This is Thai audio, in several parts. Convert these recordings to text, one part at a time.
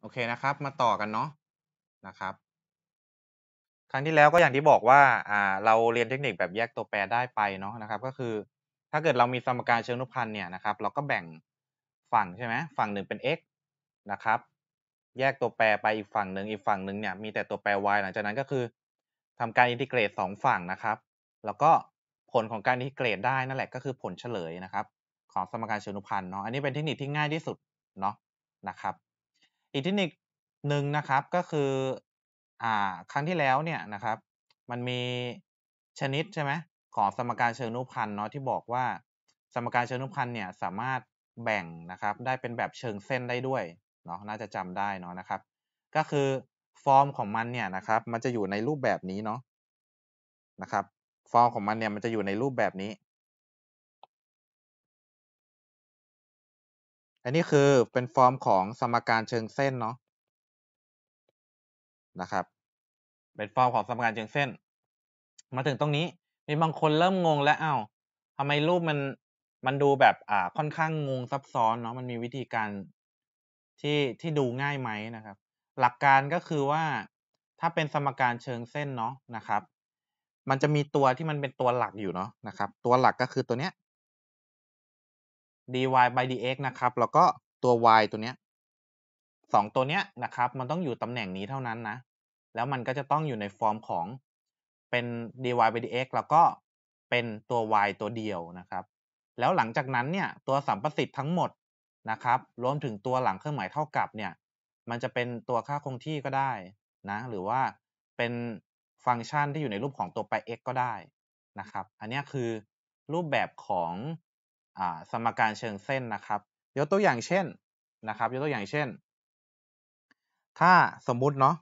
โอเคนะครับมาต่อกันเนาะนะครับ ครั้งที่แล้วก็อย่างที่บอกว่าอ่าเราเรียนเทคนิคแบบแยกตัวแปรได้ไปเนาะนะครับ ก็คือถ้าเกิดเรามีสมการเชิงอนุพันธ์เนี่ยนะครับเราก็แบ่งฝั่งใช่ไหมฝั่งหนึ่งเป็น x นะครับ แยกตัวแปรไปอีกฝั่งหนึ่งอีกฝั่งหนึ่งเนี่ยมีแต่ตัวแปร y หลังจากนั้นก็คือ ทำการอินทิเกรตสองฝั่งนะครับแล้วก็ผลของการอินทิเกรตได้นั่นแหละก็คือผลเฉลยนะครับ ของสมการเชิงอนุพันธ์เนาะอันนี้เป็นเทคนิคที่ง่ายที่สุดเนาะนะครับอีกเทคนิคหนึ่งนะครับก็คือ อ่าครั้งที่แล้วเนี่ยนะครับ มันมีชนิดใช่ไหมของสมการเชิงนุพันธ์เนาะที่บอกว่าสมการเชิงนุพันธ์เนี่ยสามารถแบ่งนะครับ ได้เป็นแบบเชิงเส้นได้ด้วยเนาะน่าจะจำได้เนาะนะครับ ก็คือฟอร์มของมันเนี่ยนะครับ มันจะอยู่ในรูปแบบนี้เนาะนะครับ ฟอร์มของมันเนี่ยมันจะอยู่ในรูปแบบนี้อันนี้คือเป็นฟอร์มของสมการเชิงเส้นเนาะนะครับเป็นฟอร์มของสมการเชิงเส้น มาถึงตรงนี้มีบางคนเริ่มงงแล้วเอา้าทำไมรูปมันมันดูแบบ อ่า ค่อนข้างงงซับซ้อนเนาะมันมีวิธีการที่ที่ดูง่ายไหมนะครับ หลักการก็คือว่าถ้าเป็นสมการเชิงเส้นเนาะนะครับ มันจะมีตัวที่มันเป็นตัวหลักอยู่เนาะนะครับ ตัวหลักก็คือตัวเนี้ย dy by dx นะครับแล้วก็ตัว y ตัวเนี้ยสองตัวเนี้ยนะครับมันต้องอยู่ตำแหน่งนี้เท่านั้นนะแล้วมันก็จะต้องอยู่ในฟอร์มของเป็น dy by dx แล้วก็เป็นตัว y ตัวเดียวนะครับ แล้วหลังจากนั้นเนี่ยตัวสัมประสิทธิ์ทั้งหมดนะครับ รวมถึงตัวหลังเครื่องหมายเท่ากับเนี่ยมันจะเป็นตัวค่าคงที่ก็ได้นะหรือว่าเป็นฟังก์ชันที่อยู่ในรูปของตัวไป x ก็ได้นะครับ อันนี้คือรูปแบบของสมการเชิงเส้นนะครับยกตัวอย่างเช่นนะครับยกตัวอย่างเช่น ถ้าสมมุติเนาะ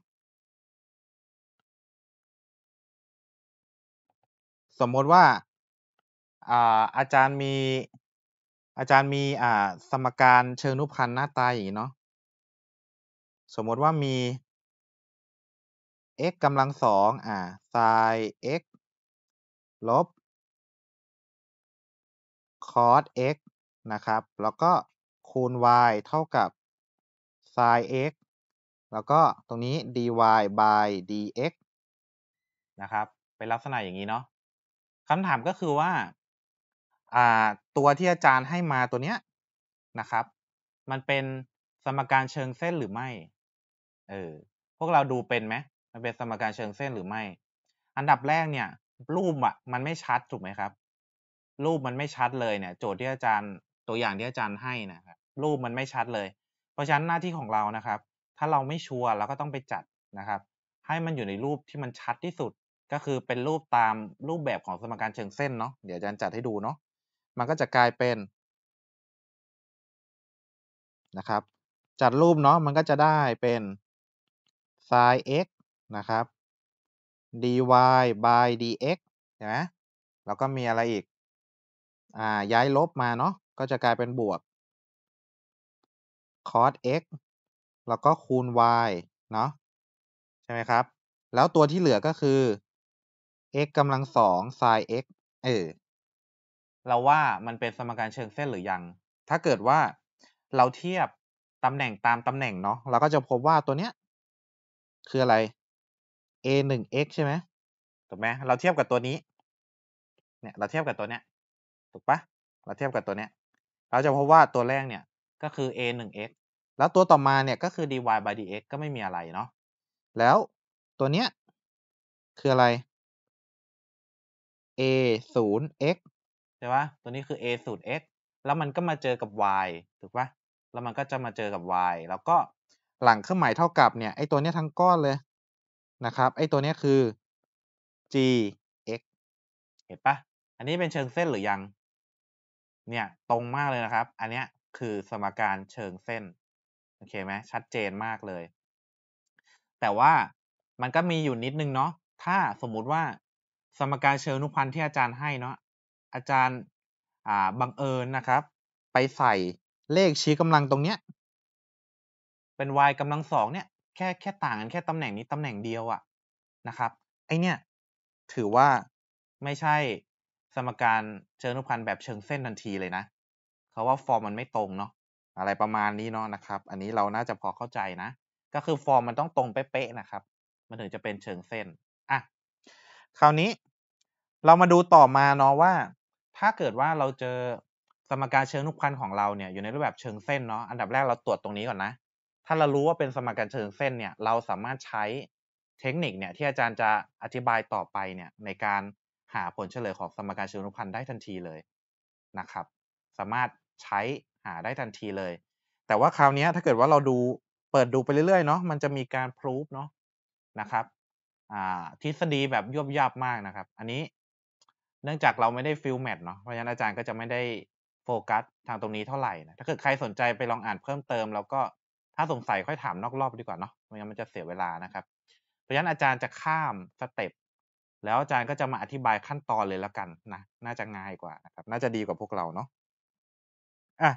สมมติว่าอาจารย์มี อาจารย์มีสมการเชิงนุพันธ์หน้าตาอย่างนี้เนาะ สมมติว่ามี x กำลังสองอ่า sin x ลบ cos x นะครับ แล้วก็คูณ y เท่ากับ sin x แล้วก็ตรงนี้ dy by dx นะครับเป็นลักษณะอย่างนี้เนาะคำถามก็คือว่า ตัวที่อาจารย์ให้มาตัวเนี้ยนะครับ มันเป็นสมการเชิงเส้นหรือไม่ เออ พวกเราดูเป็นไหมมันเป็นสมการเชิงเส้นหรือไม่ อันดับแรกเนี่ยรูปอะมันไม่ชัดถูกไหมครับรูปมันไม่ชัดเลยเนี่ย โจทย์ที่อาจารย์ตัวอย่างที่อาจารย์ให้นะครับรูปมันไม่ชัดเลย เพราะฉะนั้นหน้าที่ของเรานะครับ ถ้าเราไม่ชัวร์เราก็ต้องไปจัดนะครับ ให้มันอยู่ในรูปที่มันชัดที่สุดก็คือเป็นรูปตามรูปแบบของสมการเชิงเส้นเนาะเดี๋ยวอาจารย์จัดให้ดูเนาะมันก็จะกลายเป็นนะครับ จัดรูปเนาะมันก็จะได้เป็น sin x นะครับ dy by dx ใช่ไหมแล้วก็มีอะไรอีกอ่าย้ายลบมาเนาะก็จะกลายเป็นบวก cos x แล้วก็คูณ y เนาะใช่ไหมครับ แล้วตัวที่เหลือก็คือ x กำลังสอง sin x เออเราว่ามันเป็นสมการเชิงเส้นหรือยัง ถ้าเกิดว่าเราเทียบตำแหน่งตามตำแหน่งเนาะเราก็จะพบว่าตัวเนี้ยคืออะไร a 1 x ใช่ไหมถูกไหมเราเทียบกับตัวนี้เนี่ยเราเทียบกับตัวเนี้ยถูกปะเราเทียบกับตัวเนี้ย เราจะพบว่าตัวแรกเนี่ย ก็คือ a 1 x แล้วตัวต่อมาเนี่ยก็คือ dy by dx ก็ไม่มีอะไรเนาะ แล้วตัวเนี้ยคืออะไร a 0 x ใช่ปะตัวนี้คือ a 0 x แล้วมันก็มาเจอกับ y ถูกปะแล้วมันก็จะมาเจอกับ y แล้วก็หลังเครื่องหมายเท่ากับเนี่ยไอตัวเนี้ยทั้งก้อนเลยนะครับไอตัวเนี้ยคือ g x เห็นปะอันนี้เป็นเชิงเส้นหรือยังเนี่ยตรงมากเลยนะครับ อันเนี้ยคือสมการเชิงเส้นโอเคไหมชัดเจนมากเลย แต่ว่ามันก็มีอยู่นิดนึงเนาะถ้าสมมุติว่า สมการเชิงอนุพันธ์ที่อาจารย์ให้เนาะอาจารย์อ่าบังเอิญนะครับ ไปใส่เลขชี้กำลังตรงเนี้ย เป็น y กำลังสองเนี่ยแค่แค่ต่างกันแค่ตำแหน่งนี้ตำแหน่งเดียวอะนะครับไอเนี่ยถือว่าไม่ใช่สมการเชิงอนุพันธ์แบบเชิงเส้นทันทีเลยนะเขาว่าฟอร์มมันไม่ตรงเนาะ อะไรประมาณนี้เนาะนะครับ อันนี้เราน่าจะพอเข้าใจนะ ก็คือฟอร์มมันต้องตรงเป๊ะๆนะครับ มันถึงจะเป็นเชิงเส้น อ่ะ คราวนี้ เรามาดูต่อมาเนาะว่า ถ้าเกิดว่าเราเจอสมการเชิงอนุพันธ์ของเราเนี่ยอยู่ในรูปแบบเชิงเส้นเนาะ อันดับแรกเราตรวจตรงนี้ก่อนนะ ถ้าเรารู้ว่าเป็นสมการเชิงเส้นเนี่ย เราสามารถใช้เทคนิคเนี่ย ที่อาจารย์จะอธิบายต่อไปเนี่ยในการหาผลเฉลยของสมการเชิงอนุพันธ์ได้ทันทีเลยนะครับ สามารถใช้หาได้ทันทีเลย แต่ว่าคราวนี้ถ้าเกิดว่าเราดูเปิดดูไปเรื่อยๆเนาะมันจะมีการพิสูจเนาะนะครับทฤษฎีแบบยุบยับมากนะครับ อันนี้เนื่องจากเราไม่ได้ฟิลแมทเนาะเพราะฉะนั้นอาจารย์ก็จะไม่ได้โฟกัสทางตรงนี้เท่าไหร่นะถ้าเกิดใครสนใจไปลองอ่านเพิ่มเติม แล้วก็ถ้าสงสัยค่อยถามนอกรอบดีกว่าเนาะไม่งั้นมันจะเสียเวลานะครับเพราะฉะนั้นอาจารย์จะข้ามสเต็ปแล้วอาจารย์ก็จะมาอธิบายขั้นตอนเลยแล้วกันนะ น่าจะง่ายกว่านะครับ น่าจะดีกว่าพวกเราเนาะ อ่ะ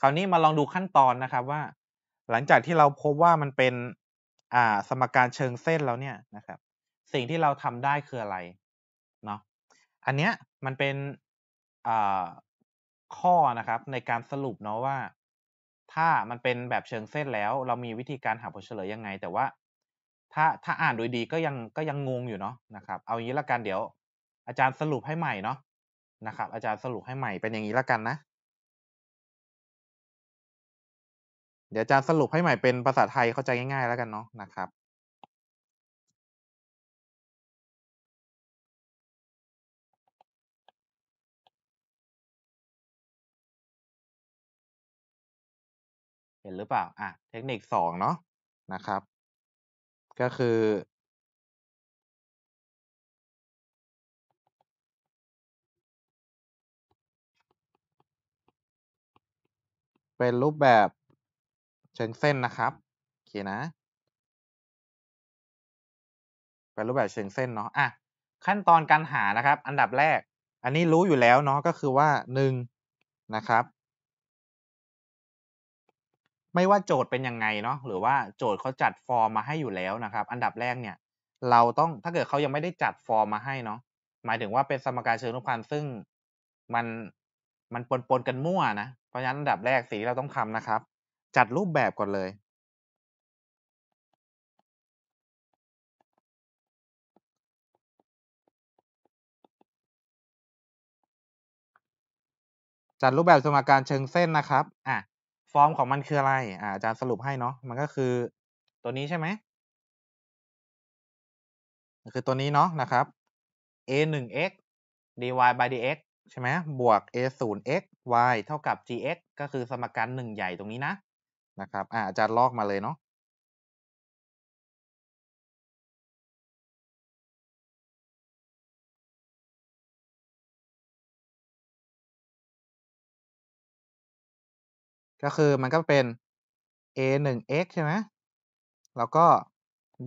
คราวนี้มาลองดูขั้นตอนนะครับ ว่า หลังจากที่เราพบว่ามันเป็น อ่าสมการเชิงเส้นแล้วเนี่ยนะครับ สิ่งที่เราทำได้คืออะไรเนาะ อันเนี้ยมันเป็นอ่าข้อนะครับ ในการสรุปเนาะว่า ถ้ามันเป็นแบบเชิงเส้นแล้ว เรามีวิธีการหาผลเฉลยยังไง แต่ว่าถ้าถ้าอ่านโดยดีก็ยังก็ยังงงอยู่เนาะนะครับเอางี้ละกันเดี๋ยว อาจารย์สรุปให้ใหม่เนาะนะครับอาจารย์สรุปให้ใหม่เป็นอย่างนี้ละกันนะเดี๋ยวอาจารย์สรุปให้ใหม่เป็นภาษาไทยเข้าใจง่ายๆแล้วกันเนาะนะครับ เห็นหรือเปล่าอ่ะเทคนิคสองเนาะนะครับก็คือ เป็นรูปแบบเชิงเส้นนะครับโอเคนะเป็นรูปแบบเชิงเส้นเนาะอ่ะ ขั้นตอนการหานะครับ อันดับแรก อันนี้รู้อยู่แล้วเนาะก็คือว่าหนึ่งนะครับไม่ว่าโจทย์เป็นยังไงเนาะหรือว่าโจทย์เขาจัดฟอร์มมาให้อยู่แล้วนะครับ อันดับแรกเนี่ยเราต้อง ถ้าเกิดเขายังไม่ได้จัดฟอร์มมาให้เนาะหมายถึงว่าเป็นสมการเชิงอนุพันธ์ซึ่งมัน มันปนปนกันมั่วนะเพราะฉะนั้นอันดับแรกสิ่งที่เราต้องทำนะครับ จัดรูปแบบก่อนเลย จัดรูปแบบสมการเชิงเส้นนะครับ อ่ะฟอร์มของมันคืออะไร อ่า อาจารย์สรุปให้เนาะ มันก็คือตัวนี้ใช่ไหมคือตัวนี้เนาะนะครับ a 1 x dy by dx ใช่ไหมบวก a 0 x y เท่ากับ gx ก็คือสมการหนึ่งใหญ่ตรงนี้นะ นะครับ อ่า อาจารย์ลอกมาเลยเนาะก็คือมันก็เป็น a 1 x ใช่ไหม แล้วก็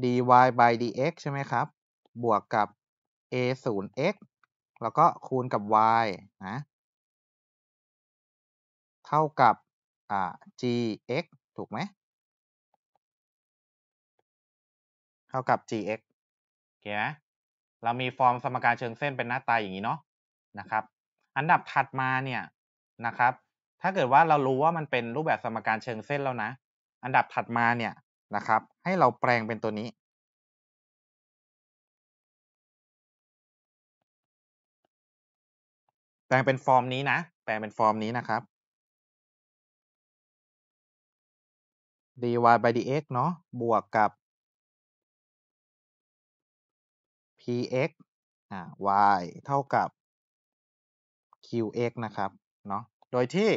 dy by dx ใช่ไหมครับ บวกกับ a 0 x แล้วก็คูณกับ y นะเท่ากับ gx ถูกไหม เท่ากับ gx โอเคไหมเรามีฟอร์มสมการเชิงเส้นเป็นหน้าตาอย่างนี้เนาะ นะครับ อันดับถัดมาเนี่ย นะครับถ้าเกิดว่าเรารู้ว่ามันเป็นรูปแบบสมการเชิงเส้นแล้วนะ อันดับถัดมาเนี่ยนะครับ ให้เราแปลงเป็นตัวนี้ แปลงเป็นฟอร์มนี้นะ แปลงเป็นฟอร์มนี้นะครับ dy by dx เนาะ บวกกับ px อ่า y เท่ากับ qx นะครับ เนาะโดยที่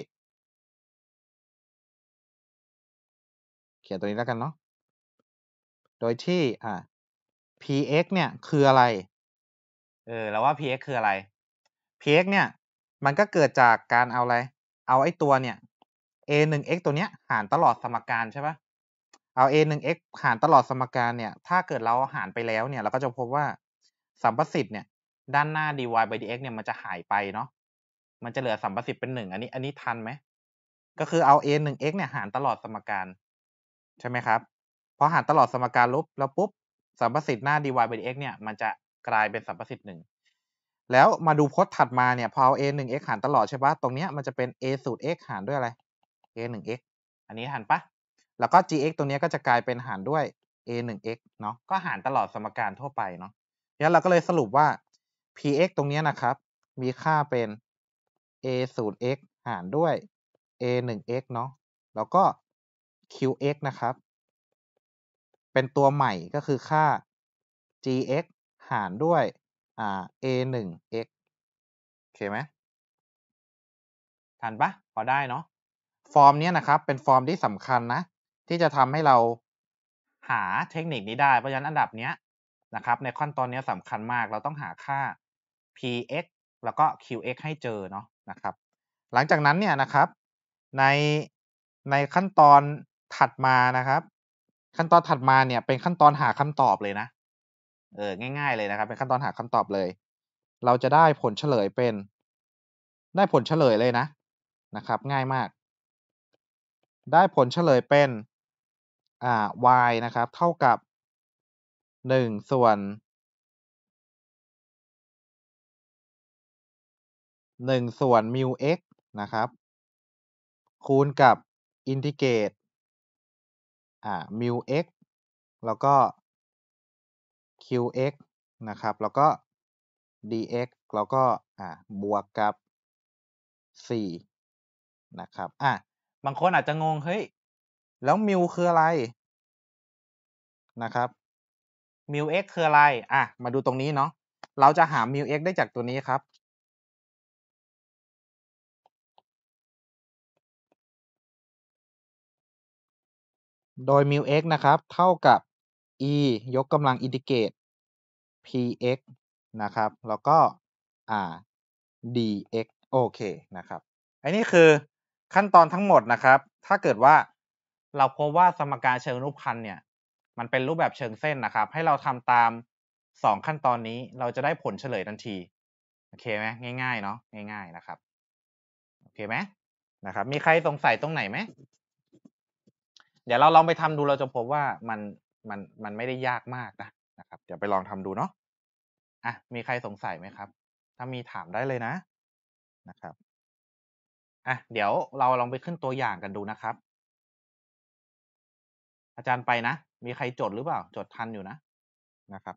เขียนตัวนี้แล้วกันเนาะโดยที่อ่า px เนี่ยคืออะไร เออแล้วว่า px คืออะไร px เนี่ย มันก็เกิดจากการเอาอะไร เอาไอ้ตัวเนี่ย a 1 x ตัวเนี้ยหารตลอดสมการใช่ปะเอา a 1 x หารตลอดสมการเนี่ย ถ้าเกิดเราหารไปแล้วเนี่ยเราก็จะพบว่า สัมประสิทธิ์เนี่ย ด้านหน้า dy by dx เนี่ยมันจะหายไปเนาะมันจะเหลือสัมประสิทธิ์เป็นหนึ่งอันนี้อันนี้ทันไหมก็คือเอา a หนึ่ง x เนี่ยหารตลอดสมการใช่ไหมครับพอหารตลอดสมการลบแล้วปุ๊บสัมประสิทธิ์หน้า dy by dx เนี่ยมันจะกลายเป็นสัมประสิทธิ์หนึ่งแล้วมาดูพจน์ถัดมาเนี่ยพอ a หนึ่ง x หารตลอดใช่ปะตรงเนี้ยมันจะเป็น a สูตร x หารด้วยอะไร a หนึ่ง x อันนี้หารปะแล้วก็ gx ตรงนี้ก็จะกลายเป็นหารด้วย a หนึ่ง x เนาะก็หารตลอดสมการทั่วไปเนาะงั้นเราก็เลยสรุปว่า px ตรงนี้นะครับ มีค่าเป็น a 0 x หารด้วย a 1 x เนาะแล้วก็ qx นะครับ เป็นตัวใหม่ก็คือค่า gx หารด้วยอ่า a 1 x โอเคไหมทันปะพอได้เนาะฟอร์มนี้นะครับเป็นฟอร์มที่สำคัญนะ ที่จะทำให้เราหาเทคนิคนี้ได้เพราะฉะนั้นอันดับเนี้ยนะครับ ในขั้นตอนนี้สำคัญมากเราต้องหาค่า px แล้วก็ qx ให้เจอเนาะนะครับหลังจากนั้นเนี่ยนะครับ ในในขั้นตอนถัดมานะครับ ขั้นตอนถัดมาเนี่ย เป็นขั้นตอนหาคำตอบเลยนะ เออง่าย ๆเลยนะครับ เป็นขั้นตอนหาคำตอบเลย เราจะได้ผลเฉลยเป็น ได้ผลเฉลยเลยนะนะครับ ง่ายมาก ได้ผลเฉลยเป็นอ่า y นะครับ เท่ากับ 1 ส่วนหนึ่งส่วนมิว์นะครับ คูณกับอินทิเกรตอ่ามิว์แล้วก็ qx นะครับ แล้วก็ dx แล้วก็อ่าบวกกับ4นะครับอ่ะบางคนอาจจะงง เฮ้ย แล้วมิวคืออะไรนะครับมิว x คืออะไรอ่ะมาดูตรงนี้เนาะเราจะหามิว x ได้จากตัวนี้ครับโดย μ x นะครับเท่ากับ e ยกกำลังอินทิเกรต px นะครับแล้วก็ r dx โอเคนะครับอันนี้คือขั้นตอนทั้งหมดนะครับ ถ้าเกิดว่าเราพบว่าสมการเชิงรูปพันเนี่ยมันเป็นรูปแบบเชิงเส้นนะครับ ให้เราทำตาม 2 ขั้นตอนนี้เราจะได้ผลเฉลยทันที โอเคไหมง่ายๆเนาะง่ายๆนะครับโอเคไหมนะครับ มีใครสงสัยตรงไหนไหมดี๋ยวเราลองไปทำดูเราจะพบว่ามัน มันมันไม่ได้ยากมากนะนะครับเดี๋ยวไปลองทำดูเนาะอ่ะมีใครสงสัยไหมครับ ถ้ามีถามได้เลยนะนะครับอ่ะเดี๋ยวเราลองไปขึ้นตัวอย่างกันดูนะครับ อาจารย์ไปนะมีใครจดหรือเปล่า จดทันอยู่นะนะครับ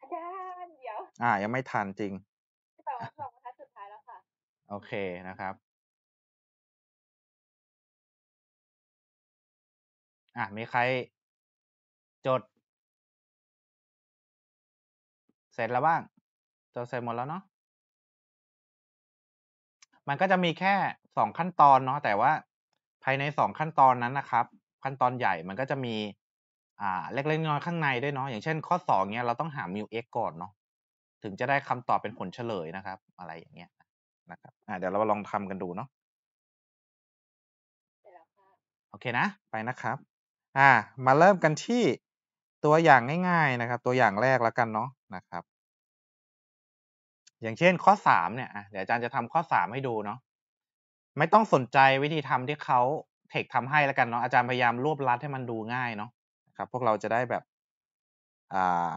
อาจารย์เดี๋ยวอ่ายังไม่ทันจริง่แว่าสองบรทัสุดท้ายแล้วค่ะโอเคนะครับอ่ะมีใครจดเสร็จแล้วบ้างจดเสร็จหมดแล้วเนาะมันก็จะมีแค่สองขั้นตอนเนาะแต่ว่าภายในสองขั้นตอนนั้นนะครับ ขั้นตอนใหญ่มันก็จะมี อ่า เล็กๆน้อยๆข้างในด้วยเนาะอย่างเช่น ข้อสองเนี้ยเราต้องหามิวเอ็กก่อนเนาะถึงจะได้คำตอบเป็นผลเฉลยนะครับ อะไรอย่างเงี้ยนะครับอ่าเดี๋ยวเราลองทำกันดูเนาะโอเคนะไปนะครับอ่ามาเริ่มกันที่ตัวอย่างง่ายๆนะครับ ตัวอย่างแรกแล้วกันเนาะนะครับ อย่างเช่นข้อสามเนี่ยเดี๋ยวอาจารย์จะทำข้อสามให้ดูเนาะไม่ต้องสนใจวิธีทำที่เขาเทคทำให้แล้วกันเนาะอาจารย์พยายามรวบรัดให้มันดูง่ายเนาะครับพวกเราจะได้แบบอ่า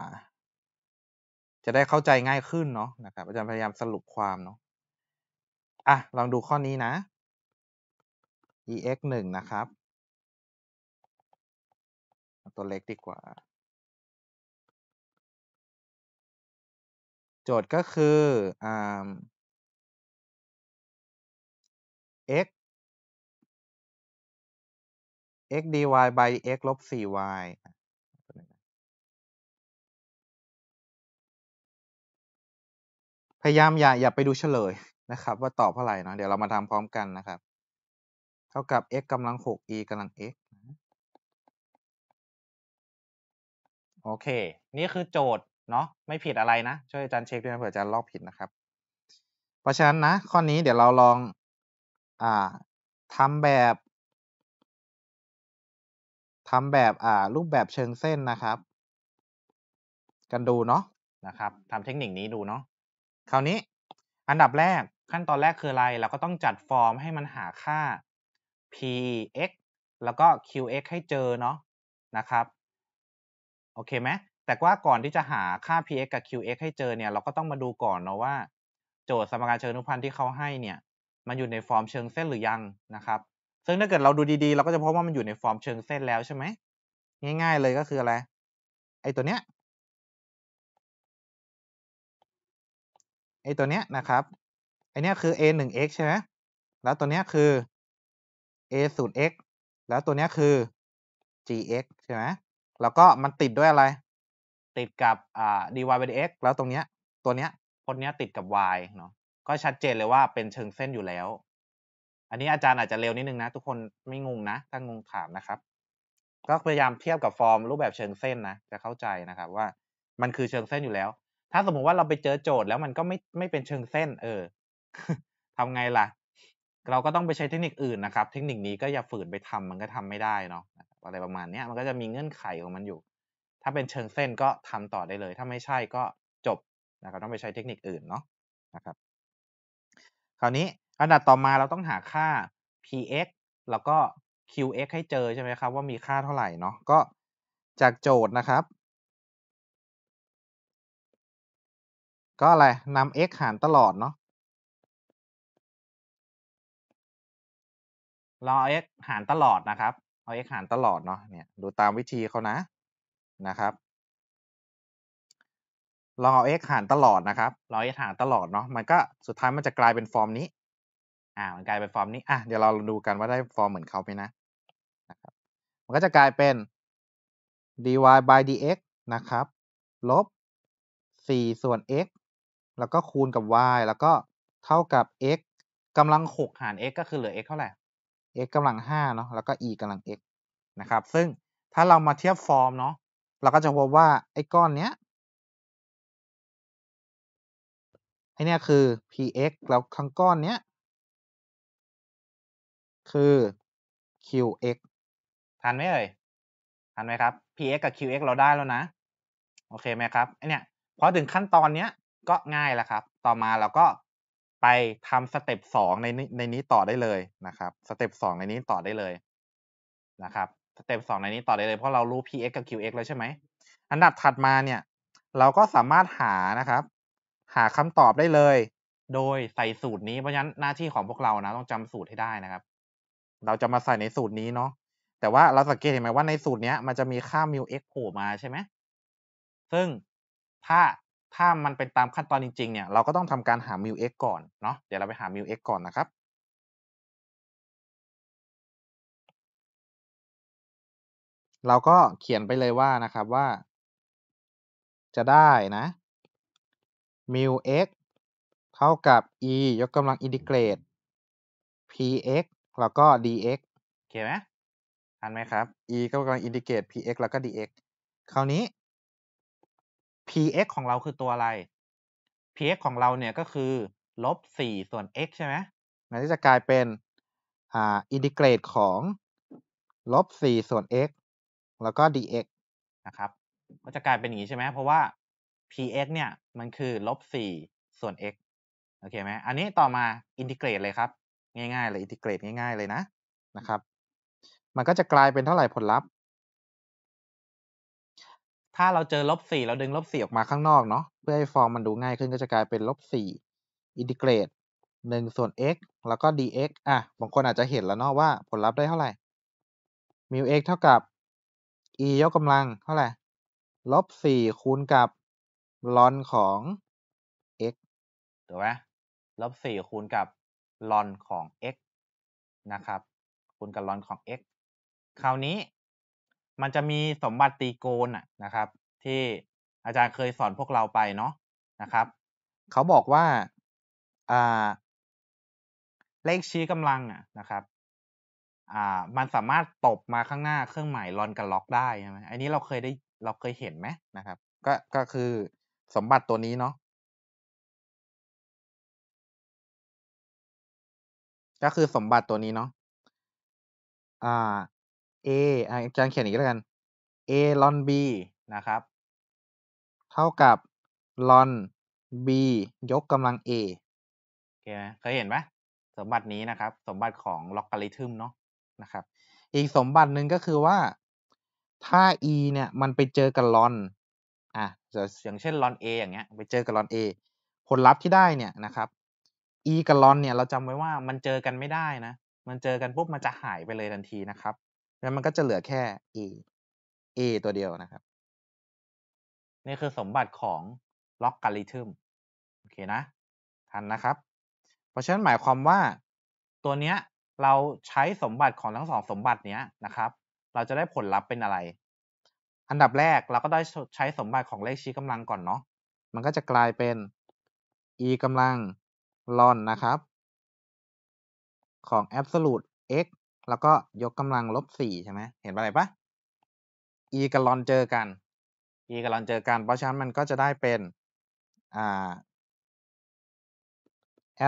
จะได้เข้าใจง่ายขึ้นเนาะนะครับอาจารย์พยายามสรุปความเนาะอ่ะลองดูข้อนี้นะ ex หนึ่งนะครับเอาตัวเล็กดีกว่า โจทย์ก็คืออ่า x x dy by x ลบ 4y พยายามอย่าอย่าไปดูเฉลยนะครับ ว่าตอบเท่าไหร่นะเดี๋ยวเรามาทำพร้อมกันนะครับ เท่ากับ x กำลัง 6e กำลัง x โอเค นี่คือโจทย์เนาะ ไม่ผิดอะไรนะ ช่วยอาจารย์เช็คด้วยนะเผื่ออาจารย์ลอกผิดนะครับ เพราะฉะนั้นนะ ข้อนี้เดี๋ยวเราลองอ่าทำแบบทำแบบอ่า รูปแบบเชิงเส้นนะครับ กันดูเนาะ นะครับทำเทคนิคนี้ดูเนาะ คราวนี้ อันดับแรก ขั้นตอนแรกคืออะไร เราก็ต้องจัดฟอร์มให้มันหาค่า px แล้วก็ qx ให้เจอเนาะ นะครับโอเคไหมแต่ว่าก่อนที่จะหาค่า px กับ qx ให้เจอเนี่ย เราก็ต้องมาดูก่อนเนาะว่าโจทย์สมการเชิงอนุพันธ์ที่เขาให้เนี่ย มันอยู่ในฟอร์มเชิงเส้นหรือยังนะครับ ซึ่งถ้าเกิดเราดูดีๆ เราก็จะพบว่ามันอยู่ในฟอร์มเชิงเส้นแล้วใช่ไหม ง่ายๆเลยก็คืออะไร ไอ้ตัวเนี้ย ไอ้ตัวเนี้ยนะครับ ไอเนี้ยคือ a 1 x ใช่ไหมแล้วตัวเนี้ยคือ a 0 x แล้วตัวเนี้ยคือ gx ใช่ไหมแล้วก็มันติดด้วยอะไร ติดกับอ่า dy by dx แล้วตรงเนี้ย ตัวเนี้ยพจน์เนี้ยติดกับ y เนาะก็ชัดเจนเลยว่าเป็นเชิงเส้นอยู่แล้ว อันนี้อาจารย์อาจจะเร็วนิดนึงนะทุกคนไม่งงนะถ้างงถามนะครับ ก็พยายามเทียบกับฟอร์มรูปแบบเชิงเส้นนะจะเข้าใจนะครับ ว่ามันคือเชิงเส้นอยู่แล้ว ถ้าสมมุติว่าเราไปเจอโจทย์แล้วมันก็ไม่ไม่เป็นเชิงเส้น เออ ทำไงล่ะ เราก็ต้องไปใช้เทคนิคอื่นนะครับ เทคนิคนี้ก็อย่าฝืนไปทำ มันก็ทำไม่ได้เนาะอะไรประมาณนี้มันก็จะมีเงื่อนไขของมันอยู่ ถ้าเป็นเชิงเส้นก็ทำต่อได้เลย ถ้าไม่ใช่ก็จบนะครับต้องไปใช้เทคนิคอื่นเนาะนะครับ คราวนี้อันดับต่อมาเราต้องหาค่า px แล้วก็ qx ให้เจอใช่ไหมครับว่ามีค่าเท่าไหร่เนาะก็จากโจทย์นะครับ ก็อะไรนำ x หารตลอดเนาะเราเอา x หารตลอดนะครับเอา x หารตลอดเนาะ เนี่ย ดูตามวิธีเขานะ นะครับ ลองเอา x หารตลอดนะครับลอง x หารตลอดเนาะ มันก็สุดท้ายมันจะกลายเป็นฟอร์มนี้ อ่า มันกลายเป็นฟอร์มนี้ อ่ะ เดี๋ยวเราดูกันว่าได้ฟอร์มเหมือนเขาไหมนะ นะครับ มันก็จะกลายเป็น dy by dx นะครับ ลบ 4 ส่วน x แล้วก็คูณกับ y แล้วก็เท่ากับ x กำลัง6หาร x ก็คือเหลือ x เท่าไหร่ x กำลัง5เนาะ แล้วก็ e กำลัง x นะครับ ซึ่งถ้าเรามาเทียบฟอร์มเนาะ เราก็จะพบว่าไอ้ก้อนเนี้ย ไอ้นี่คือ px แล้วข้างก้อนเนี้ยคือ qx ทันไหมเอ่ย ทันไหมครับ px กับ qx เราได้แล้วนะ โอเคไหมครับ ไอเนี่ยพอถึงขั้นตอนเนี้ย ก็ง่ายแล้วครับ ต่อมาเราก็ไปทำสเต็ปสองในในนี้ต่อได้เลยนะครับ สเต็ปสองในนี้ต่อได้เลยนะครับ สเต็ปสองในนี้ต่อได้เลย เพราะเรารู้ px กับ qx แล้วใช่ไหม อันดับถัดมาเนี่ย เราก็สามารถหานะครับ หาคำตอบได้เลย โดยใส่สูตรนี้เพราะฉะนั้นหน้าที่ของพวกเรานะ ต้องจำสูตรให้ได้นะครับ เราจะมาใส่ในสูตรนี้เนาะแต่ว่าเราสังเกตเห็นไหมว่าในสูตรนี้มันจะมีค่า mu x โผล่มาใช่ไหม ซึ่งถ้าถ้ามันเป็นตามขั้นตอนจริงๆ เนี่ยเราก็ต้องทำการหา mu x ก่อน เนาะเดี๋ยวเราไปหา mu x ก่อนนะครับ เราก็เขียนไปเลยว่านะครับว่า จะได้นะ mu x เท่ากับ e ยกกำลังอินทิเกรต px แล้วก็ dx เขียนไหมทันไหมครับ e ก็กำลังอินทิเกรต px แล้วก็ dx คราวนี้ px ของเราคือตัวอะไร px ของเราเนี่ยก็คือลบ4ส่วน x ใช่ไหมมันจะกลายเป็นอ่าอินทิเกรตของลบ4ส่วน x แล้วก็ dx นะครับก็จะกลายเป็นอย่างนี้ใช่ไหมเพราะว่า px เนี่ยมันคือลบ4ส่วน x โอเคไหมอันนี้ต่อมาอินทิเกรตเลยครับ ง่าย ๆ เลยอินทิเกรตง่าย ๆ เลยนะนะครับ มันก็จะกลายเป็นเท่าไหร่ผลลัพธ์ถ้าเราเจอลบสี่เราดึงลบสี่ออกมาข้างนอกเนาะเพื่อให้ฟอร์มมันดูง่ายขึ้นก็จะกลายเป็นลบสี่อินทิเกรตหนึ่งส่วน x แล้วก็ dx อ่ะบางคนอาจจะเห็นแล้วเนาะว่าผลลัพธ์ได้เท่าไหร่มิว x เท่ากับ e ยกกำลังเท่าไหร่ลบสี่คูณกับลอนของ x ถูกไหมลบสี่คูณกับลอนของ x นะครับคูณกับลอนของ x คราวนี้มันจะมีสมบัติตีโกนอะนะครับที่อาจารย์เคยสอนพวกเราไปเนาะนะครับ เขาบอกว่าเลขชี้กำลังอ่ะนะครับมันสามารถตบมาข้างหน้าเครื่องหมายรอนกับล็อกได้ใช่ไหมอันนี้เราเคยได้เราเคยเห็นไหมนะครับ ก็ก็คือสมบัติตัวนี้เนาะก็คือสมบัติตัวนี้เนาะอ่า a อ่อาจารย์เขียนอีกแล้วกัน a ลอน b นะครับ เท่ากับ ลอน b ยกกำลัง a เคไหมเคยเห็นไหม สมบัตินี้นะครับ สมบัติของล็อกการิทึมเนาะ นะครับ อีกสมบัติหนึ่งก็คือว่า ถ้า e เนี่ยมันไปเจอกับลอนอ่ะอย่างเช่นลอน a อย่างเงี้ยไปเจอกับลอน a ผลลัพธ์ที่ได้เนี่ยนะครับ e กับลอนเนี่ยเราจำไว้ว่ามันเจอกันไม่ได้นะ มันเจอกันปุ๊บมันจะหายไปเลยทันทีนะครับงั้นมันก็จะเหลือแค่ a a ตัวเดียวนะครับ นี่คือสมบัติของล็อกการิทึมโอเคนะ ทันนะครับ เพราะฉะนั้นหมายความว่า ตัวเนี้ยเราใช้สมบัติของทั้งสองสมบัติเนี้ยนะครับ เราจะได้ผลลัพธ์เป็นอะไร อันดับแรกเราก็ได้ใช้สมบัติของเลขชี้กำลังก่อนเนาะมันก็จะกลายเป็น e กำลังลอนนะครับ ของ absolute x แล้วก็ยกกำลังลบสี่ใช่ไหมเห็นอะไรปะ e กับลอนเจอกัน e กับลอนเจอกันเพราะฉะนั้นมันก็จะได้เป็นอ่า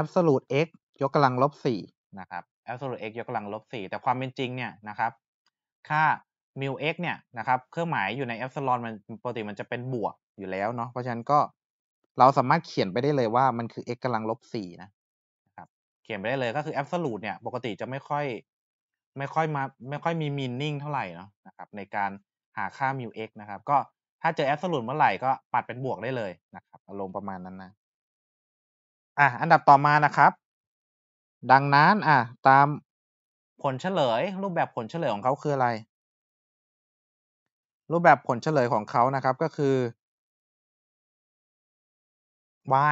absolute x ยกกำลังลบสี่นะครับ absolute x ยกกำลังลบสี่แต่ความเป็นจริงเนี่ยนะครับ ค่า mu x เนี่ยนะครับเครื่องหมายอยู่ใน epsilon มันปกติมันจะเป็นบวกอยู่แล้วเนาะเพราะฉะนั้นก็เราสามารถเขียนไปได้เลยว่ามันคือ x กำลังลบสี่นะครับเขียนไปได้เลยก็คือ absolute เนี่ย ปกติจะไม่ค่อยไม่ค่อยมาไม่ค่อยมีมินนิ่งเท่าไหร่เนาะนะครับ ในการหาค่ามิว x นะครับ ก็ถ้าเจอแอสโซลูทเมื่อไหร่ ก็ปัดเป็นบวกได้เลยนะครับอารมณ์ประมาณนั้นนะอ่ะอันดับต่อมานะครับ ดังนั้นอ่ะตามผลเฉลย รูปแบบผลเฉลยของเขาคืออะไร รูปแบบผลเฉลยของเขานะครับ ก็คือ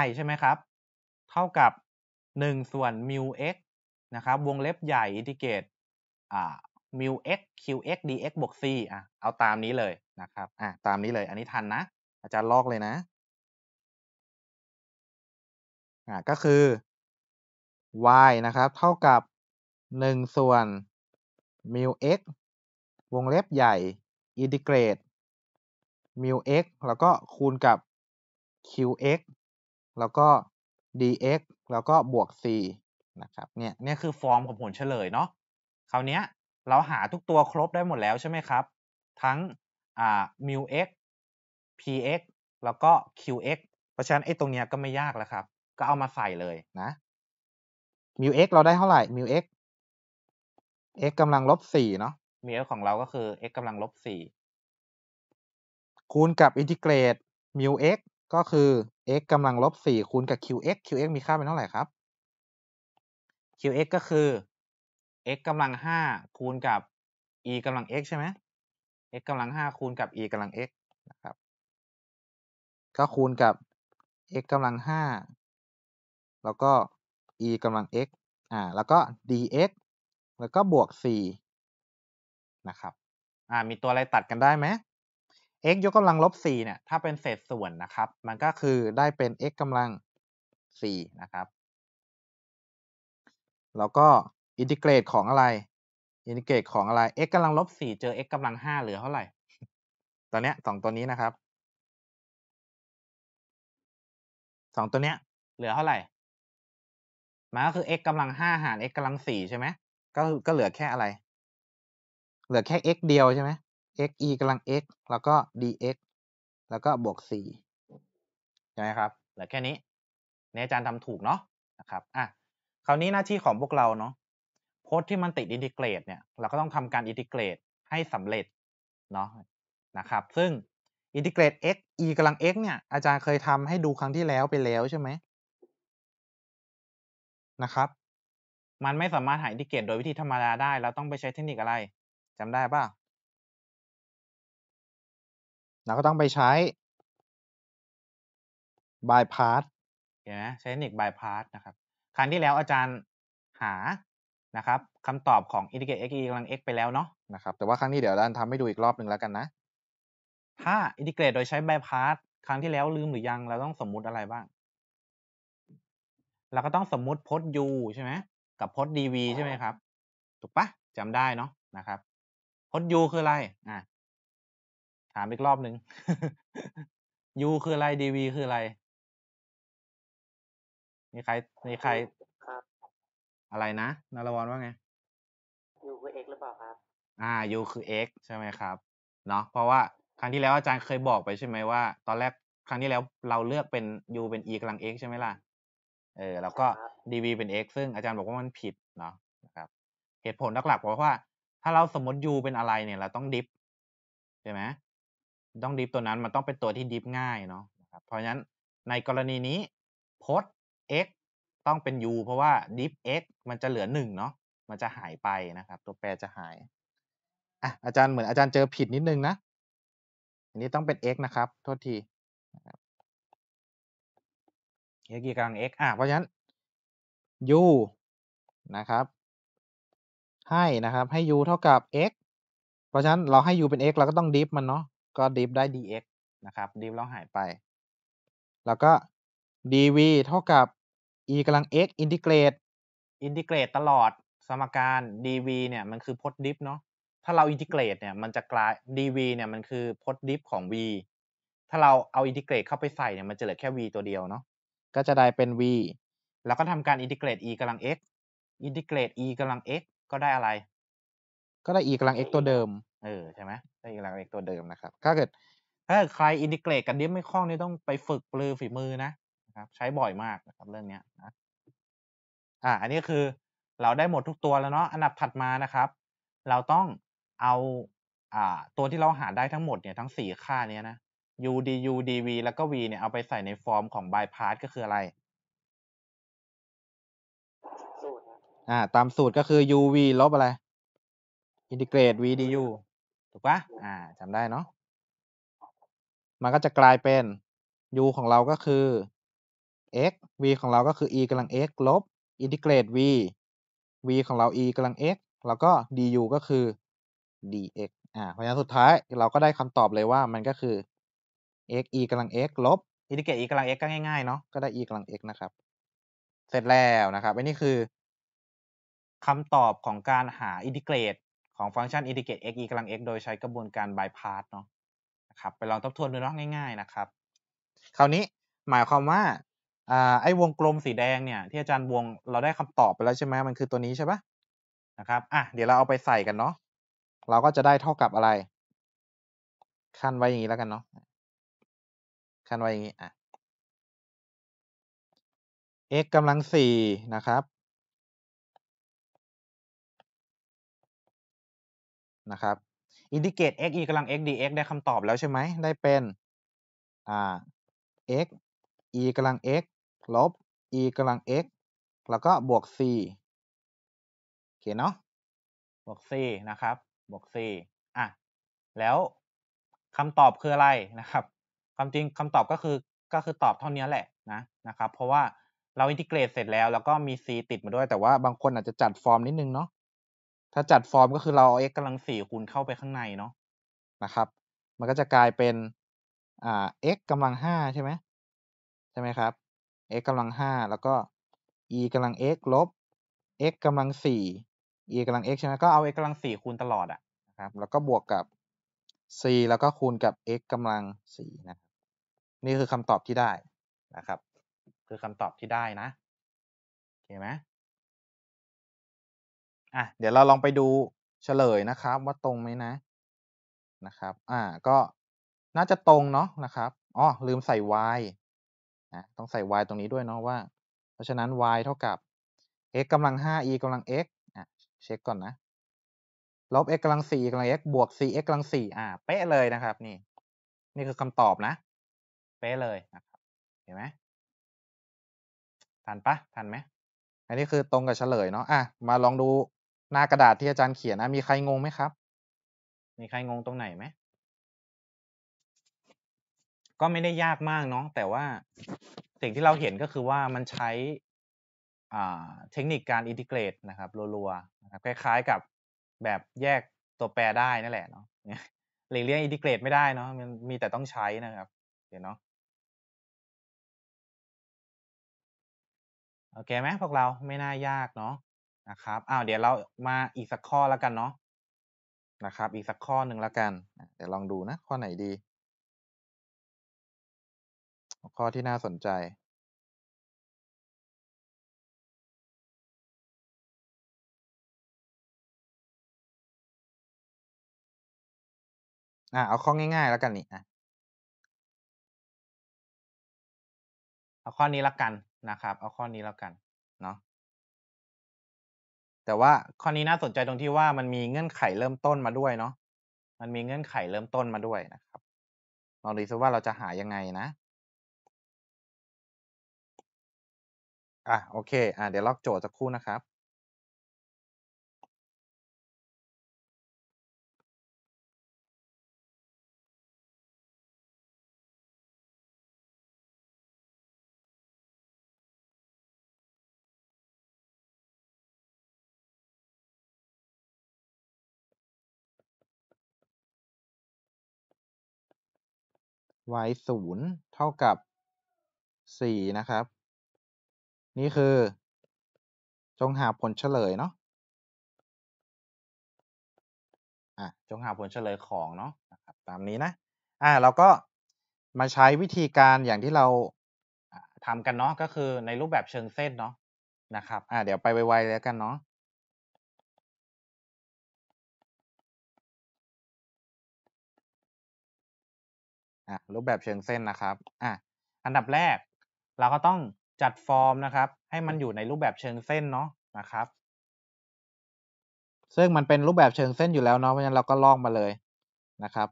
y ใช่ไหมครับ เท่ากับ 1 ส่วนมิว x นะครับวงเล็บใหญ่อินทิเกรตมิว x qx dx บวกซีอ่ะเอาตามนี้เลยนะครับอ่ะตามนี้เลย อันนี้ทันนะ อาจารย์ลอกเลยนะอ่ะก็คือ y นะครับเท่ากับ 1 ส่วนมิว์วงเล็บใหญ่อินทิเกรตมิว์แล้วก็คูณกับ q ์แล้วก็ดีเอซ์แล้วก็บวกซีนะครับเนี่ยเนี่ยคือฟอร์มของผลเฉลยเนาะราวนี้เราหาทุกตัวครบได้หมดแล้วใช่ไหมครับ ทั้งอ่า mu x px แล้วก็ qx เพราะฉะนั้นไอ้ตรงเนี้ยก็ไม่ยากแล้วครับ ก็เอามาใส่เลยนะ mu x เราได้เท่าไหร่ mu x x กำลังลบสี่เนาะ mu x ของเราก็คือ x กำลังลบสี่คูณกับอินทิเกรต mu x ก็คือ x กำลังลบสี่คูณกับ qx qx มีค่าเป็นเท่าไหร่ครับ qx ก็คือ x กำลังห้าคูณกับ e กำลัง x ใช่ไหม x กำลังห้าคูณกับ e กำลัง x นะครับ ก็คูณกับ x กำลังห้าแล้วก็ e กำลัง x อ่าแล้วก็ dx แล้วก็บวก4นะครับอ่ามีตัวอะไรตัดกันได้ไหม x ยกกำลังลบ4เนี่ยถ้าเป็นเศษส่วนนะครับ มันก็คือได้เป็น x กำลัง4นะครับแล้วก็อินทิเกรตของอะไร อินทิเกรตของอะไร x กำลังลบสี่เจอ x กำลังห้าเหลือเท่าไหร่ ตอนเนี้ยสองตัวนี้นะครับ สองตัวเนี้ย เหลือเท่าไหร่มันก็คือ x กำลังห้าหาร x กำลังสี่ใช่ไหมก็ก็เหลือแค่อะไร เหลือแค่ x เดียวใช่ไหม x e กำลัง x แล้วก็ dx แล้วก็บวกสี่ใช่ไหมครับ เหลือแค่นี้ ในอาจารย์ทำถูกเนาะนะครับ อ่ะคราวนี้หน้าที่ของพวกเราเนาะโค้ดที่มันติดอินทิเกรตเนี่ย เราก็ต้องทำการอินทิเกรตให้สำเร็จเนาะนะครับ ซึ่งอินทิเกรต x e กำลัง x เนี่ยอาจารย์เคยทำให้ดูครั้งที่แล้วไปแล้วใช่ไหมนะครับ มันไม่สามารถหาอินทิเกรตโดยวิธีธรรมดาได้ เราต้องไปใช้เทคนิคอะไรจำได้ป่ะเราก็ต้องไปใช้ bypass เห็นไหมใช้เทคนิค bypass นะครับครั้งที่แล้วอาจารย์หานะครับคำตอบของอทิเกรตเอ x กำลัง x ไปแล้วเนาะนะครับ แต่ว่าครั้งนี้เดี๋ยวดันทำให้ดูอีกรอบหนึ่งแล้วกันนะ ถ้าอินทิเกรตโดยใช้บพาร์ตครั้งที่แล้วลืมหรือยังเราต้องสมมุติอะไรบ้าง เราก็ต้องสมมุติพจน์ u ใช่ไหมกับพจน์ dv ใช่ไหมครับ ถูกปะจำได้เนาะนะครับ พจน์ u คืออะไรอ่ะถามอีกรอบหนึ่ง u คืออะไร dv คืออะไรมีใครมีใครอะไรนะนารวรว่าไงยูคือ x หรือเปล่าครับอ่ายูคือ x ใช่ไหมครับเนาะเพราะว่าครั้งที่แล้วอาจารย์เคยบอกไปใช่ไหมว่า ตอนแรกครั้งที่แล้วเราเลือกเป็น u เป็น e กำลัง x ใช่ไหมล่ะเออแล้วก็ dv เป็น x ซึ่งอาจารย์บอกว่ามันผิดเนาะนะครับ เหตุผลหลักๆเพราะว่าถ้าเราสมมติ u เป็นอะไร เนี่ยเราต้องดิฟ ใช่ไหมต้องดิฟตัวนั้นมันต้องเป็นตัวที่ดิฟง่ายเนาะนะครับเพราะฉะนั้นในกรณีนี้พจน์ x ต้องเป็น u เพราะว่า d i f x มันจะเหลือ1เนาะ มันจะหายไปนะครับ ตัวแปรจะหาย อ่ะอาจารย์เหมือนอาจารย์เจอผิดนิดนึงนะ อันนี้ต้องเป็น x นะครับ โทษที x กี่กำลัง x อ่ะ เพราะฉะนั้น u นะครับ ให้นะครับ ให้ u เท่ากับ x เพราะฉะนั้นเราให้ u เป็น x เราก็ต้องดิฟมันเนาะ ก็ดิฟได้ dx นะครับดิฟแล้วหายไป แล้วก็ dv เท่ากับ e กำลัง x อินทิเกรตอินทิเกรตตลอดสมการ dv เนี่ยมันคือพจน์ดิฟเนาะถ้าเราอินทิเกรตเนี่ยมันจะกลาย dv เนี่ยมันคือพจน์ดิฟของ v ถ้าเราเอาอินทิเกรตเข้าไปใส่เนี่ยมันจะเหลือแค่ v ตัวเดียวเนาะก็จะได้เป็น v แล้วก็ทำการอินทิเกรต e กำลัง x อินทิเกรต e กำลัง x ก็ได้อะไร ก็ได้ e กำลัง x ตัวเดิมเออใช่ไหมได้ e กำลัง x ตัวเดิมนะครับถ้าเกิดถ้าใครอินทิเกรตกับดิฟไม่คล่องนี่ต้องไปฝึกปลือฝีมือนะครับใช้บ่อยมากนะครับเรื่องนี้นะ อ่า อันนี้คือเราได้หมดทุกตัวแล้วเนาะอันดับถัดมานะครับ เราต้องเอา อ่า ตัวที่เราหาได้ทั้งหมดเนี่ยทั้งสี่ค่านี้นะ u du dv แล้วก็ v เนี่ยเอาไปใส่ในฟอร์มของ bypass ก็คืออะไรอ่า ตามสูตรก็คือ uv ลบอะไรอินทิเกรต v du ถูกปะอ่าจำได้เนาะมันก็จะกลายเป็น u ของเราก็คือ x v ของเราก็คือ e กำลัง x ลบอินทิเกรต v v ของเรา e กำลัง x แล้วก็ du ก็คือ dx อ่าเพราะฉะนั้นสุดท้าย เราก็ได้คำตอบเลยว่ามันก็คือ x e กำลัง x ลบอินทิเกรต e กำลัง x ก็ง่ายๆเนาะก็ได้ e กำลัง x นะครับเสร็จแล้วนะครับอันนี้คือคำตอบของการหาอินทิเกรตของฟังก์ชันอินทิเกรต x e กำลัง x โดยใช้กระบวนการบายพาสเนาะนะครับไปลองทบทวนดูเนาะง่าย ๆนะครับ คราวนี้หมายความว่าอ่าไอ้วงกลมสีแดงเนี่ย ที่อาจารย์วงเราได้คำตอบไปแล้วใช่ไหม มันคือตัวนี้ใช่ปะนะครับ อ่ะเดี๋ยวเราเอาไปใส่กันเนาะเราก็จะได้เท่ากับอะไรขั้นไว้อย่างนี้แล้วกันเนาะขั้นไว้อย่างนี้อ่ะ x กำลังสี่นะครับนะครับ อินดิเกต x e กำลัง x dx ได้คำตอบแล้วใช่ไหมได้เป็นอ่า x e กำลัง x ลบ e กำลัง x แล้วก็บวก c โอเคเนาะบวก c นะครับบวก c อ่ะ แล้วคำตอบคืออะไรนะครับ ความจริงคำตอบก็คือก็คือตอบเท่านี้แหละนะนะครับ เพราะว่าเราอินทิเกรตเสร็จแล้ว แล้วก็มี c ติดมาด้วย แต่ว่าบางคนอาจจะจัดฟอร์มนิดนึงเนาะ ถ้าจัดฟอร์มก็คือเราเอา x กำลัง 4 คูณเข้าไปข้างในเนาะนะครับ มันก็จะกลายเป็นอ่า x กำลัง5ใช่ไหมใช่ไหมครับ x กำลังห้าแล้วก็ e กำลัง x ลบ x กำลังสี่ e กำลัง x ใช่ไหมก็เอา x กำลังสี่คูณตลอดอ่ะนะครับ แล้วก็บวกกับ c แล้วก็คูณกับ x กำลังสี่นะครับ นี่คือคำตอบที่ได้นะครับ คือคำตอบที่ได้นะโอเคไหมอ่ะเดี๋ยวเราลองไปดูเฉลยนะครับ ว่าตรงไหมนะนะครับ อ่าก็น่าจะตรงเนาะนะครับอ๋อลืมใส่ y ะต้องใส่ y ตรงนี้ด้วยเนาะว่า เพราะฉะนั้น y เท่ากับ x กำลัง 5e กำลัง x อ่ะ เช็คก่อนนะลบ x กำลัง4กำลัง x บวก 4x กำลัง4อ่าเป๊ะเลยนะครับ นี่ นี่คือคำตอบนะเป๊ะเลยนะครับ เห็นไหมทันปะทันไหมอันนี้คือตรงกับเฉลยเนาะอ่ะมาลองดูหน้ากระดาษที่อาจารย์เขียนนะมีใครงงไหมครับ มีใครงงตรงไหนไหมก็ไม่ได้ยากมากเนาะแต่ว่าสิ่งที่เราเห็นก็คือว่ามันใช้เทคนิคการอินทิเกรตนะครับรัวๆนะครับคล้ายๆกับแบบแยกตัวแปรได้นั่นแหละเนาะหลีกเลี่ยงอินทิเกรตไม่ได้เนาะมันมีแต่ต้องใช้นะครับ เดี๋ยวเนาะโอเคไหมพวกเราไม่น่ายากเนาะนะครับอ้าวเดี๋ยวเรามาอีกสักข้อแล้วกันเนาะนะครับ อีกสักข้อหนึ่งแล้วกัน เดี๋ยวลองดูนะ ข้อไหนดีัวข้อที่น่าสนใจ อ่ะเอาข้อง่าย ๆ แล้วกันนี่อ่ะเอาข้อนี้แล้วกันนะครับ เอาข้อนี้แล้วกัน เนาะแต่ว่าข้อนี้น่าสนใจตรงที่ว่ามันมีเงื่อนไขเริ่มต้นมาด้วยเนาะ มันมีเงื่อนไขเริ่มต้นมาด้วยนะครับลองดูซิว่าเราจะหายังไงนะอ่ะโอเค อ่ะเดี๋ยวลอกโจทย์สักครู่นะครับ y ศูนย์เท่ากับสี่นะครับนี่คือ จงหาผลเฉลยเนาะอ่ะจงหาผลเฉลยของเนาะตามนี้นะ อ่ะเราก็มาใช้วิธีการอย่างที่เราทำกันเนาะก็คือในรูปแบบเชิงเส้นเนาะนะครับ อ่ะเดี๋ยวไปไวๆแล้วกันเนาะอ่ะรูปแบบเชิงเส้นนะครับ อ่ะอันดับแรกเราก็ต้องจัดฟอร์มนะครับ ให้มันอยู่ในรูปแบบเชิงเส้นเนาะนะครับ ซึ่งมันเป็นรูปแบบเชิงเส้นอยู่แล้วเนาะเพราะฉะนั้นเราก็ลอกมาเลยนะครับ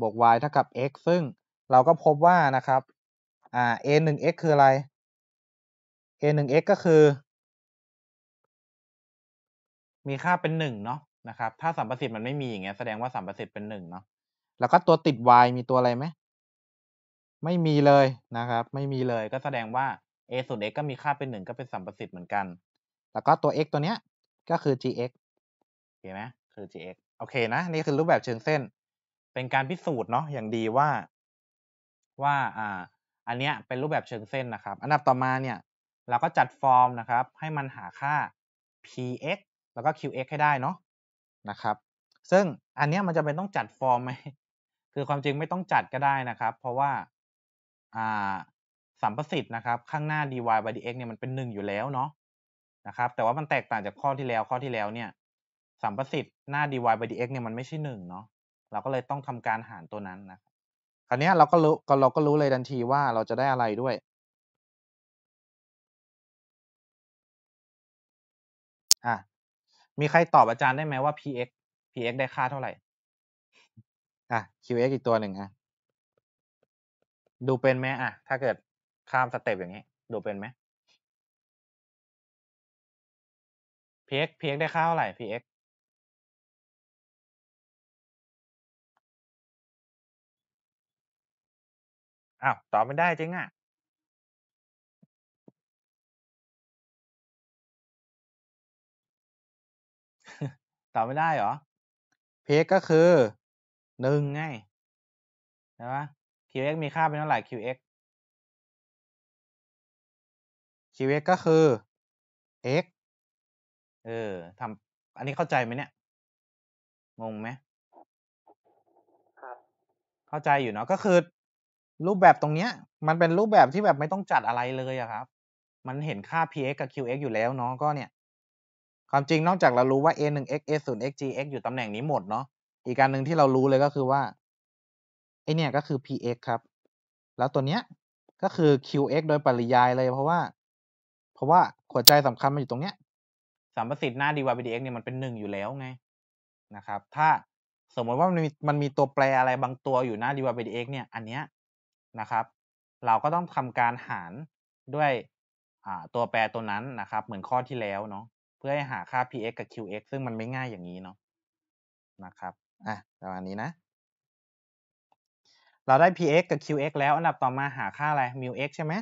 บวก y เท่ากับ x ซึ่งเราก็พบว่านะครับอ่า a 1 x คืออะไร a 1 x ก็คือ มีค่าเป็นหนึ่งเนาะนะครับ ถ้าสัมประสิทธิ์มันไม่มีอย่างเงี้ยแสดงว่าสัมประสิทธิ์เป็นหนึ่งเนาะแล้วก็ตัวติด y มีตัวอะไรไหมไม่มีเลยนะครับ ไม่มีเลยก็แสดงว่า a ส่วน x ก็มีค่าเป็นหนึ่งก็เป็นสัมประสิทธิ์เหมือนกัน แล้วก็ตัว x ตัวเนี้ยก็คือ gx เห็นไหมคือ gx โอเคนะนี่คือรูปแบบเชิงเส้น เป็นการพิสูจน์เนาะอย่างดีว่าว่าอ่าอันเนี้ยเป็นรูปแบบเชิงเส้นนะครับ อันดับต่อมาเนี่ย เราก็จัดฟอร์มนะครับ ให้มันหาค่า px แล้วก็ qx ให้ได้เนาะนะครับ ซึ่งอันเนี้ยมันจะเป็นต้องจัดฟอร์มไหมคือความจริงไม่ต้องจัดก็ได้นะครับ เพราะว่าอ่าสัมประสิทธิ์นะครับข้างหน้า dy by dx เนี่ยมันเป็น 1 อยู่แล้วเนาะนะครับแต่ว่ามันแตกต่างจากข้อที่แล้วข้อที่แล้วเนี่ย สัมประสิทธิ์หน้า dy by dx เนี่ยมันไม่ใช่1เนาะเราก็เลยต้องทำการหารตัวนั้นนะคราวนี้เราก็รู้เราก็รู้เลยทันทีว่าเราจะได้อะไรด้วยอ่ะมีใครตอบอาจารย์ได้ไหมว่า px px ได้ค่าเท่าไหร่ อ่ะ qx อีกตัวหนึ่งอ่ะดูเป็นไหมอ่ะ ถ้าเกิดข้ามสเต็ปอย่างนี้ ดูเป็นไหม px px ได้ค่าเท่าไหร่ px อ้าว ตอบไม่ได้จริงอ่ะตอบไม่ได้เหรอ px ก็คือหนึ่งไงใช่ปะ qx มีค่าเป็นเท่าไหร่ qx ีเวกก็คือ x เออทำอันนี้เข้าใจไหมเนี่ย งงไหมเข้าใจอยู่เนาะก็คือ รูปแบบตรงเนี้ย มันเป็นรูปแบบที่แบบไม่ต้องจัดอะไรเลยอะครับ มันเห็นค่า px กับ qx อยู่แล้วเนาะก็เนี่ย ความจริงนอกจากเรารู้ว่า a 1 x a 0 x gx อยู่ตำแหน่งนี้หมดเนาะอีกการหนึ่งที่เรารู้เลยก็คือว่าไอเนี่ยก็คือ px ครับ แล้วตัวเนี้ยก็คือ qx โดยปริยายเลยเพราะว่าราะว่าหัวใจสำคัญมันอยู่ตรงเนี้ยสัมประสิทธิ์หน้า d y d x เนี่ยมันเป็นหนึ่งอยู่แล้วไงนะครับ ถ้าสมมติว่ามันมีมันมีตัวแปรอะไรบางตัวอยู่หน้า d y d x เนี่ย อันเนี้ยนะครับ เราก็ต้องทำการหารด้วยตัวแปรตัวนั้นนะครับ เหมือนข้อที่แล้วเนาะ เพื่อให้หาค่า px กับ qx ซึ่งมันไม่ง่ายอย่างนี้เนาะนะครับ อ่ะประมาณนี้นะ เราได้ px กับ qx แล้วอันดับต่อมาหาค่าอะไร μ x ใช่ไหม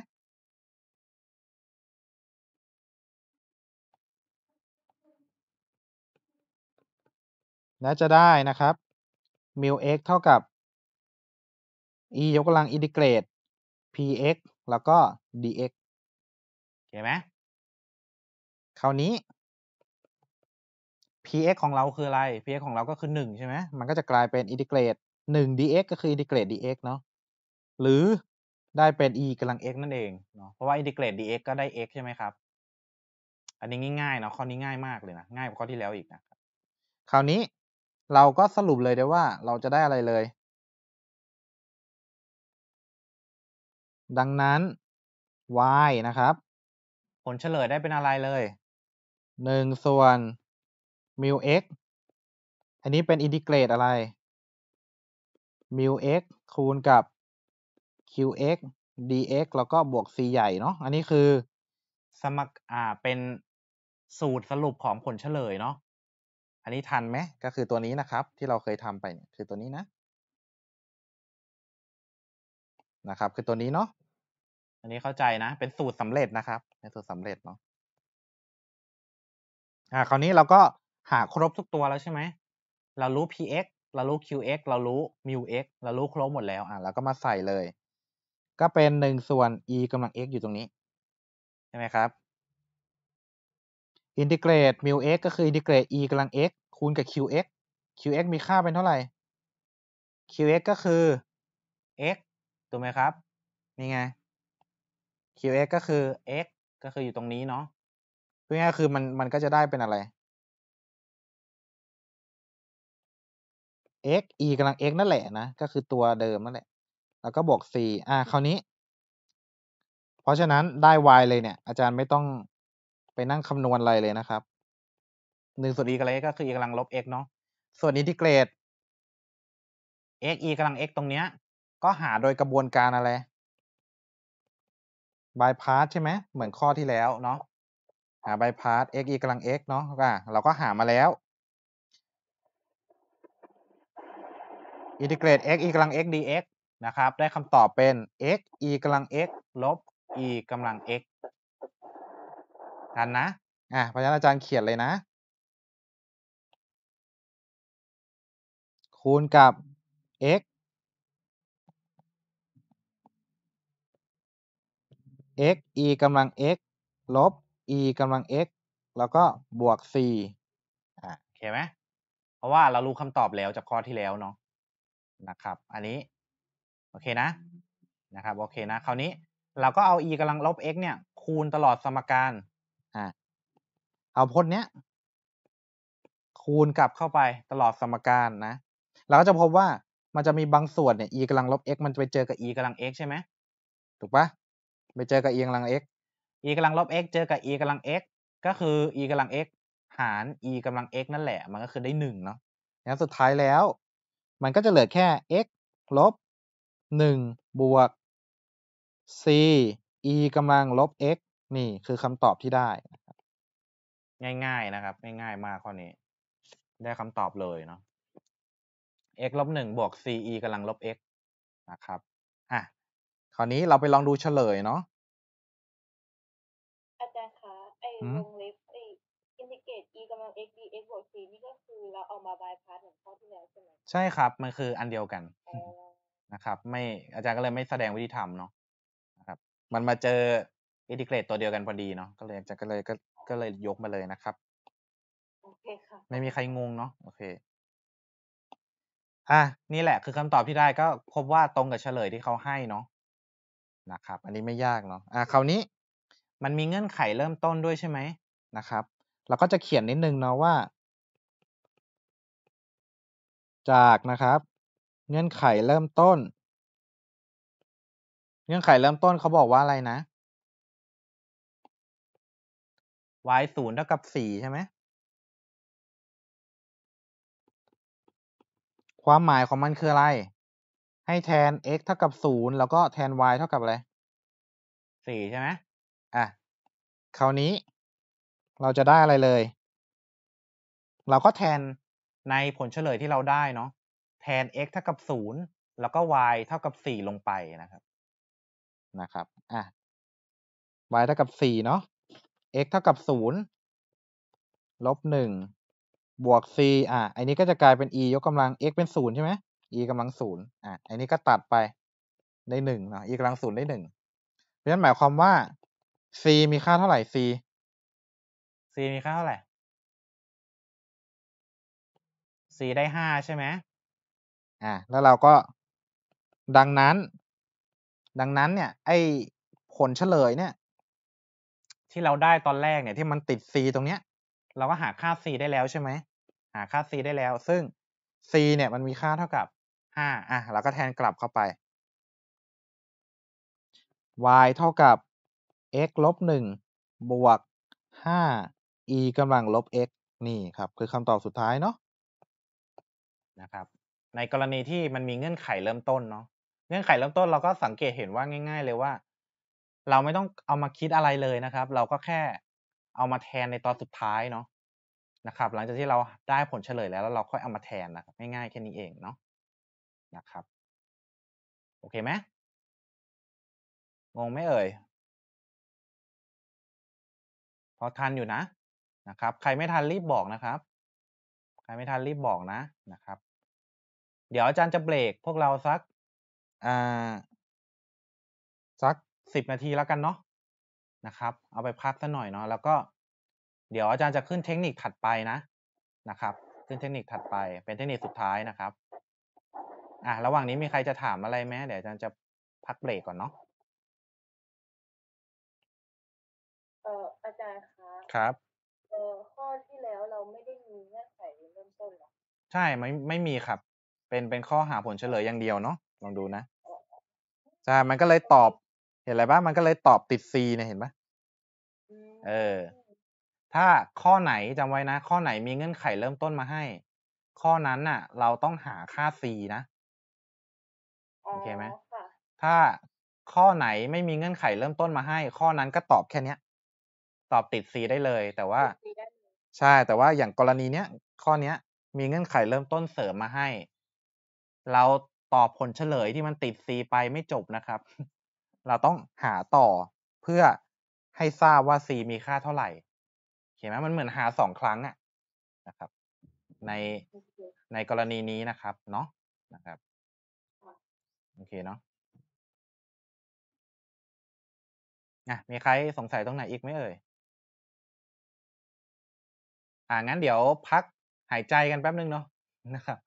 และจะได้นะครับมิวเท่ากับ e ยกกำลังอินทิเกรต px แล้วก็ dx เข้าไหม คราวนี้ px ของเราคืออะไร px ของเราก็คือ1ใช่ไหม มันก็จะกลายเป็น อินทิเกรต1 dx ก็คือ อินทิเกรต dx เนาะ หรือได้เป็น e กำลัง x นั่นเองเนาะเพราะว่าอินทิเกรต dx ก็ได้ x ใช่ไหมครับ อันนี้ง่ายๆเนาะ ข้อนี้ง่ายมากเลยนะ ง่ายกว่าข้อที่แล้วอีกนะคราวนี้เราก็สรุปเลยได้ว่าเราจะได้อะไรเลย ดังนั้น y นะครับ ผลเฉลยได้เป็นอะไรเลย1ส่วนมิว x อันนี้เป็นอินทิเกรตอะไรมิว x คูณกับ qx dx แล้วก็บวก c ใหญ่เนาะอันนี้คือ สมัครอ่าเป็นสูตรสรุปของผลเฉลยเนาะอันนี้ทันไหม ก็คือตัวนี้นะครับ ที่เราเคยทำไปเนี่ยคือตัวนี้นะ นะครับ คือตัวนี้เนาะอันนี้เข้าใจนะ เป็นสูตรสำเร็จนะครับเป็นสูตรสำเร็จเนาะอ่าคราวนี้เราก็หาครบทุกตัวแล้วใช่ไหมเรารู้ px เรารู้ qx เรารู้ mu x เรารู้ครบหมดแล้วอ่าเราก็มาใส่เลย ก็เป็นหนึ่งส่วน e กำลัง x อยู่ตรงนี้ใช่ไหมครับอินทิเกรตมิว็ก็คืออินทิเกรต e กำลัง x คูณกับ qx qx มีค่าเป็นเท่าไหร่ qx ก็คือ x ถูกไหมครับนี่ไง qx ก็คือ x ก็คืออยู่ตรงนี้เนาะพูดง่ายคือมันมันก็จะได้เป็นอะไร x e กำลัง x นั่นแหละนะ ก็คือตัวเดิมนั่นแหละ แล้วก็บวก4 อ่าคราวนี้ เพราะฉะนั้นได้ y เลยเนี่ย อาจารย์ไม่ต้องไปนั่งคำนวณอะไรเลยนะครับ หนึ่งส่วน e กอะัร x ก็คือ e กำลังลบ x เนาะส่วนอินทิเกรต x e กำลัง x ตรงเนี้ย ก็หาโดยกระบวนการอะไรบายพาสใช่ไหมเหมือนข้อที่แล้วเนาะหาบายพาส x e กำลัง x เนาะอ่ะเราก็หามาแล้ว อินทิเกรต x e กำลัง x dx นะครับได้คำตอบเป็น x e กำลัง x ลบ e กำลัง x ัน นะ อ่ะพระฉนอาจารย์เขียนเลยนะ คูณกับ x x e กำลัง x ลบ e กำลัง x แล้วก็บวก c อ่ะโอเคไหมเพราะว่าเรารู้คำตอบแล้ว จากข้อที่แล้ว เนาะ นะครับ อันนี้ โอเค นะ นะครับ โอเค นะ คราวนี้ เราก็เอา e กำลัง ลบ x เนี่ย คูณตลอดสมการเอาพจน์เนี้ยคูณกลับเข้าไปตลอดสมการนะเราก็จะพบว่ามันจะมีบางส่วนเนี่ย e กำลังลบ x มันจะไปเจอกับ e กำลัง x ใช่ไหมถูกปะไปเจอกับ e กำลัง x e กำลังลบ x เจอกับ e กำลัง x ก็คือ e กำลัง x หาร e กำลัง x นั่นแหละ มันก็คือได้หนึ่งเนาะแล้วสุดท้ายแล้ว มันก็จะเหลือแค่ x ลบหนึ่งบวก c e กำลังลบ x นี่คือคำตอบที่ได้ ง่ายๆนะครับง่ายๆมากข้อนี้ ได้คำตอบเลยเนาะ x ลบหนึ่งบวก ce กำลังลบ x นะครับอ่ะคราวนี้เราไปลองดูเฉลยเนาะอาจารย์คะไอ้วงเล็บไอ้อินทิเกรต e กำลัง x dx บวก c นี่ก็คือเราเอามาบายพาสเหมือนข้อที่แล้วใช่ไหมใช่ครับ มันคืออันเดียวกันนะครับ ไม่อาจารย์ก็เลยไม่แสดงวิธีทำเนาะนะครับ มันมาเจออินทิเกรตตัวเดียวกันพอดีเนาะก็เลยจะก็เลยก็ก็เลยยกมาเลยนะครับโอเคค่ะไม่มีใครงงเนาะโอเค อ่ะนี่แหละคือคำตอบที่ได้ก็พบว่าตรงกับเฉลยที่เขาให้เนาะนะครับ อันนี้ไม่ยากเนาะอ่ะคราวนี้ มันมีเงื่อนไขเริ่มต้นด้วยใช่ไหมนะครับ เราก็จะเขียนนิดนึงเนาะว่า จากนะครับ เงื่อนไขเริ่มต้น เงื่อนไขเริ่มต้นเขาบอกว่าอะไรนะ y ศูนย์เท่ากับสี่ใช่ไหม ความหมายของมันคืออะไร ให้แทน x เท่ากับศูนย์แล้วก็แทน y เท่ากับอะไรสี่ใช่ไหมอ่ะคราวนี้เราจะได้อะไรเลย เราก็แทนในผลเฉลยที่เราได้เนาะ แทน x เท่ากับศูนย์แล้วก็ y เท่ากับสี่ลงไปนะครับ นะครับ อ่ะ y เท่ากับสี่เนาะ x เท่ากับศูนย์ลบหนึ่งบวก c อ่ะไอ้นนี้ก็จะกลายเป็น e ยกกำลัง x เป็นศูนย์ใช่ไหม e กำลังศูนย์อ่ะไอ้นนี้ก็ตัดไปได้หนึ่งเนาะ e กำลังศูนย์ได้หนึ่งเพราะฉะนั้นหมายความว่า c มีค่าเท่าไหร่ c c มีค่าเท่าไหร่ c ได้ห้าใช่ไหมอ่ะแล้วเราก็ดังนั้น ดังนั้นเนี่ย ไอผลเฉลยเนี่ยที่เราได้ตอนแรกเนี่ยที่มันติด c ตรงเนี้ย เราก็หาค่า c ได้แล้วใช่ไหมหาค่า c ได้แล้วซึ่ง c เนี่ยมันมีค่าเท่ากับห้าอ่ะเราก็แทนกลับเข้าไป y เท่ากับ x ลบหนึ่งบวกห้า e กำลังลบ x นี่ครับคือคำตอบสุดท้ายเนาะนะครับ ในกรณีที่มันมีเงื่อนไขเริ่มต้นเนาะเงื่อนไขเริ่มต้น เราก็สังเกตเห็นว่าง่าย ๆเลยว่าเราไม่ต้องเอามาคิดอะไรเลยนะครับ เราก็แค่เอามาแทนในตอนสุดท้ายเนาะนะครับ หลังจากที่เราได้ผลเฉลยแล้วแล้วเราค่อยเอามาแทนนะครับง่ายๆแค่นี้เองเนาะนะครับ โอเคไหมงงไม่เอ่ย พอทันอยู่นะ นะครับ ใครไม่ทันรีบบอกนะครับ ใครไม่ทันรีบบอกนะนะครับ เดี๋ยวอาจารย์จะเบรกพวกเราสักอ่าสักสิบนาทีแล้วกันเนาะนะครับ เอาไปพักสักหน่อยเนาะแล้วก็ เดี๋ยวอาจารย์จะขึ้นเทคนิคถัดไปนะ นะครับขึ้นเทคนิคถัดไปเป็นเทคนิคสุดท้ายนะครับอ่ะระหว่างนี้มีใครจะถามอะไรไหมเดี๋ยวอาจารย์จะพักเบรกก่อนเนาะเอออาจารย์คะครับเออข้อที่แล้วเราไม่ได้มีเงื่อนไขเริ่มต้นหรอใช่ไม่ไม่มีครับ เป็นเป็นข้อหาผลเฉลยอย่างเดียวเนาะลองดูนะใช่มันก็เลยตอบเห็นอะไรบ้างมันก็เลยตอบติด C เนี่ยเห็นไหมเออ ถ้าข้อไหนจำไว้นะ ข้อไหนมีเงื่อนไขเริ่มต้นมาให้ ข้อนั้นน่ะ เราต้องหาค่า C นะ โอเคไหมถ้าข้อไหนไม่มีเงื่อนไขเริ่มต้นมาให้ ข้อนั้นก็ตอบแค่เนี้ย ตอบติด C ได้เลย แต่ว่าใช่แต่ว่าอย่างกรณีเนี้ย ข้อเนี้ย มีเงื่อนไขเริ่มต้นเสริมมาให้ เราตอบผลเฉลยที่มันติด C ไปไม่จบนะครับเราต้องหาต่อเพื่อให้ทราบว่า c มีค่าเท่าไหร่ เขียนไหม มันเหมือนหาสองครั้งอะนะครับ ในในกรณีนี้นะครับเนาะนะครับโอเคเนาะอ่ะมีใครสงสัยตรงไหนอีกไหมเอ่ยอ่างั้นเดี๋ยวพักหายใจกันแป๊บนึงเนาะนะครับ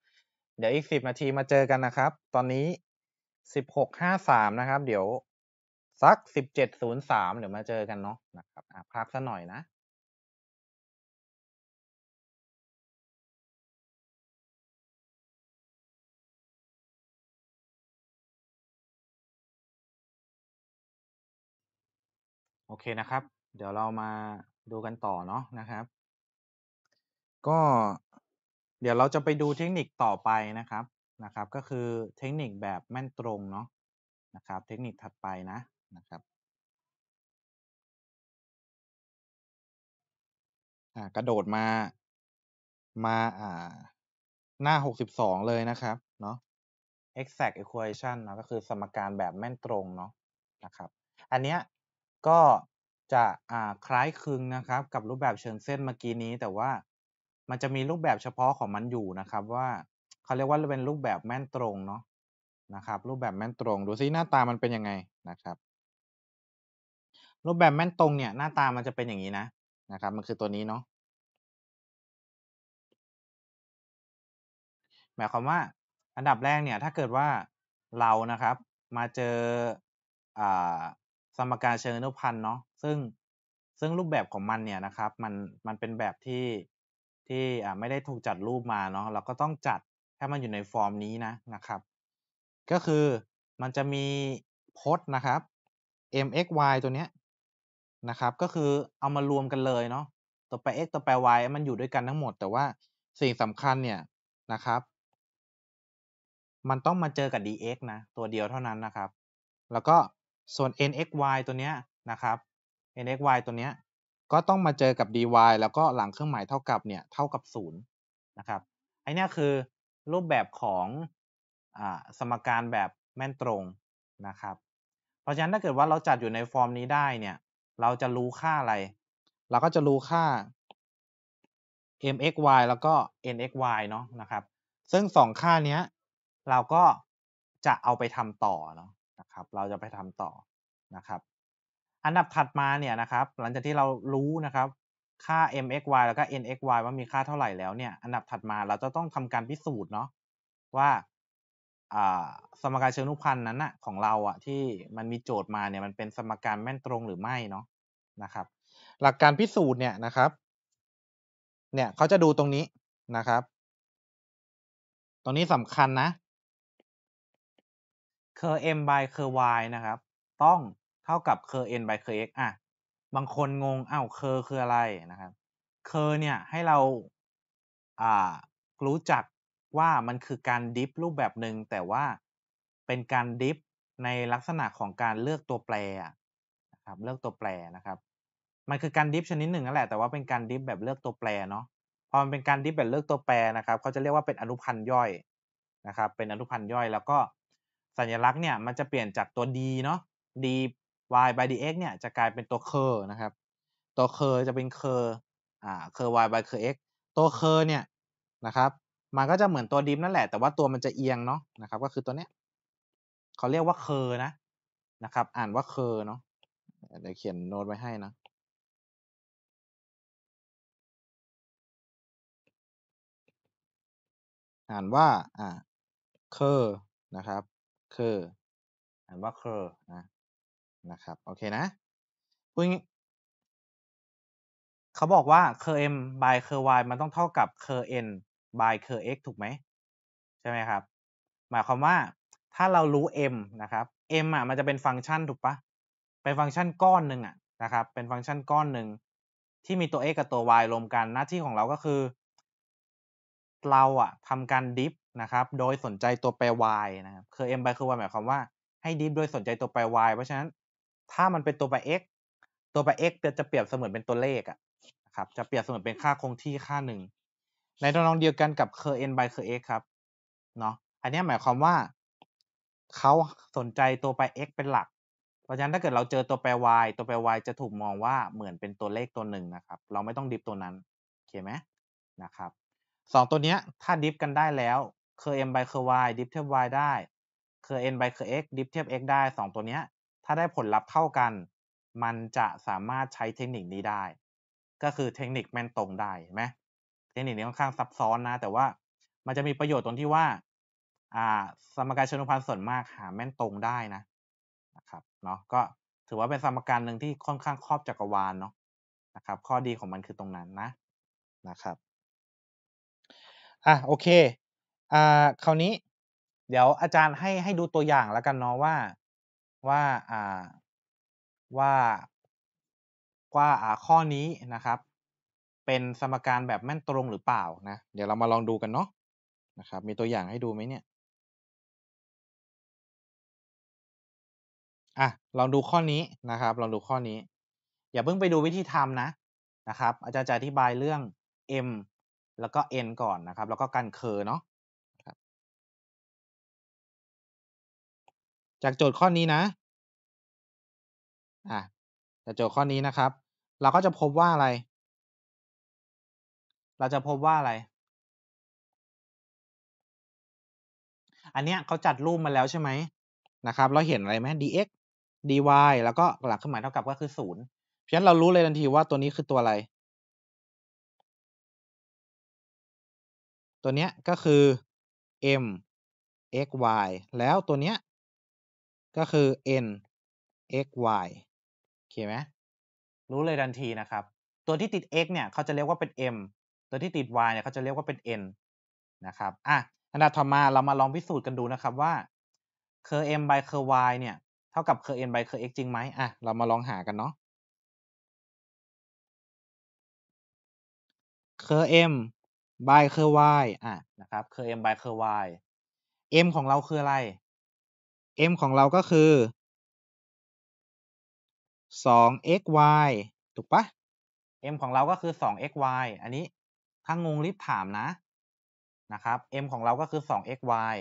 เดี๋ยวอีกสิบนาทีมาเจอกันนะครับ ตอนนี้สิบหกห้าสามนะครับ เดี๋ยวสัก 1703 เดี๋ยวมาเจอกันเนาะนะครับ อ่าพักซะหน่อยนะ โอเคนะครับ เดี๋ยวเรามาดูกันต่อเนาะนะครับ ก็เดี๋ยวเราจะไปดูเทคนิคต่อไปนะครับนะครับ ก็คือเทคนิคแบบแม่นตรงเนาะนะครับ เทคนิคถัดไปนะนะครับ กระโดดมา มาอ่าหน้า 62 เลยนะครับ เนาะ exact equation เนาะก็คือสมการแบบแม่นตรงเนาะ นะครับ อันเนี้ย ก็จะอ่าคล้ายคลึงนะครับ กับรูปแบบเชิงเส้นเมื่อกี้นี้ แต่ว่ามันจะมีรูปแบบเฉพาะของมันอยู่นะครับ ว่าเขาเรียกว่าเป็นรูปแบบแม่นตรงเนาะ นะครับ รูปแบบแม่นตรง ดูซิหน้าตามันเป็นยังไงนะครับรูปแบบแม่นตรงเนี่ยหน้าตามันจะเป็นอย่างนี้นะนะครับ มันคือตัวนี้เนาะหมายความว่าอันดับแรกเนี่ย ถ้าเกิดว่าเรานะครับ มาเจออสมการเชิงอนุพันธ์เนาะซึ่งซึ่งรูปแบบของมันเนี่ยนะครับ มันมันเป็นแบบที่ที่ไม่ได้ถูกจัดรูปมาเนาะเราก็ต้องจัดให้มันอยู่ในฟอร์มนี้นะนะครับก็คือมันจะมีพจน์นะครับ mxy ตัวเนี้ยนะครับก็คือเอามารวมกันเลยเนาะตัวแปร x ตัวแปร y มันอยู่ด้วยกันทั้งหมด แต่ว่าสิ่งสำคัญเนี่ยนะครับ มันต้องมาเจอกับ dx นะตัวเดียวเท่านั้นนะครับ แล้วก็ส่วน nxy ตัวเนี้ยนะครับ nxy ตัวเนี้ยก็ต้องมาเจอกับ dy แล้วก็หลังเครื่องหมายเท่ากับเนี่ย เท่ากับ0นะครับไอเนี้ยคือรูปแบบของอสมการแบบแม่นตรงนะครับ เพราะฉะนั้นถ้าเกิดว่าเราจัดอยู่ในฟอร์มนี้ได้เนี่ยเราจะรู้ค่าอะไร เราก็จะรู้ค่า mxy แล้วก็ nxy เนาะนะครับ ซึ่งสองค่านี้เราก็จะเอาไปทำต่อเนาะนะครับ เราจะไปทำต่อนะครับ อันดับถัดมาเนี่ยนะครับ หลังจากที่เรารู้นะครับค่า mxy แล้วก็ nxy ว่ามีค่าเท่าไหร่แล้วเนี่ยอันดับถัดมาเราจะต้องทำการพิสูจน์เนาะว่าสมการเชิงอนุพันธ์นั้นอะของเราอะที่มันมีโจทย์มาเนี่ยมันเป็นสมการแม่นตรงหรือไม่เนาะนะครับหลักการพิสูจน์เนี่ยนะครับ เนี่ยเขาจะดูตรงนี้นะครับ ตรงนี้สำคัญนะเเคออ c ย r m by cur y นะครับ ต้องเท่ากับเคอร์เอ็นบายเคอร์เอ่ะ บางคนงงอ้าวอร์คืออะไรนะครับอร์เนี่ยให้เราอ่ารู้จักว่ามันคือการดิฟรูปแบบหนึง่งแต่ว่า เป็นการดิฟในลักษณะของการเลือกตัวแปรนะครับ เลือกตัวแปรนะครับมันคือการดิฟ ชนิดหนึ่งนั่นแหละแต่ ว่าเป็นการดิฟแบบเลือกตัวแปรเนาะพอมันเป็นการดิฟแบบเลือกตัวแปรนะครับเขาจะเรียกว่าเป็นอนุพันธ์ย่อยนะครับเป็นอนุพันธ์ย่อยแล้วก็สัญลักษณ์เนี่ย มันจะเปลี่ยนจากตัว d เนาะ d y by dx เนี่ยจะกลายเป็นตัวเคนะครับ ตัวเคจะเป็นเคออ่าเคอ y by เคอ์ x ตัวเคเนี่ยนะครับ มันก็จะเหมือนตัวดิฟนั่นแหละแต่ว่าตัวมันจะเอียงเนาะนะครับก็คือตัวเนี้ยเขาเรียกว่าเคนะนะครับอ่านว่าเคเนาะเดี๋ยวเขียนโน้ตไว้ให้นะอ่านว่าอ่าเคอร์นะครับเคอร์อ่านว่า เคอร์นะ นะครับ โอเค นะพูดเขาบอกว่า เคอร์เอ็มบายเคอร์วมันต้องเท่ากับ เคอร์เอ็นบายเคอร์เอ็กถูกไหม ใช่ไหมครับ หมายความว่า ถ้าเรารู้ m นะครับ m อ่ะ มันจะเป็นฟังก์ชัน ถูกปะเป็นฟังก์ชันก้อนหนึ่งอ่ะ นะครับ เป็นฟังก์ชันก้อนหนึ่ง ที่มีตัว x กับตัว y รวมกัน หน้าที่ของเราก็คือเราอะทำการดิฟนะครับ โดยสนใจตัวแปร y นะครับคือ m by คือ y หมายความว่าให้ดิฟโดยสนใจตัวแปร y เพราะฉะนั้นถ้ามันเป็นตัวแปร x ตัวแปร x จะเปรียบเสมือนเป็นตัวเลขอะนะครับ จะเปรียบเสมือนเป็นค่าคงที่ค่าหนึ่งในทำนองเดียวกันกับ curl n by curl x ครับเนาะอันนี้หมายความว่าเขาสนใจตัวแปร x เป็นหลัก เพราะฉะนั้นถ้าเกิดเราเจอตัวแปร y ตัวแปร y จะถูกมองว่าเหมือนเป็นตัวเลขตัวหนึ่งนะครับ เราไม่ต้องดิฟตัวนั้นโอเคไหมนะครับสองตัวเนี้ยถ้าดิฟกันได้แล้ว เคเอ็มไบเคไวดิฟเทียบไวได้เคเอยนไบเค็กดิฟเทียบเอ็กได้สองตัวเนี้ย ถ้าได้ผลลัพธ์เท่ากัน มันจะสามารถใช้เทคนิคนี้ได้ ก็คือเทคนิคแม่นตรงได้ไหมเทคนิคนี้ค่อนข้างซับซ้อนนะ แต่ว่ามันจะมีประโยชน์ตรงที่ว่า อ่า สมการชนุพันธ์ส่วนมากหาแม่นตรงได้นะนะครับเนาะก็ถือว่าเป็นสมการหนึ่งที่ค่อนข้างครอบจักรวาลเนาะนะครับ ข้อดีของมันคือตรงนั้นนะนะครับอ่ะโอเคอ่าคราวนี้ เดี๋ยวอาจารย์ให้ให้ดูตัวอย่างแล้วกันเนาะว่าว่าอ่าว่าว่าอ่าข้อนี้นะครับ เป็นสมการแบบแม่นตรงหรือเปล่านะเดี๋ยวเรามาลองดูกันเนาะนะครับ มีตัวอย่างให้ดูไหมเนี่ย อ่ะลองดูข้อนี้นะครับลองดูข้อนี้อย่าเพิ่งไปดูวิธีทำนะนะครับ อาจารย์จะอธิบายเรื่อง m แล้วก็ n ก่อนนะครับ แล้วก็กันเคอร์เนาะจากโจทย์ข้อนี้นะอ่ะจากโจทย์ข้อนี้นะครับ เราก็จะพบว่าอะไร เราจะพบว่าอะไร อันเนี้ยเขาจัดรูปมาแล้วใช่ไหมนะครับ เราเห็นอะไรไหม dx dy แล้วก็หลักเครื่องหมายเท่ากับก็คือศูนย์เพราะฉะนั้นเรารู้เลยทันทีว่าตัวนี้คือตัวอะไรตัวเนี้ยก็คือ m x y แล้วตัวเนี้ยก็คือ n x y โอเคไหมรู้เลยทันทีนะครับ ตัวที่ติด x เนี่ยเขาจะเรียกว่าเป็น m ตัวที่ติด y เนี่ยเขาจะเรียกว่าเป็น n นะครับ อ่ะอันดับต่อมาเรามาลองพิสูจน์กันดูนะครับว่า curl m by curl y เนี่ยเท่ากับ curl n by curl x จริงไหมอ่ะ เรามาลองหากันเนาะ curl m ายเคอร์วายอ่ะนะครับเคอร์ m ายเคอร์วาย m ของเราคืออะไร m ของเราก็คือ2 xy ถูกปะ m ของเราก็คือ2 xy อันนี้ถ้างงรีบถามนะนะครับ m ของเราก็คือ2 xy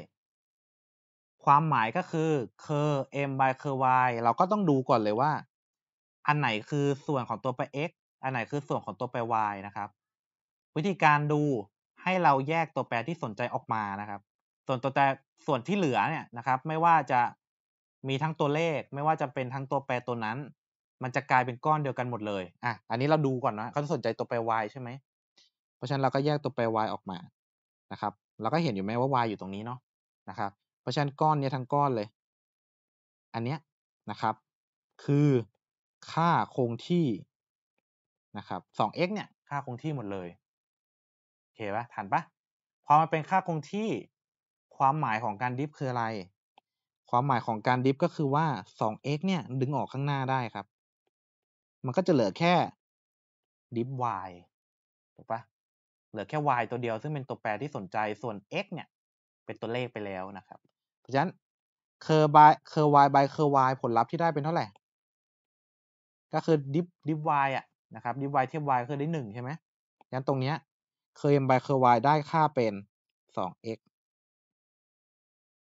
ความหมายก็คือเคอร์ m by เคอร์ y เราก็ต้องดูก่อนเลยว่า อันไหนคือส่วนของตัวแปร x อันไหนคือส่วนของตัวแปร y นะครับวิธีการดูให้เราแยกตัวแปรที่สนใจออกมานะครับ ส่วนตัวแปรส่วนที่เหลือเนี่ยนะครับ ไม่ว่าจะมีทั้งตัวเลข ไม่ว่าจะเป็นทั้งตัวแปรตัวนั้น มันจะกลายเป็นก้อนเดียวกันหมดเลยอ่ะอันนี้เราดูก่อนนะเขาสนใจตัวแปร y ใช่ไหมเพราะฉะนั้นเราก็แยกตัวแปร y ออกมานะครับเราก็เห็นอยู่ไหมว่า y อยู่ตรงนี้เนาะนะครับเพราะฉะนั้นก้อนเนี้ยทั้งก้อนเลย อันเนี้ยนะครับ คือค่าคงที่นะครับ 2x เนี่ย ค่าคงที่หมดเลยเคปะทันปะพอมันเป็นค่าคงที่ความหมายของการดิฟคืออะไร ความหมายของการดิฟก็คือว่า 2x เนี่ยดึงออกข้างหน้าได้ครับ มันก็จะเหลือแค่ดิฟ y ถูกปะเหลือแค่ y ตัวเดียวซึ่งเป็นตัวแปรที่สนใจส่วน x เนี่ย เป็นตัวเลขไปแล้วนะครับ เพราะฉะนั้นเคอร์บายเคอร์วายบายเคอร์วายผลลัพธ์ที่ได้เป็นเท่าไหร่ก็คือดิฟดิฟวายอ่ะนะครับดิฟวายเทียบวายคือได้หนึ่งใช่ไหมงั้นตรงเนี้ยเคยมบายเคย y ได้ค่าเป็นสอง x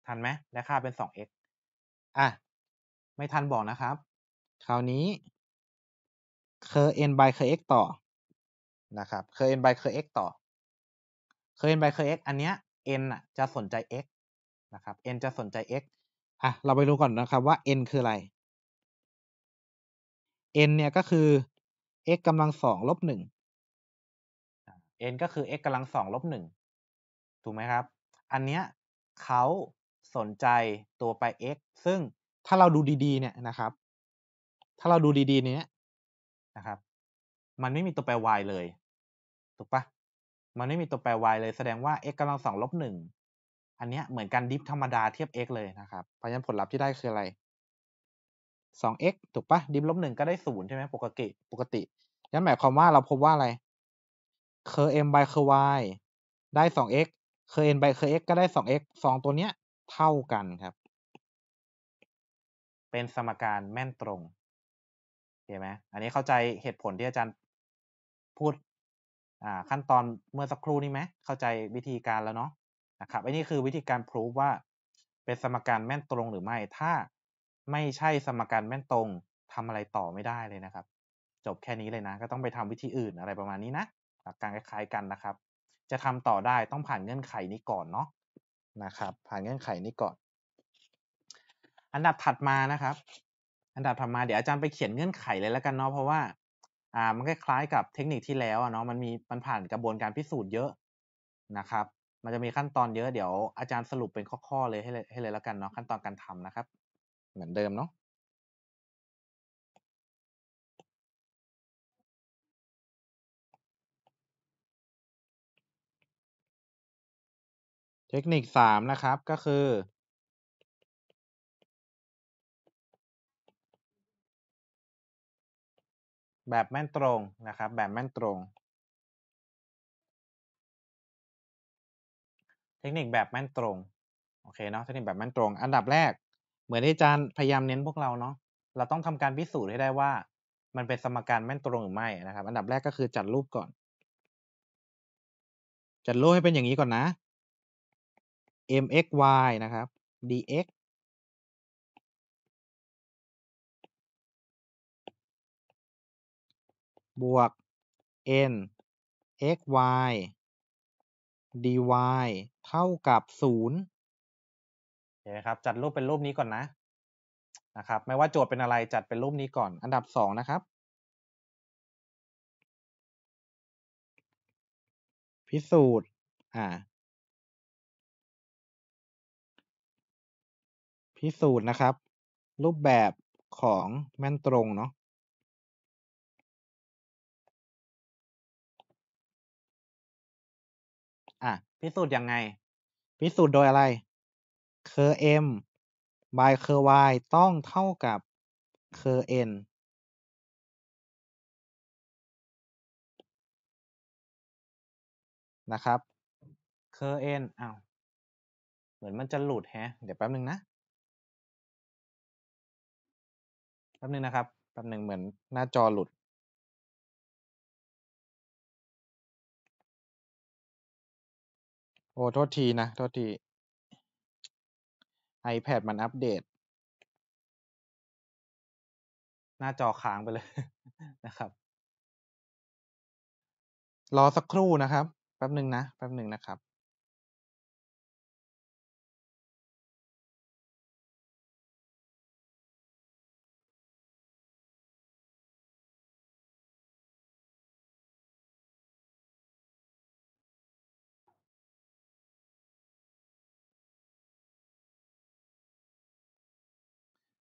ทันไหมได้ค่าเป็นสอง x อ่ะ ไม่ทันบอกนะครับ คราวนี้ เคยน by เคย x ต่อ นะครับเคยน by เคย x ต่อเคยน by เคย x อันเนี้ย n อ่ะจะสนใจ x นะครับ n จะสนใจ x อ่ะ เราไปดูก่อนนะครับว่า n คืออะไร n เนี่ยก็คือ x กำลังสองลบหนึ่ง n ก็คือ x กำลังสองลบหนึ่งถูกไหมครับ อันเนี้ยเขาสนใจตัวไป x ซึ่งถ้าเราดูดีๆเนี่ยนะครับ ถ้าเราดูดีๆเนี้ยนะครับ มันไม่มีตัวแปร y เลย ถูกปะมันไม่มีตัวแปร y เลย แสดงว่า x กำลังสองลบหนึ่งอันเนี้ยเหมือนกันดิฟธรรมดาเทียบ x เลยนะครับเพราะฉะนั้นผลลัพธ์ที่ได้คืออะไร 2x ถูกปะดิฟลบหนึ่งก็ได้ศูนย์ใช่ไหมปกติปกตินั่นหมายความว่าเราพบว่าอะไรเคอร์เอ็มไบเคอร์ได้สองกเคอร์เอ็นไบเคอร์็กก็ได้สองเอ็กสองตัวเนี้ย เท่ากันครับ เป็นสมการแม่นตรงเาใจไหมอันนี้เข้าใจเหตุผลที่อาจารย์พูดขั้นตอนเมื่อสักครู่นี้ไหมเข้าใจวิธีการแล้วเนาะนะครับอันนี้คือวิธีการพิสูจว่าเป็นสมการแม่นตรงหรือไม่ ถ้าไม่ใช่สมการแม่นตรงทำอะไรต่อไม่ได้เลยนะครับ จบแค่นี้เลยนะ ก็ต้องไปทำวิธีอื่นอะไรประมาณนี้นะหลักการคล้ายๆกันนะครับ จะทำต่อได้ต้องผ่านเงื่อนไขนี้ก่อนเนาะนะครับ ผ่านเงื่อนไขนี้ก่อน อันดับถัดมานะครับ อันดับถัดมาเดี๋ยวอาจารย์ไปเขียนเงื่อนไขเลยแล้วกันเนาะเพราะว่าอ่ามันคล้ายๆกับเทคนิคที่แล้วเนาะมันมีมันผ่านกระบวนการพิสูจน์เยอะนะครับ มันจะมีขั้นตอนเยอะเดี๋ยวอาจารย์สรุปเป็นข้อๆเลยให้เลยให้เลยแล้วกันเนาะขั้นตอนการทำนะครับ เหมือนเดิมเนาะเทคนิคสามนะครับก็คือ แบบแม่นตรงนะครับ แบบแม่นตรง เทคนิคแบบแม่นตรงโอเคเนาะเทคนิคแบบแม่นตรง อันดับแรก เหมือนที่อาจารย์พยายามเน้นพวกเราเนาะเราต้องทำการพิสูจน์ให้ได้ว่า มันเป็นสมการแม่นตรงหรือไม่นะครับ อันดับแรกก็คือจัดรูปก่อน จัดรูปให้เป็นอย่างนี้ก่อนนะ mxy นะครับ dx บวก n xy dy เท่ากับ0เห็นไหมครับ จัดรูปเป็นรูปนี้ก่อนนะ นะครับ ไม่ว่าโจทย์เป็นอะไรจัดเป็นรูปนี้ก่อน อันดับ 2 นะครับ พิสูจน์ อ่าพิสูจน์นะครับ รูปแบบของแม่นตรงเนาะอ่ะ พิสูจน์ยังไง พิสูจน์โดยอะไรเคอร์บายเคอร์ยต้องเท่ากับเคอร์็นนะครับเคอร์นอ้าว เหมือนมันจะหลุดแฮะ เดี๋ยวแป๊บนึงนะแป๊บนึงนะครับ แป๊บนึงเหมือนหน้าจอหลุด โอ้โทษทีนะ โทษที iPad มันอัปเดต หน้าจอค้างไปเลยนะครับ รอสักครู่นะครับ แป๊บหนึ่งนะ แป๊บหนึ่งนะครับ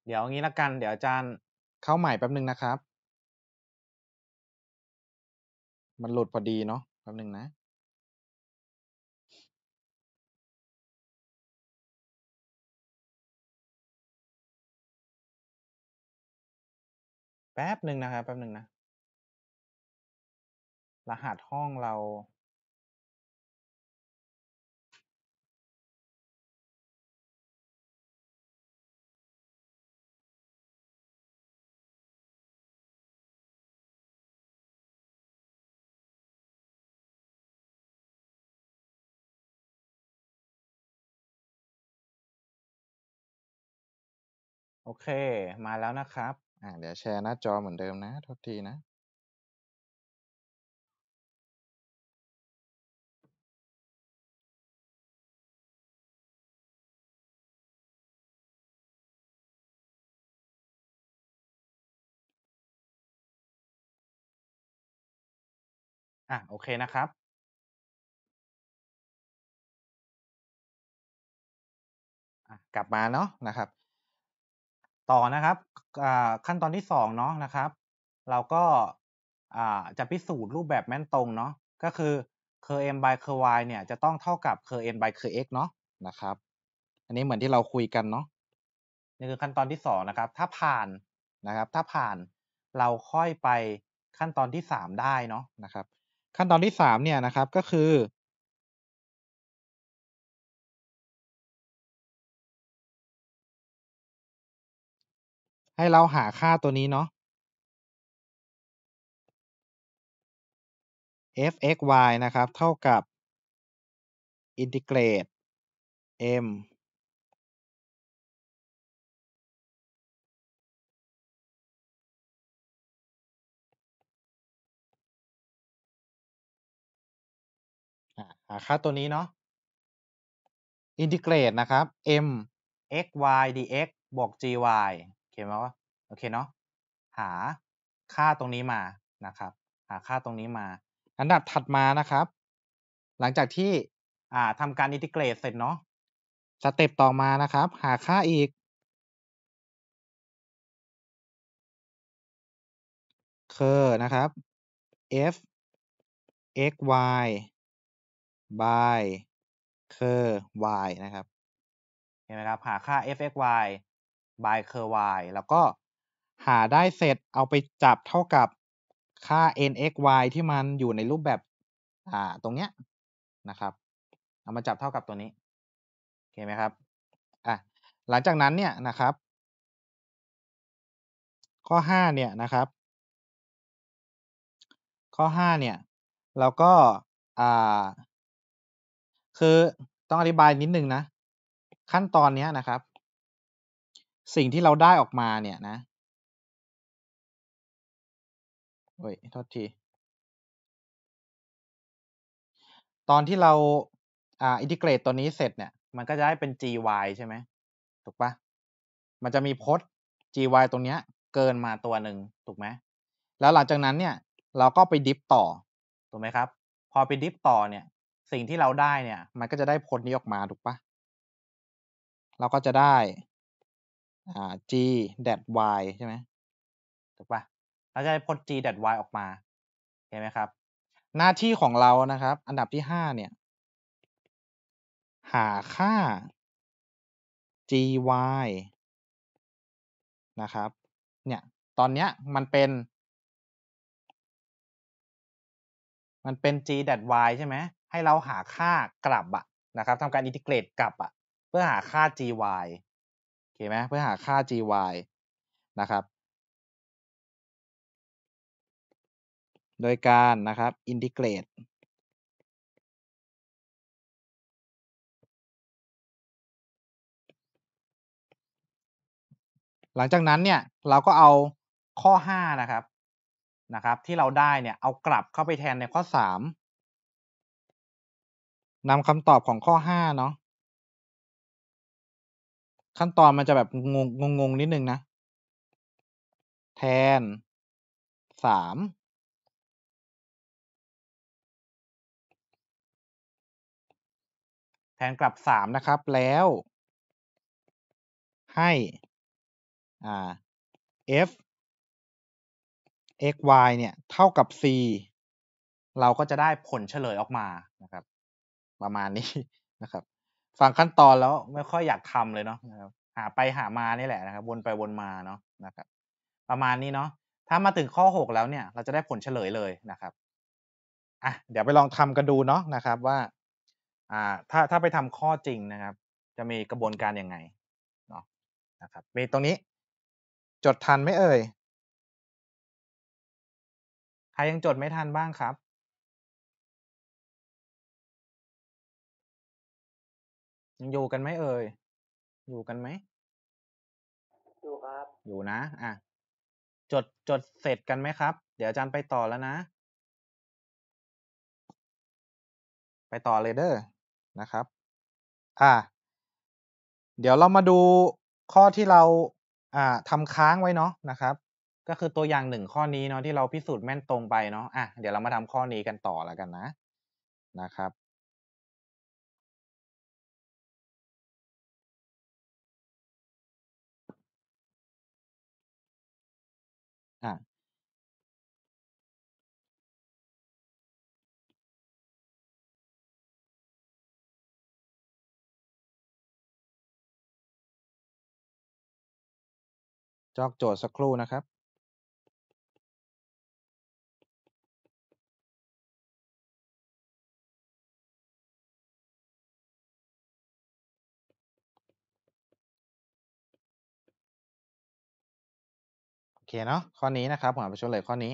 เดี๋ยวงี้ละกัน เดี๋ยวอาจารย์เข้าใหม่แป๊บหนึ่งนะครับ มันหลุดพอดีเนาะแป๊บหนึ่งนะ แป๊บหนึ่งนะครับ แป๊บหนึ่งนะ รหัสห้องเราโอเค มาแล้วนะครับ อ่า เดี๋ยวแชร์หน้าจอเหมือนเดิมนะททกทีนะ อ่ะ โอเคนะครับกลับมาเนาะ นะครับต่อนะครับขั้นตอนที่สองเนาะนะครับ เราก็จะพิสูจน์รูปแบบแม่นตรงเนาะก็คือเคอ l m by เค r า y เนี่ยจะต้องเท่ากับเค r l m by curl x เนาะนะครับ อันนี้เหมือนที่เราคุยกันเนาะนี่คือขั้นตอนที่สองนะครับ ถ้าผ่านนะครับ ถ้าผ่านเราค่อยไปขั้นตอนที่สามได้เนาะนะครับ ขั้นตอนที่สามเนี่ยนะครับก็คือให้เราหาค่าตัวนี้เนาะ f(x,y) นะครับ เท่ากับ อินทิเกรต m หาค่าตัวนี้เนาะ อินทิเกรตนะครับ m x y dx บวก g y ไหมว่าโอเคเนาะหาค่าตรงนี้มานะครับ หาค่าตรงนี้มา อันดับถัดมานะครับ หลังจากที่อ่าทำการอินทิเกรตเสร็จเนาะสเต็ปต่อมานะครับ หาค่าอีกคือนะครับ f x y by คือ y นะครับเห็นไหมครับ หาค่า f x y บายเคอร์วแล้วก็หาได้เสร็จเอาไปจับเท่ากับค่า nxy ที่มันอยู่ในรูปแบบอ่าตรงเนี้ยนะครับ เอามาจับเท่ากับตัวนี้โอเคไหมครับ อ่ะหลังจากนั้นเนี่ยนะครับ ข้อห้าเนี่ยนะครับ ข้อห้าเนี่ยเราก็อ่า คือต้องอธิบายนิดนึงนะ ขั้นตอนนี้นะครับสิ่งที่เราได้ออกมาเนี่ยนะโอ้ยโทษที ตอนที่เรา อ่า อินทิเกรตตัวนี้เสร็จเนี่ย มันก็จะได้เป็น gy ใช่ไหมถูกปะมันจะมีพจน์ gy ตรงเนี้ย เกินมาตัวหนึ่งถูกไหม แล้วหลังจากนั้นเนี่ย เราก็ไปดิฟต่อ ถูกไหมครับ พอไปดิฟต่อเนี่ย สิ่งที่เราได้เนี่ย มันก็จะได้พจน์นี้ออกมา ถูกปะเราก็จะได้อ่า g dat y ใช่ไหมถูกปะเราจะได้พจน์ g dat y ออกมาเห็นไหมครับ หน้าที่ของเรานะครับ อันดับที่ห้าเนี่ย หาค่า g y นะครับเนี่ย ตอนเนี้ยมันเป็น มันเป็น g dat y ใช่ไหมให้เราหาค่ากลับอะนะครับทำการอินทิเกรตกลับอะเพื่อหาค่า gy คไหมเพื่อหาค่า gy นะครับ โดยการนะครับ อินทิเกรต หลังจากนั้นเนี่ย เราก็เอาข้อ5นะครับ นะครับ ที่เราได้เนี่ย เอากลับเข้าไปแทนในข้อ 3นำคำตอบของข้อ 5 เนาะขั้นตอนมันจะแบบงงงงงนิดนึงนะ แทนสาม แทนกลับสามนะครับแล้วให้อ่า f x y เนี่ยเท่ากับ c เราก็จะได้ผลเฉลยออกมานะครับ ประมาณนี้นะครับฟังขั้นตอนแล้วไม่ค่อยอยากทำเลยเนาะนะครับ หาไปหามานี่แหละนะครับวนไปวนมาเนาะนะครับ ประมาณนี้เนาะถ้ามาถึงข้อ 6 แล้วเนี่ย เราจะได้ผลเฉลยเลยนะครับ อ่ะเดี๋ยวไปลองทำกันดูเนาะนะครับ ว่าอ่า ถ้าถ้าไปทำข้อจริงนะครับ จะมีกระบวนการยังไงเนาะนะครับมีตรงนี้จดทันไหมเอ่ย ใครยังจดไม่ทันบ้างครับยังอยู่กันไหมเอ่ย อยู่กันไหม อยู่ครับ อยู่นะ อ่ะจด จดเสร็จกันไหมครับ เดี๋ยวอาจารย์ไปต่อแล้วนะ ไปต่อเลยเด้อนะครับ อ่ะ เดี๋ยวเรามาดูข้อที่เรา อ่าทำค้างไว้เนาะ นะครับ ก็คือตัวอย่างหนึ่งข้อนี้เนาะที่เราพิสูจน์แม่นตรงไปเนาะ อ่ะ เดี๋ยวเรามาทำข้อนี้กันต่อแล้วกันนะ นะครับอจอกโจทย์สักครู่นะครับเคเนาะข้อนี้นะครับผมอ่าไปช่วยเลยข้อนี้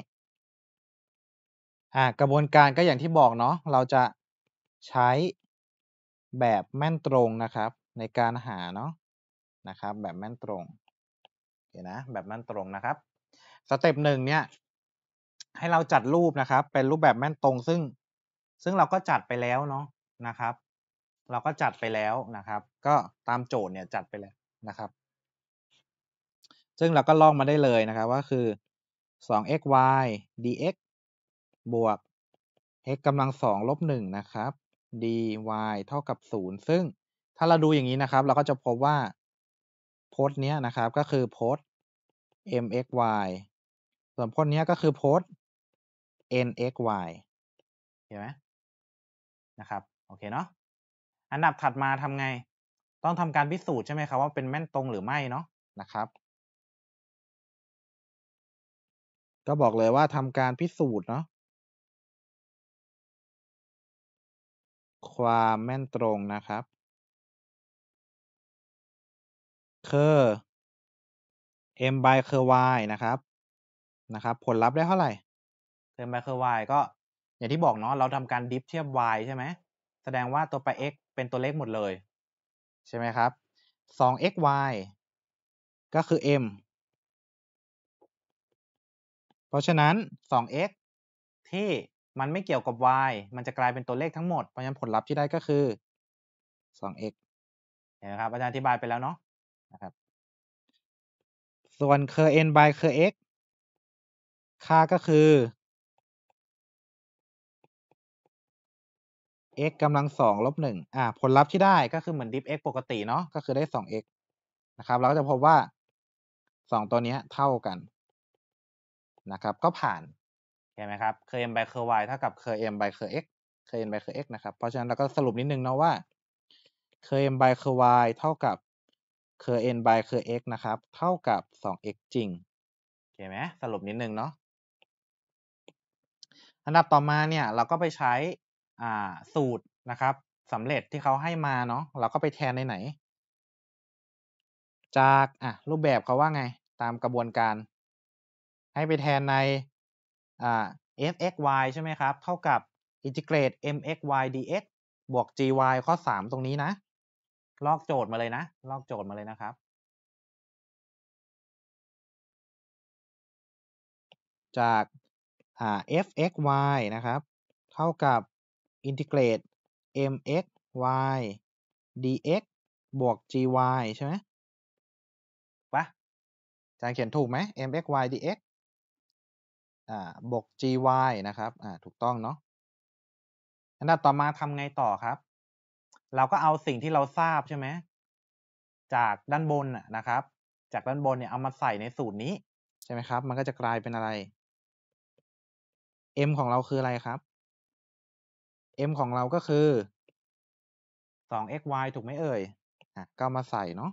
อ่ากระบวนการก็อย่างที่บอกเนาะเราจะใช้แบบแม่นตรงนะครับ ในการหาเนาะนะครับ แบบแม่นตรงเห็นนะแบบแม่นตรงนะครับ สเต็ปหนึ่งเนี่ยให้เราจัดรูปนะครับ เป็นรูปแบบแม่นตรงซึ่ง ซึ่งเราก็จัดไปแล้วเนาะนะครับ เราก็จัดไปแล้วนะครับ ก็ตามโจทย์เนี่ยจัดไปแล้วนะครับซึ่งเราก็ลองมาได้เลยนะครับว่าคือ 2xy dx บวก x กำลัง2ลบ1นะครับ dy เท่ากับ0ซึ่งถ้าเราดูอย่างนี้นะครับ เราก็จะพบว่าโพสต์นี้นะครับก็คือโพสต์ mxy ส่วนโพสต์นี้ก็คือโพสต์ nxy เห็นไหมนะครับโอเคเนาะ อันดับถัดมาทำไง ต้องทำการพิสูจน์ใช่ไหมครับว่าเป็นแม่นตรงหรือไม่เนาะนะครับก็บอกเลยว่าทำการพิสูจน์เนาะความแม่นตรงนะครับคือ m by คือ y นะครับนะครับ ผลลัพธ์ได้เท่าไหร่ m by คือ y ก็ อย่างที่บอกเนาะเราทำการดิฟเทียบ y ใช่ไหมแสดงว่าตัวไป x เป็นตัวเลขหมดเลย ใช่ไหมครับ 2xy ก็คือ m ราะฉะนั้น 2x ที่มันไม่เกี่ยวกับ y มันจะกลายเป็นตัวเลขทั้งหมด เพราะฉะนั้นผลลัพธ์ที่ได้ก็คือ 2x เห็นไหมครับ อาจารย์อธิบายไปแล้วเนาะ นะครับ ส่วน cur n by cur x ค่าก็คือ x กำลังสองลบหนึ่งอ่าผลลัพธ์ที่ได้ก็คือเหมือนดิฟ x ปกติเนาะ ก็คือได้ 2x นะครับ เราก็จะพบว่า 2 ตัวนี้เท่ากันนะครับก็ผ่านใช่ไหมครับ เคย m by เคย y เท่ากับเคย m by เคย x เคย m by เคย x นะครับเพราะฉะนั้นเราก็สรุปนิดนึงเนาะว่า เคย m by เคย y เท่ากับเคย n by เคย x นะครับเท่ากับ 2x จริงเข้าไหมสรุปนิดนึงเนาะอันดับต่อมาเนี่ย เราก็ไปใช้สูตรนะครับสำเร็จที่เขาให้มาเนาะเราก็ไปแทนในไหน จากอ่ะรูปแบบเขาว่าไง ตามกระบวนการให้ไปแทนใน อ่า fxy ใช่ไหมครับ เท่ากับอินทิเกรต mxy dx บวก gy ข้อ 3 ตรงนี้นะ ลอกโจทย์มาเลยนะลอกโจทย์มาเลยนะครับ จากอ่า fxy นะครับ เท่ากับอินทิเกรต mxy dx บวก gy ใช่ไหมปะอาจารย์เขียนถูกไหม mxy dx บวก gy นะครับถูกต้องเนาะอันดับต่อมาทำไงต่อครับ เราก็เอาสิ่งที่เราทราบใช่ไหมจากด้านบนนะครับ จากด้านบนเนี่ยเอามาใส่ในสูตรนี้ใช่ไหมครับมันก็จะกลายเป็นอะไร m ของเราคืออะไรครับ m ของเราก็คือ 2xy ถูกไหมเอ่ยอก็มาใส่เนาะ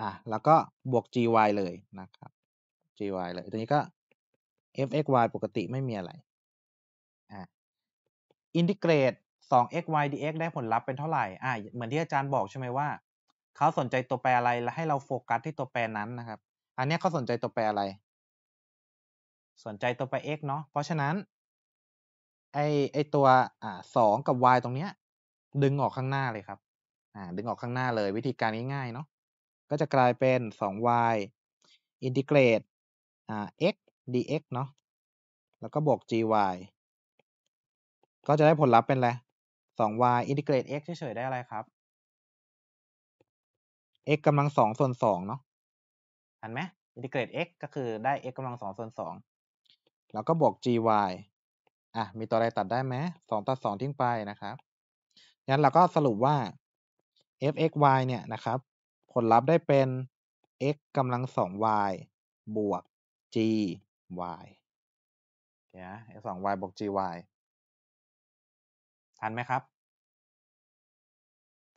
อ่ะแล้วก็บวก gy เลยนะครับ gy เลยตัวนี้ก็ fxy ปกติไม่มีอะไรอ่ะอินทิเกรต 2xy dx ได้ผลลัพธ์เป็นเท่าไหร่ อ่ะเหมือนที่อาจารย์บอกใช่ไหมว่า เขาสนใจตัวแปรอะไรแล้วให้เราโฟกัสที่ตัวแปรนั้นนะครับ อันนี้เขาสนใจตัวแปรอะไร สนใจตัวแปร x เนาะเพราะฉะนั้น ไอไอตัวอ่าสองกับ y ตรงเนี้ยดึงออกข้างหน้าเลยครับ อ่า ดึงออกข้างหน้าเลย วิธีการง่ายๆเนาะก็จะกลายเป็น 2y อินทิเกรต x dx เนาะแล้วก็บวก gy ก็จะได้ผลลัพธ์เป็นอะไร 2y อินทิเกรต x เฉยๆ ได้อะไรครับ x กำลังสองส่วนสองเนาะห็นไหมอินทิเกรต x ก็คือได้ x กำลังสองส่วนสองแล้วก็บวก gy อ่ะ มีตัวอะไรตัดได้ไหมสองตัดสองทิ้งไปนะครับ งั้นเราก็สรุปว่า fxy เนี่ยนะครับผลลัพธ์ได้เป็น x กำลัง2 y บวก g y เนี่ย x 2 y บวก g y ทันไหมครับ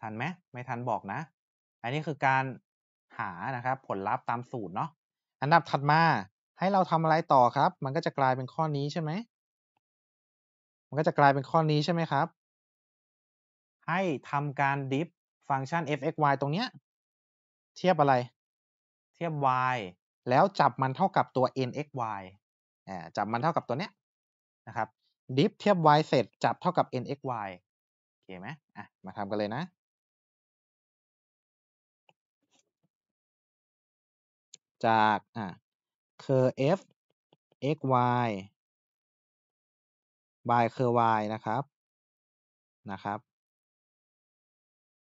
ทันไหม ไม่ทันบอกนะ อันนี้คือการหานะครับ ผลลัพธ์ตามสูตรเนาะ อันดับถัดมาให้เราทำอะไรต่อครับ มันก็จะกลายเป็นข้อนี้ใช่ไหม มันก็จะกลายเป็นข้อนี้ใช่ไหมครับ ให้ทำการดิฟฟังก์ชัน fxy ตรงเนี้ยเทียบอะไร เทียบ y แล้วจับมันเท่ากับตัว nxy อ่าจับมันเท่ากับตัวเนี้ยนะครับ ดิฟ เทียบ y เสร็จจับเท่ากับ nxy โอเคไหมอ่ะมาทำกันเลยนะ จากอ่ะ curl f x y by curl y นะครับนะครับ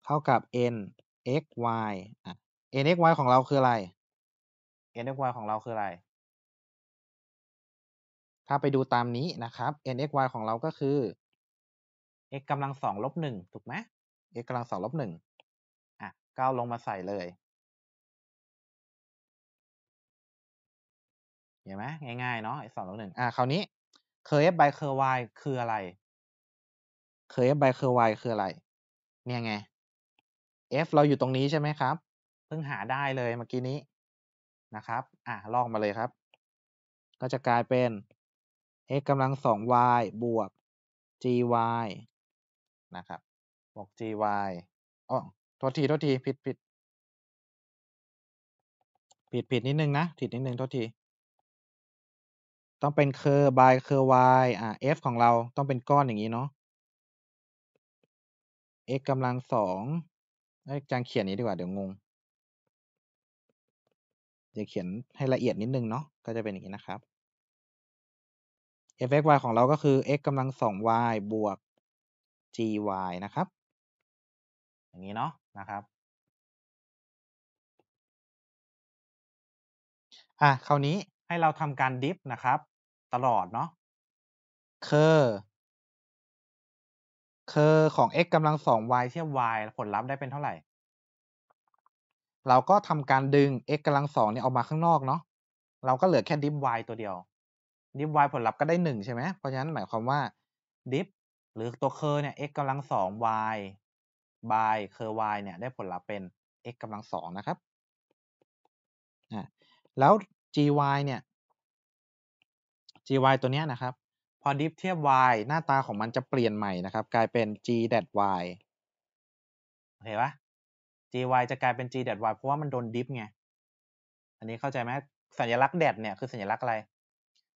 เท่ากับ n x y อ่ะ n x y ของเราคืออะไร n x y ของเราคืออะไร ถ้าไปดูตามนี้นะครับ n x y ของเราก็คือ x กำลังสองลบหนึ่งถูกไหม x กำลังสองลบหนึ่งอ่ะก้าวลงมาใส่เลย เห็นไหมง่ายๆเนาะสองลบหนึ่ง อ่ะ คราวนี้ curve by curve y คืออะไร curve by curve y คืออะไร เนี่ยไง f เราอยู่ตรงนี้ใช่ไหมครับพิ่งหาได้เลยเมื่อกี้นี้นะครับ อ่ะลอกมาเลยครับก็จะกลายเป็น x กำลังสอง y บวก gy นะครับ บวก gy อ๋อโทษทีโทษทีผิดผิดผิดผิดนิดนึงนะผิดนิดนึงโทษทีต้องเป็นเคอร์บายเคอร์ y อ่ะ f ของเราต้องเป็นก้อนอย่างนี้เนาะ x กำลังสองจางเขียนนี้ดีกว่า เดี๋ยวงงจะเขียนให้ละเอียดนิดนึงเนาะ ก็จะเป็นอย่างนี้นะครับ fxy ของเราก็คือ x กำลังสอง y บวก gy นะครับ อย่างนี้เนาะนะครับ อ่ะ คราวนี้ให้เราทำการดิฟนะครับ ตลอดเนาะ เคอร์เคอร์ของ x กำลังสอง y เทียบ y ผลลัพธ์ได้เป็นเท่าไหร่เราก็ทำการดึง x กำลังสองเนี่ยออกมาข้างนอกเนาะเราก็เหลือแค่ดิฟ y ตัวเดียว ดิฟ y ผลลัพธ์ก็ได้หนึ่งใช่ไหมเพราะฉะนั้นหมายความว่า ดิฟ หรือตัวเคอร์เนี่ย x กำลังสอง y by เคอร์ y เนี่ย ได้ผลลัพธ์เป็น x กำลังสองนะครับ แล้ว gy เนี่ย gy ตัวเนี้ยนะครับ พอดิฟเทียบ y หน้าตาของมันจะเปลี่ยนใหม่นะครับ กลายเป็น g dot y โอเคปะ GY จะกลายเป็น G แดด Y เพราะว่ามันโดนดิฟไง อันนี้เข้าใจไหมสัญลักษณ์แดดเนี่ยคือสัญลักษณ์อะไร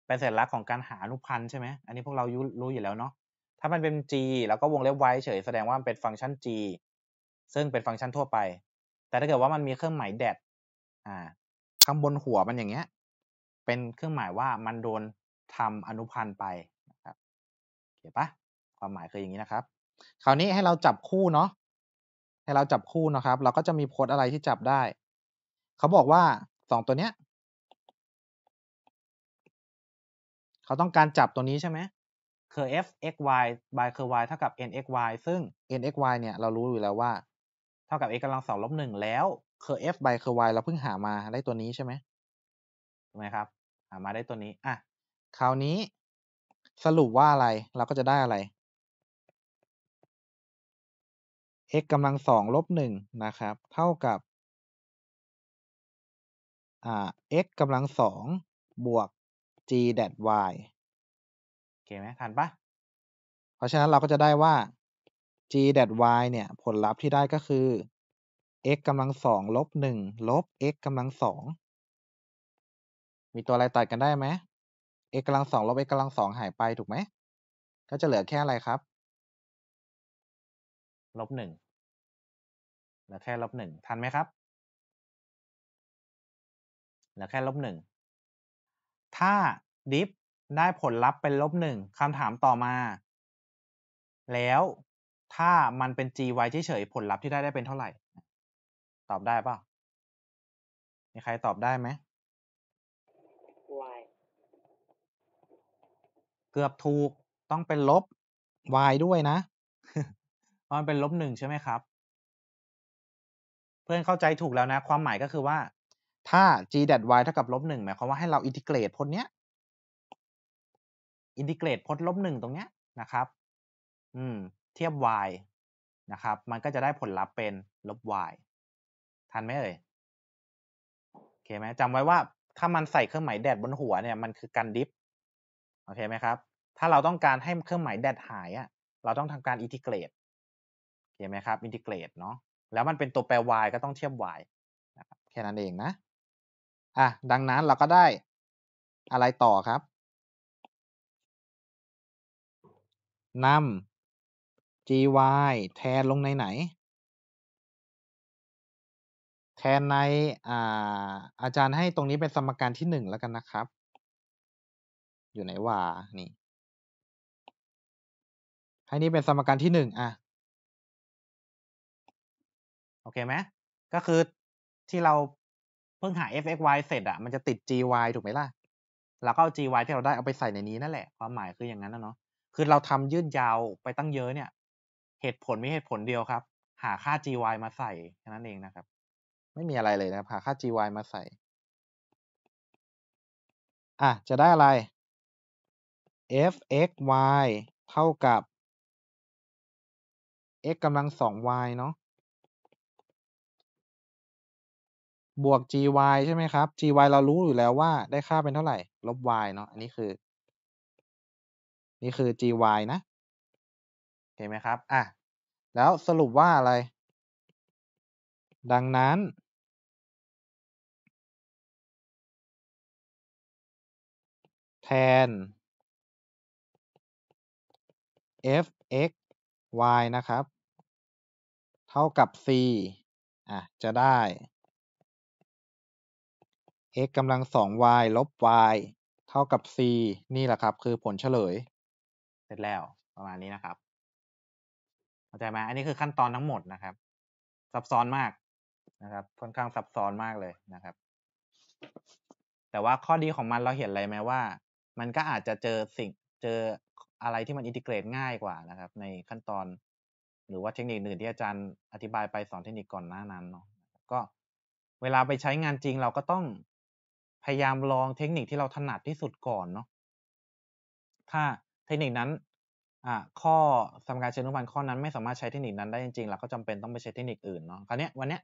เป็นสัญลักษณ์ของการหาอนุพันธ์ใช่ไหมอันนี้พวกเรารู้อยู่แล้วเนาะถ้ามันเป็น G แล้วก็วงเล็บ Y เฉยแสดงว่ามันเป็นฟังก์ชัน G ซึ่งเป็นฟังก์ชันทั่วไป แต่ถ้าเกิดว่ามันมีเครื่องหมายแดดอ่าข้างบนหัวมันอย่างเงี้ยเป็นเครื่องหมายว่ามันโดนทำอนุพันธ์ไปนะครับเขียปะความหมายคืออย่างนี้นะครับ คราวนี้ให้เราจับคู่เนาะให้เราจับคู่นะครับ เราก็จะมีโพสอะไรที่จับได้ เขาบอกว่าสองตัวเนี้ยเขาต้องการจับตัวนี้ใช่ไหม curve f x y by curve y เท่ากับ n x y ซึ่ง n x y เนี่ย เรารู้อยู่แล้วว่า เท่ากับ x กำลังสองลบหนึ่งแล้ว curve f by curve y เราเพิ่งหามาได้ตัวนี้ใช่ไหมถูกไหมครับ หามาได้ตัวนี้อ่ะคราวนี้สรุปว่าอะไร เราก็จะได้อะไร x กำลังสองลบหนึ่งนะครับ เท่ากับ x กำลังสองบวก g แดด y โอเคไหมทันปะเพราะฉะนั้นเราก็จะได้ว่า g แดด y เนี่ย ผลลัพธ์ที่ได้ก็คือ x กำลังสองลบหนึ่งลบ x กำลังสองมีตัวอะไรตัดกันได้ไหม x กำลังสองลบ x กำลังสองหายไปถูกไหม ก็จะเหลือแค่อะไรครับลบหนึ่งเหลือแค่ลบหนึ่งทันไหมครับเหลือแค่ลบหนึ่งถ้าดิฟได้ผลลัพธ์เป็นลบหนึ่งคำถามต่อมา แล้วถ้ามันเป็น g y เฉยๆผลลัพธ์ที่ได้ได้เป็นเท่าไหร่ ตอบได้ป่ะมีใครตอบได้ไหม y เกือบถูกต้องเป็นลบ y ด้วยนะพราะมันเป็นลบหนึ่งใช่ไหมครับ เพื่อนเข้าใจถูกแล้วนะ ความหมายก็คือว่า ถ้า g d y เท่ากับลบหนึ่งหมายความว่าให้เรา อินทิเกรตพจน์เนี้ยอินทิเกรตพจน์ลบหนึ่งตรงเนี้ยนะครับ อืม เทียบ y นะครับมันก็จะได้ผลลัพธ์เป็นลบ y ทันไหมเอ่ยโอเคไหมจำไว้ว่า ถ้ามันใส่เครื่องหมายแดดบนหัวเนี่ยมันคือการดิฟโอเคไหมครับ ถ้าเราต้องการให้เครื่องหมายแดดหายอะ่ะเราต้องทำการอินทิเกรตเห็นไหมครับอินทิเกรตเนาะแล้วมันเป็นตัวแปร y ก็ต้องเทียบ y นะครับแค่นั้นเองนะอ่ะดังนั้นเราก็ได้อะไรต่อครับนำ gy แทนลงในไหน แทนในอ่าอาจารย์ให้ตรงนี้เป็นสมการที่หนึ่งแล้วกันนะครับ อยู่ไหนว่านี่ ให้นี่เป็นสมการที่หนึ่งอ่ะโอเคไหมก็คือที่เราเพิ่งหา fxy เสร็จอะมันจะติด gy ถูกไหมล่ะเราก็เอา gy ที่เราได้เอาไปใส่ในนี้นั่นแหละ ความหมายคืออย่างนั้นนะเนาะ คือเราทำยืดยาวไปตั้งเยอะเนี่ย เหตุผลมีเหตุผลเดียวครับ หาค่า gy มาใส่แค่นั้นเองนะครับ ไม่มีอะไรเลยนะ หาค่า gy มาใส่ อ่ะ จะได้อะไร fxy เท่ากับ x กำลังสอง y เนาะบวก gy ใช่ไหมครับ gy เรารู้อยู่แล้วว่าได้ค่าเป็นเท่าไหร่ ลบ y เนาะอันนี้คือ นี่คือ gy นะเห็นไหมครับ อ่ะ แล้วสรุปว่าอะไร ดังนั้น แทน f x y นะครับ เท่ากับ c อ่ะ จะได้ x กำลังสอง y ลบ y เท่ากับ c นี่แหละครับ คือผลเฉลย เสร็จแล้วประมาณนี้นะครับเข้าใจไหมอันนี้คือขั้นตอนทั้งหมดนะครับ ซับซ้อนมากนะครับ ค่อนข้างซับซ้อนมากเลยนะครับ แต่ว่าข้อดีของมันเราเห็นอะไรไหมว่า มันก็อาจจะเจอสิ่งเจออะไรที่มันอินทิเกรตง่ายกว่านะครับ ในขั้นตอน หรือว่าเทคนิคอื่นที่อาจารย์ อธิบายไปสอนเทคนิคก่อนหน้านั้นเนาะก็เวลาไปใช้งานจริงเราก็ต้องพยายามลองเทคนิคที่เราถนัดที่สุดก่อนเนาะ ถ้าเทคนิคนั้นข้อสมการเชิงอนุพันธ์ข้อนั้นไม่สามารถใช้เทคนิคนั้นได้จริงๆเราก็จำเป็นต้องไปใช้เทคนิคอื่นเนาะ คราวนี้วันนี้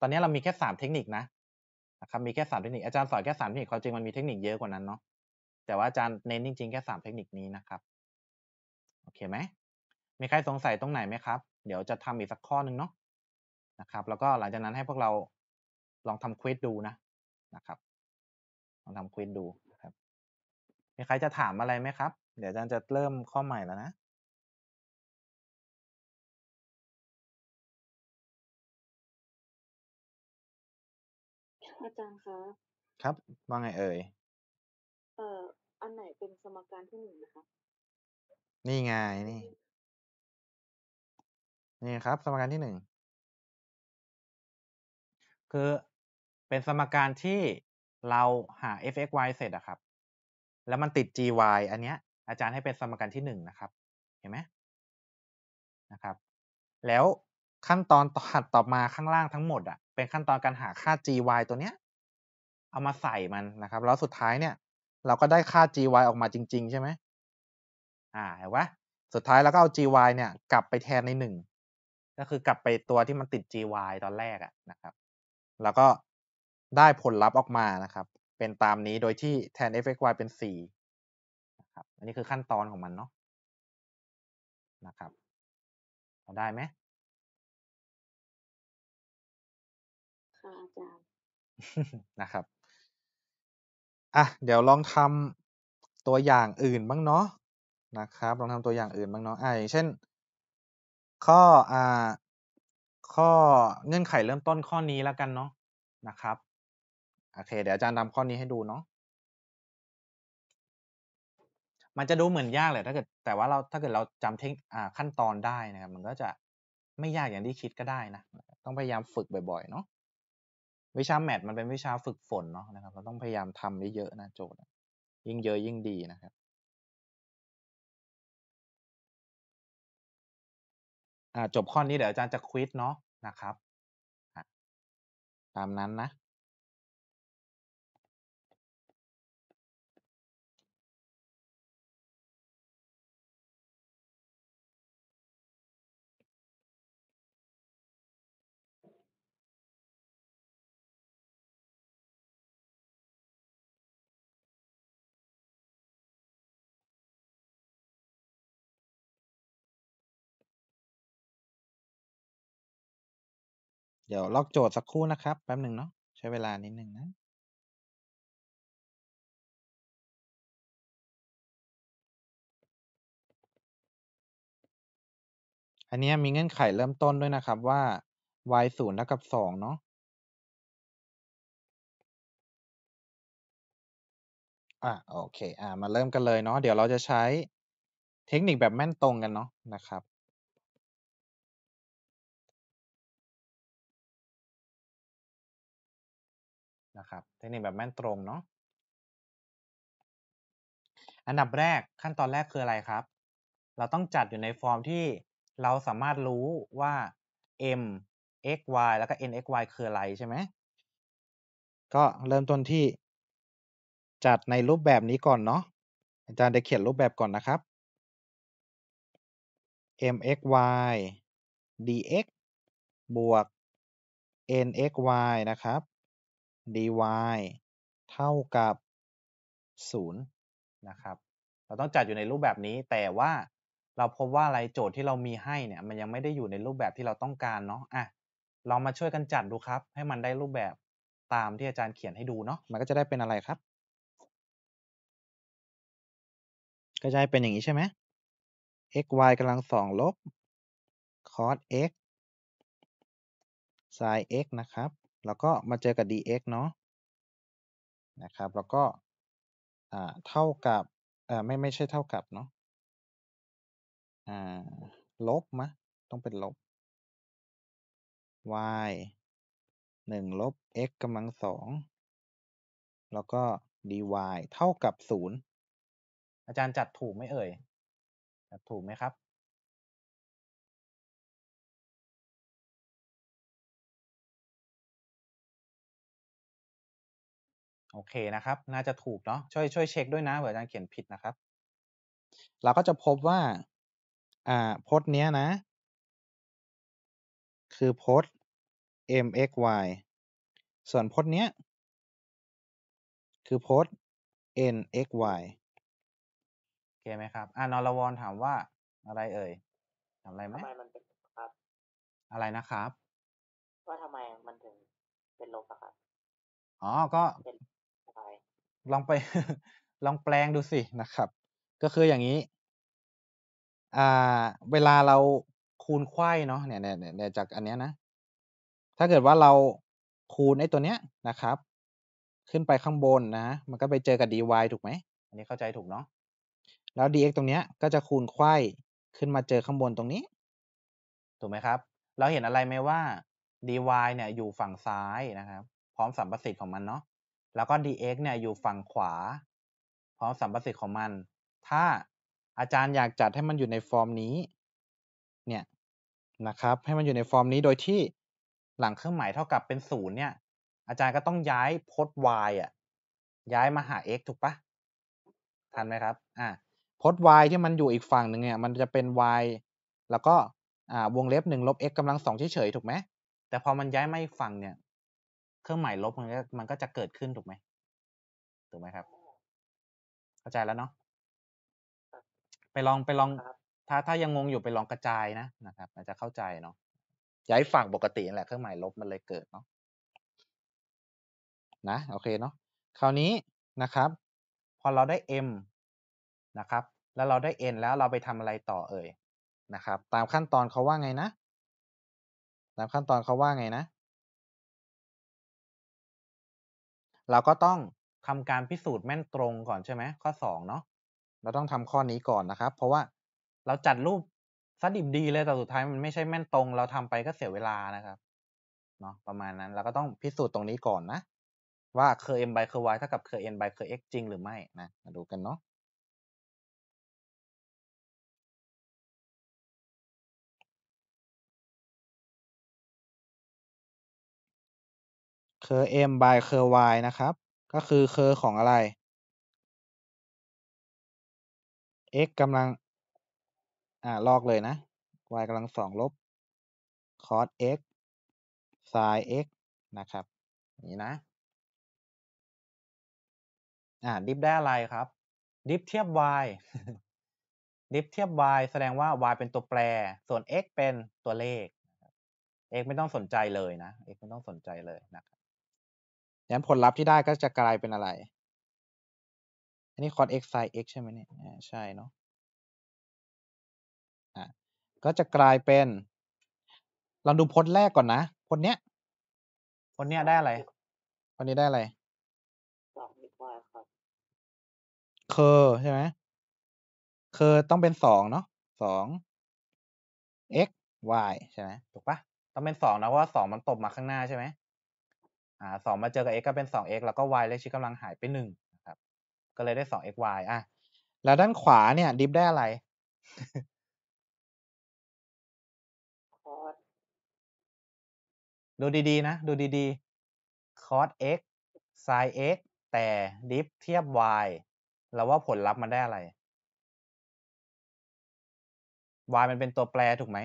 ตอนนี้เรามีแค่สามเทคนิคนะ นะครับ มีแค่สามเทคนิค อาจารย์สอนแค่สามเทคนิคความจริงมันมีเทคนิคเยอะกว่านั้นเนาะ แต่ว่าอาจารย์เน้นจริงๆแค่สามเทคนิคนี้นะครับ โอเคไหมมีใครสงสัยตรงไหนไหมครับ เดี๋ยวจะทำอีกสักข้อหนึ่งเนาะ นะครับ แล้วก็หลังจากนั้นให้พวกเราลองทำควสดูนะ นะครับลองทำควิดดูนะครับ มีใครจะถามอะไรไหมครับ เดี๋ยวอาจารย์จะเริ่มข้อใหม่แล้วนะ อาจารย์คะครับ ว่าไงเอ่ย เอ่อ อันไหนเป็นสมการที่หนึ่งนะคะ นี่ไงนี่ นี่ครับ สมการที่หนึ่ง คือ เป็นสมการที่เราหา fxy เสร็จอะครับ แล้วมันติด gy อันเนี้ย อาจารย์ให้เป็นสมการที่หนึ่งนะครับ เห็นไหมนะครับ แล้วขั้นตอนถัดต่อมาข้างล่างทั้งหมดอะเป็นขั้นตอนการหาค่า gy ตัวเนี้ย เอามาใส่มันนะครับ แล้วสุดท้ายเนี่ย เราก็ได้ค่า gy ออกมาจริงๆใช่ไหม อ่าเห็นปะสุดท้ายเราก็เอา gy เนี่ย กลับไปแทนในหนึ่ง ก็คือกลับไปตัวที่มันติด gy ตอนแรกอะนะครับ แล้วก็ได้ผลลัพธ์ออกมานะครับ เป็นตามนี้โดยที่แทน fxy เป็น 4 นะครับ อันนี้คือขั้นตอนของมันเนาะนะครับเราได้ไหมค่ะอาจารย์นะครับอ่ะเดี๋ยวลองทำตัวอย่างอื่นบ้างเนาะนะครับลองทำตัวอย่างอื่นบ้างเนาะอ่าอย่างเช่นข้ออ่าข้อเงื่อนไขเริ่มต้นข้อนี้แล้วกันเนาะนะครับโอเคเดี๋ยวอาจารย์ทำข้อนี้ให้ดูเนาะ มันจะดูเหมือนยากเลย ถ้าเกิด แต่ว่าเราถ้าเกิดเราจำเทคขั้นตอนได้นะครับ มันก็จะไม่ยากอย่างที่คิดก็ได้นะต้องพยายามฝึกบ่อย ๆ เนาะวิชาแมทมันเป็นวิชาฝึกฝนเนาะนะครับ เราต้องพยายามทำเยอะๆนะโจทย์ ยิ่งเยอะยิ่งดีนะครับจบข้อนี้เดี๋ยวอาจารย์จะควิดเนาะนะครับตามนั้นนะดี๋ยวล็อกโจทย์สักครู่นะครับ แป๊บหนึ่งเนาะใช้เวลานิดหนึ่งนะ อันนี้มีเงื่อนไขเริ่มต้นด้วยนะครับ ว่า y ศูนย์เท่ากับสองเนาะอ่ะโอเค อ่ามาเริ่มกันเลยเนาะเดี๋ยวเราจะใช้เทคนิคแบบแม่นตรงกันเนาะนะครับทคนิคแบบแม่นตรงเนาะ อันดับแรกขั้นตอนแรกคืออะไรครับ เราต้องจัดอยู่ในฟอร์มที่เราสามารถรู้ว่า m x y แล้วก็ n x y คืออะไรใช่ไหม ก็เริ่มต้นที่จัดในรูปแบบนี้ก่อนเนาะ อาจารย์ได้เขียนรูปแบบก่อนนะครับ m x y d x บวก n x y นะครับ dy เท่ากับ0นะครับ เราต้องจัดอยู่ในรูปแบบนี้ แต่ว่าเราพบว่าอะไรโจทย์ที่เรามีให้เนี่ย มันยังไม่ได้อยู่ในรูปแบบที่เราต้องการเนาะ อ่ะลองมาช่วยกันจัดดูครับ ให้มันได้รูปแบบตามที่อาจารย์เขียนให้ดูเนาะ มันก็จะได้เป็นอะไรครับ ก็จะให้เป็นอย่างนี้ใช่ไหม x y กำลังสองลบ cos x sin x นะครับแล้วก็มาเจอกับ dx เนาะนะครับแล้วก็เท่ากับไม่ไม่ใช่เท่ากับเนาะลบมะ ต้องเป็นลบ y 1ลบ x กำลังสองแล้วก็ dy เท่ากับ0อาจารย์จัดถูกไหมเอ่ย จัดถูกไหมครับโอเคนะครับ น่าจะถูกเนาะ ช่วยช่วยเช็คด้วยนะเผื่ออาจารย์เขียนผิดนะครับ เราก็จะพบว่าอ่าพจน์เนี้ยนะ คือพจน์ mxy ส่วนพจน์เนี้ยคือพจน์ nxy โอเคไหมครับ อ่านรวรถามว่าอะไรเอ่ยถามอะไรไหมอะไรนะครับ ว่าทำไมมันถึงเป็นลบอะครับอ๋อก็ลองไปลองแปลงดูสินะครับ ก็คืออย่างนี้อ่าเวลาเราคูณไข่เนาะเนี่ยเนี่ยเนี่ยจากอันเนี้ยนะ ถ้าเกิดว่าเราคูณไอ้ตัวเนี้ยนะครับ ขึ้นไปข้างบนนะมันก็ไปเจอกับ dy ถูกไหมอันนี้เข้าใจถูกเนาะแล้ว dx ตรงเนี้ยก็จะคูณไข่ขึ้นมาเจอข้างบนตรงนี้ถูกไหมครับ เราเห็นอะไรไหมว่า dy เนี่ยอยู่ฝั่งซ้ายนะครับ พร้อมสัมประสิทธิ์ของมันเนาะแล้วก็ dx เนี่ยอยู่ฝั่งขวาพร้อมสัมประสิทธิ์ของมัน ถ้าอาจารย์อยากจัดให้มันอยู่ในฟอร์มนี้ เนี่ย นะครับ ให้มันอยู่ในฟอร์มนี้โดยที่หลังเครื่องหมายเท่ากับเป็นศูนย์เนี่ย อาจารย์ก็ต้องย้ายพจน์ y อ่ะย้ายมาหา x ถูกปะทันไหมครับ อ่าพจน์ y ที่มันอยู่อีกฝั่งหนึ่งเนี่ย มันจะเป็น y แล้วก็อ่าวงเล็บหนึ่งลบ x กำลังสองเฉยๆถูกไหม แต่พอมันย้ายมาอีกฝั่งเนี่ยเครื่องหมายลบมันก็มันก็จะเกิดขึ้นถูกไหมถูกไหมครับ เข้าใจแล้วเนาะไปลองไปลอง ถ้าถ้ายังงงอยู่ไปลองกระจายนะนะครับอาจจะเข้าใจเนาะย้ายฝั่งปกติแหละเครื่องหมายลบมันเลยเกิดเนาะนะโอเคเนาะคราวนี้นะครับ พอเราได้ m นะครับ แล้วเราได้ n แล้วเราไปทำอะไรต่อเอ่ยนะครับ ตามขั้นตอนเขาว่าไงนะตามขั้นตอนเขาว่าไงนะเราก็ต้องทำการพิสูจน์แม่นตรงก่อนใช่ไหมข้อ2เนาะเราต้องทำข้อนี้ก่อนนะครับเพราะว่าเราจัดรูปซดิบดีเลยแต่สุดท้ายมันไม่ใช่แม่นตรง เราทำไปก็เสียเวลานะครับเนาะประมาณนั้นเราก็ต้องพิสูจน์ตรงนี้ก่อนนะว่าเคอร์เอ็มไบเคอร์วเท่ากับเคอร์เอ็นไบเคอร์เอ็กจริงหรือไม่นะมาดูกันเนาะอร์ m by เคอร์ y นะครับ ก็คือเคอร์ของอะไร x กำลังอ่าลอกเลยนะ y กำลังสองลบ cos x sin x นะครับ นี่นะอ่าดิฟได้อะไรครับ ดิฟเทียบ y ดิฟเทียบ y แสดงว่า y เป็นตัวแปร ส่วน x เป็นตัวเลข x ไม่ต้องสนใจเลยนะ x ไม่ต้องสนใจเลยนะครับงั้นผลลัพธ์ที่ได้ก็จะกลายเป็นอะไร อันนี้ cos x sin x ใช่ไหมเนี่ยใช่เนาะก็จะกลายเป็น เราดูพจน์แรกก่อนนะพจน์เนี้ยพจน์เนี้ยได้อะไรพจน์นี้ได้อะไรเคอร์ใช่ไหมเคอร์ต้องเป็นสองเนาะสอง x y ใช่ไหมถูกปะต้องเป็นสองนะเพราะว่าสองมันตบมาข้างหน้าใช่ไหมอ่าสองมาเจอกับ x ก็เป็น 2x แล้วก็ y เลขชี้กำลังหายไปหนึ่งครับ ก็เลยได้ 2xy อ่ะ แล้วด้านขวาเนี่ย ดิฟได้อะไร ดูดีๆนะ ดูดีๆ cos x sin x แต่ดิฟเทียบ y แล้วว่าผลลัพธ์มันได้อะไร y มันเป็นตัวแปรถูกไหม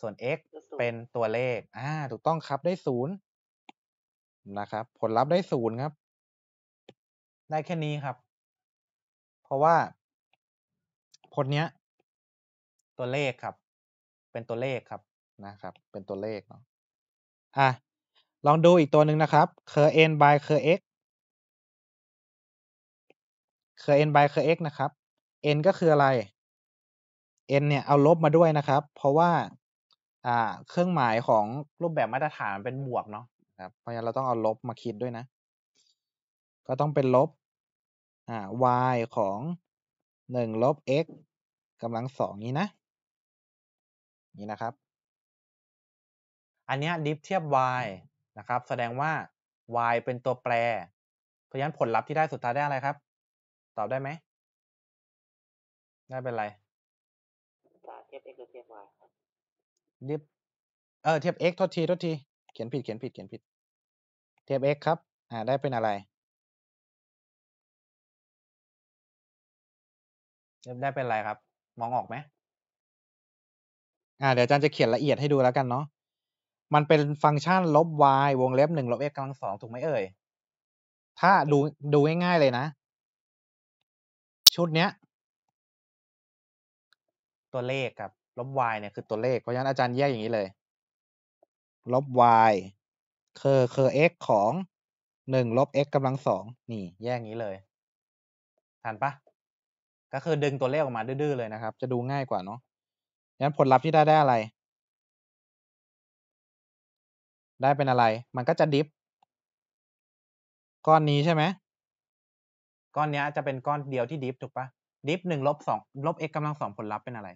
ส่วน x เป็นตัวเลข อ่า ถูกต้องครับได้ศูนย์นะครับ ผลลัพธ์ได้ศูนย์ครับ ได้แค่นี้ครับ เพราะว่าพจน์เนี้ย ตัวเลขครับ เป็นตัวเลขครับนะครับ เป็นตัวเลขเนาะ อ่ะ ลองดูอีกตัวหนึ่งนะครับ cur n by cur x cur n by cur x นะครับ n ก็คืออะไร n เนี่ยเอาลบมาด้วยนะครับ เพราะว่า อ่า เครื่องหมายของรูปแบบมาตรฐานเป็นบวกเนาะครับเพราะฉะนั้นเราต้องเอาลบมาคิดด้วยนะ ก็ต้องเป็นลบ อ่า y ของหนึ่งลบ x กำลังสองนี้นะ นี่นะครับ อันนี้ดิฟเทียบ y นะครับ แสดงว่า y เป็นตัวแปร เพราะฉะนั้นผลลัพธ์ที่ได้สุดท้ายได้อะไรครับ ตอบได้ไหม ได้เป็นอะไรเทียบ x เทียบ y ครับดิฟ เออ เทียบ x ทดทีทดทีขียนผิดเขียนผิดเขียนผิด เทียบ x ครับ อ่า ได้เป็นอะไรเได้เป็นอะไรครับ มองออกไหมอ่า เดี๋ยวอาจารย์จะเขียนละเอียดให้ดูแล้วกันเนาะ มันเป็นฟังก์ชันลบ y วงเล็บหนึ่งลบ x กำลังสองถูกไหมเอ่ย ถ้าดูดูง่ายๆเลยนะ ชุดเนี้ย ตัวเลขครับ ลบ y เนี่ยคือตัวเลข เพราะฉะนั้นอาจารย์แยกอย่างนี้เลยลบ y คือคือ x ของหนึ่งลบ x กำลังสองนี่แยกนี้เลยทันปะก็คือดึงตัวเลขออกมาดื้อๆเลยนะครับ จะดูง่ายกว่าเนาะ งั้นผลลัพธ์ที่ได้ได้อะไร ได้เป็นอะไร มันก็จะดิฟ ก้อนนี้ใช่ไหมก้อนนี้จะเป็นก้อนเดียวที่ดิฟถูกปะ ดิฟหนึ่งลบสองลบ x กำลังสองผลลัพธ์เป็นอะไร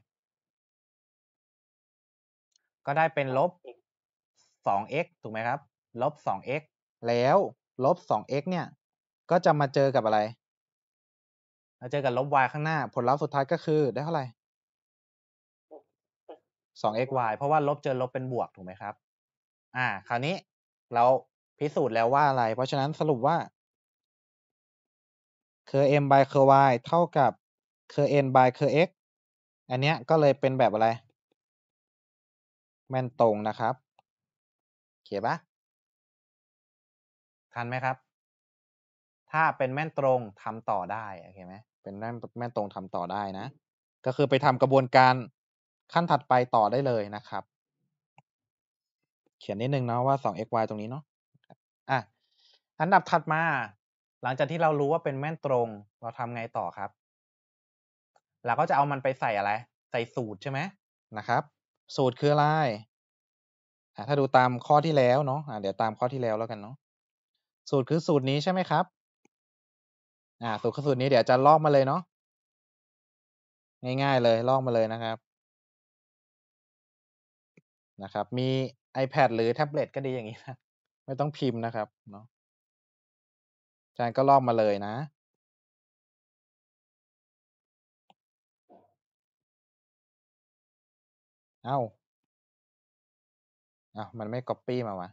ก็ได้เป็นลบ x 2x ถูกไหมครับลบ 2x แล้ว ลบ 2x เนี่ย ก็จะมาเจอกับอะไรมาเจอกับลบ y ข้างหน้า ผลลัพธ์สุดท้ายก็คือได้เท่าไหร่ 2xy เพราะว่าลบเจอลบเป็นบวก ถูกไหมครับ อ่า คราวนี้เราพิสูจน์แล้วว่าอะไร เพราะฉะนั้นสรุปว่าเค r l m by c u r า y เท่ากับ curl n by curl x อันเนี้ยก็เลยเป็นแบบอะไร แม่นตรงนะครับขียนปะทันไหมครับ ถ้าเป็นแม่นตรงทำต่อได้โอเคไหมเป็นแม่นแม่นตรงทำต่อได้นะ ก็คือไปทำกระบวนการขั้นถัดไปต่อได้เลยนะครับ เขียนนิดนึงเนาะว่า 2xy ตรงนี้เนาะอ่ะอันดับถัดมา หลังจากที่เรารู้ว่าเป็นแม่นตรงเราทำไงต่อครับเราก็จะเอามันไปใส่อะไรใส่สูตรใช่ไหมนะครับ สูตรคืออะไรถ้าดูตามข้อที่แล้วเนาะะเดี๋ยวตามข้อที่แล้วแล้วกันเนาะสูตรคือสูตรนี้ใช่ไหมครับ อ่า สูตรคือสูตรนี้เดี๋ยวจะลอกมาเลยเนาะง่ายๆเลยลอกมาเลยนะครับนะครับมี iPad หรือแท็บเล็ตก็ดีอย่างนี้นะไม่ต้องพิมพ์นะครับเนาะอาจารย์ก็ลอกมาเลยนะ เอา้าอ้าวมันไม่ copy มาวะ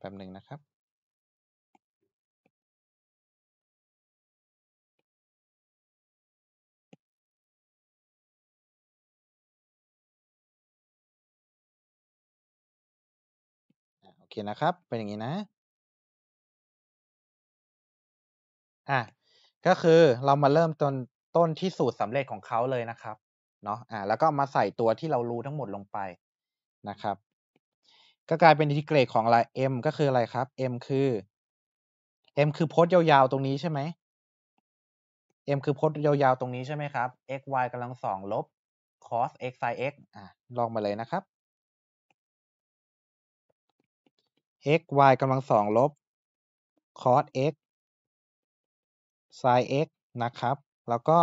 แป๊บหนึ่งนะครับโอเคนะครับ เป็นอย่างนี้นะ อ่ะก็คือเรามาเริ่มต้นต้นที่สูตรสำเร็จของเขาเลยนะครับเนาะอ่ะแล้วก็มาใส่ตัวที่เรารู้ทั้งหมดลงไปนะครับก็กลายเป็นอินทิเกรตของอะไร m ก็คืออะไรครับ m คือ m คือโพสต์ยาว ๆ ตรงนี้ใช่ไหม m คือโพสต์ยาว ๆ ตรงนี้ใช่ไหมครับ x y กำลังสองลบ cos x sin x อ่ะลองมาเลยนะครับ x y กำลังสองลบ cos x sin x นะครับ แล้วก็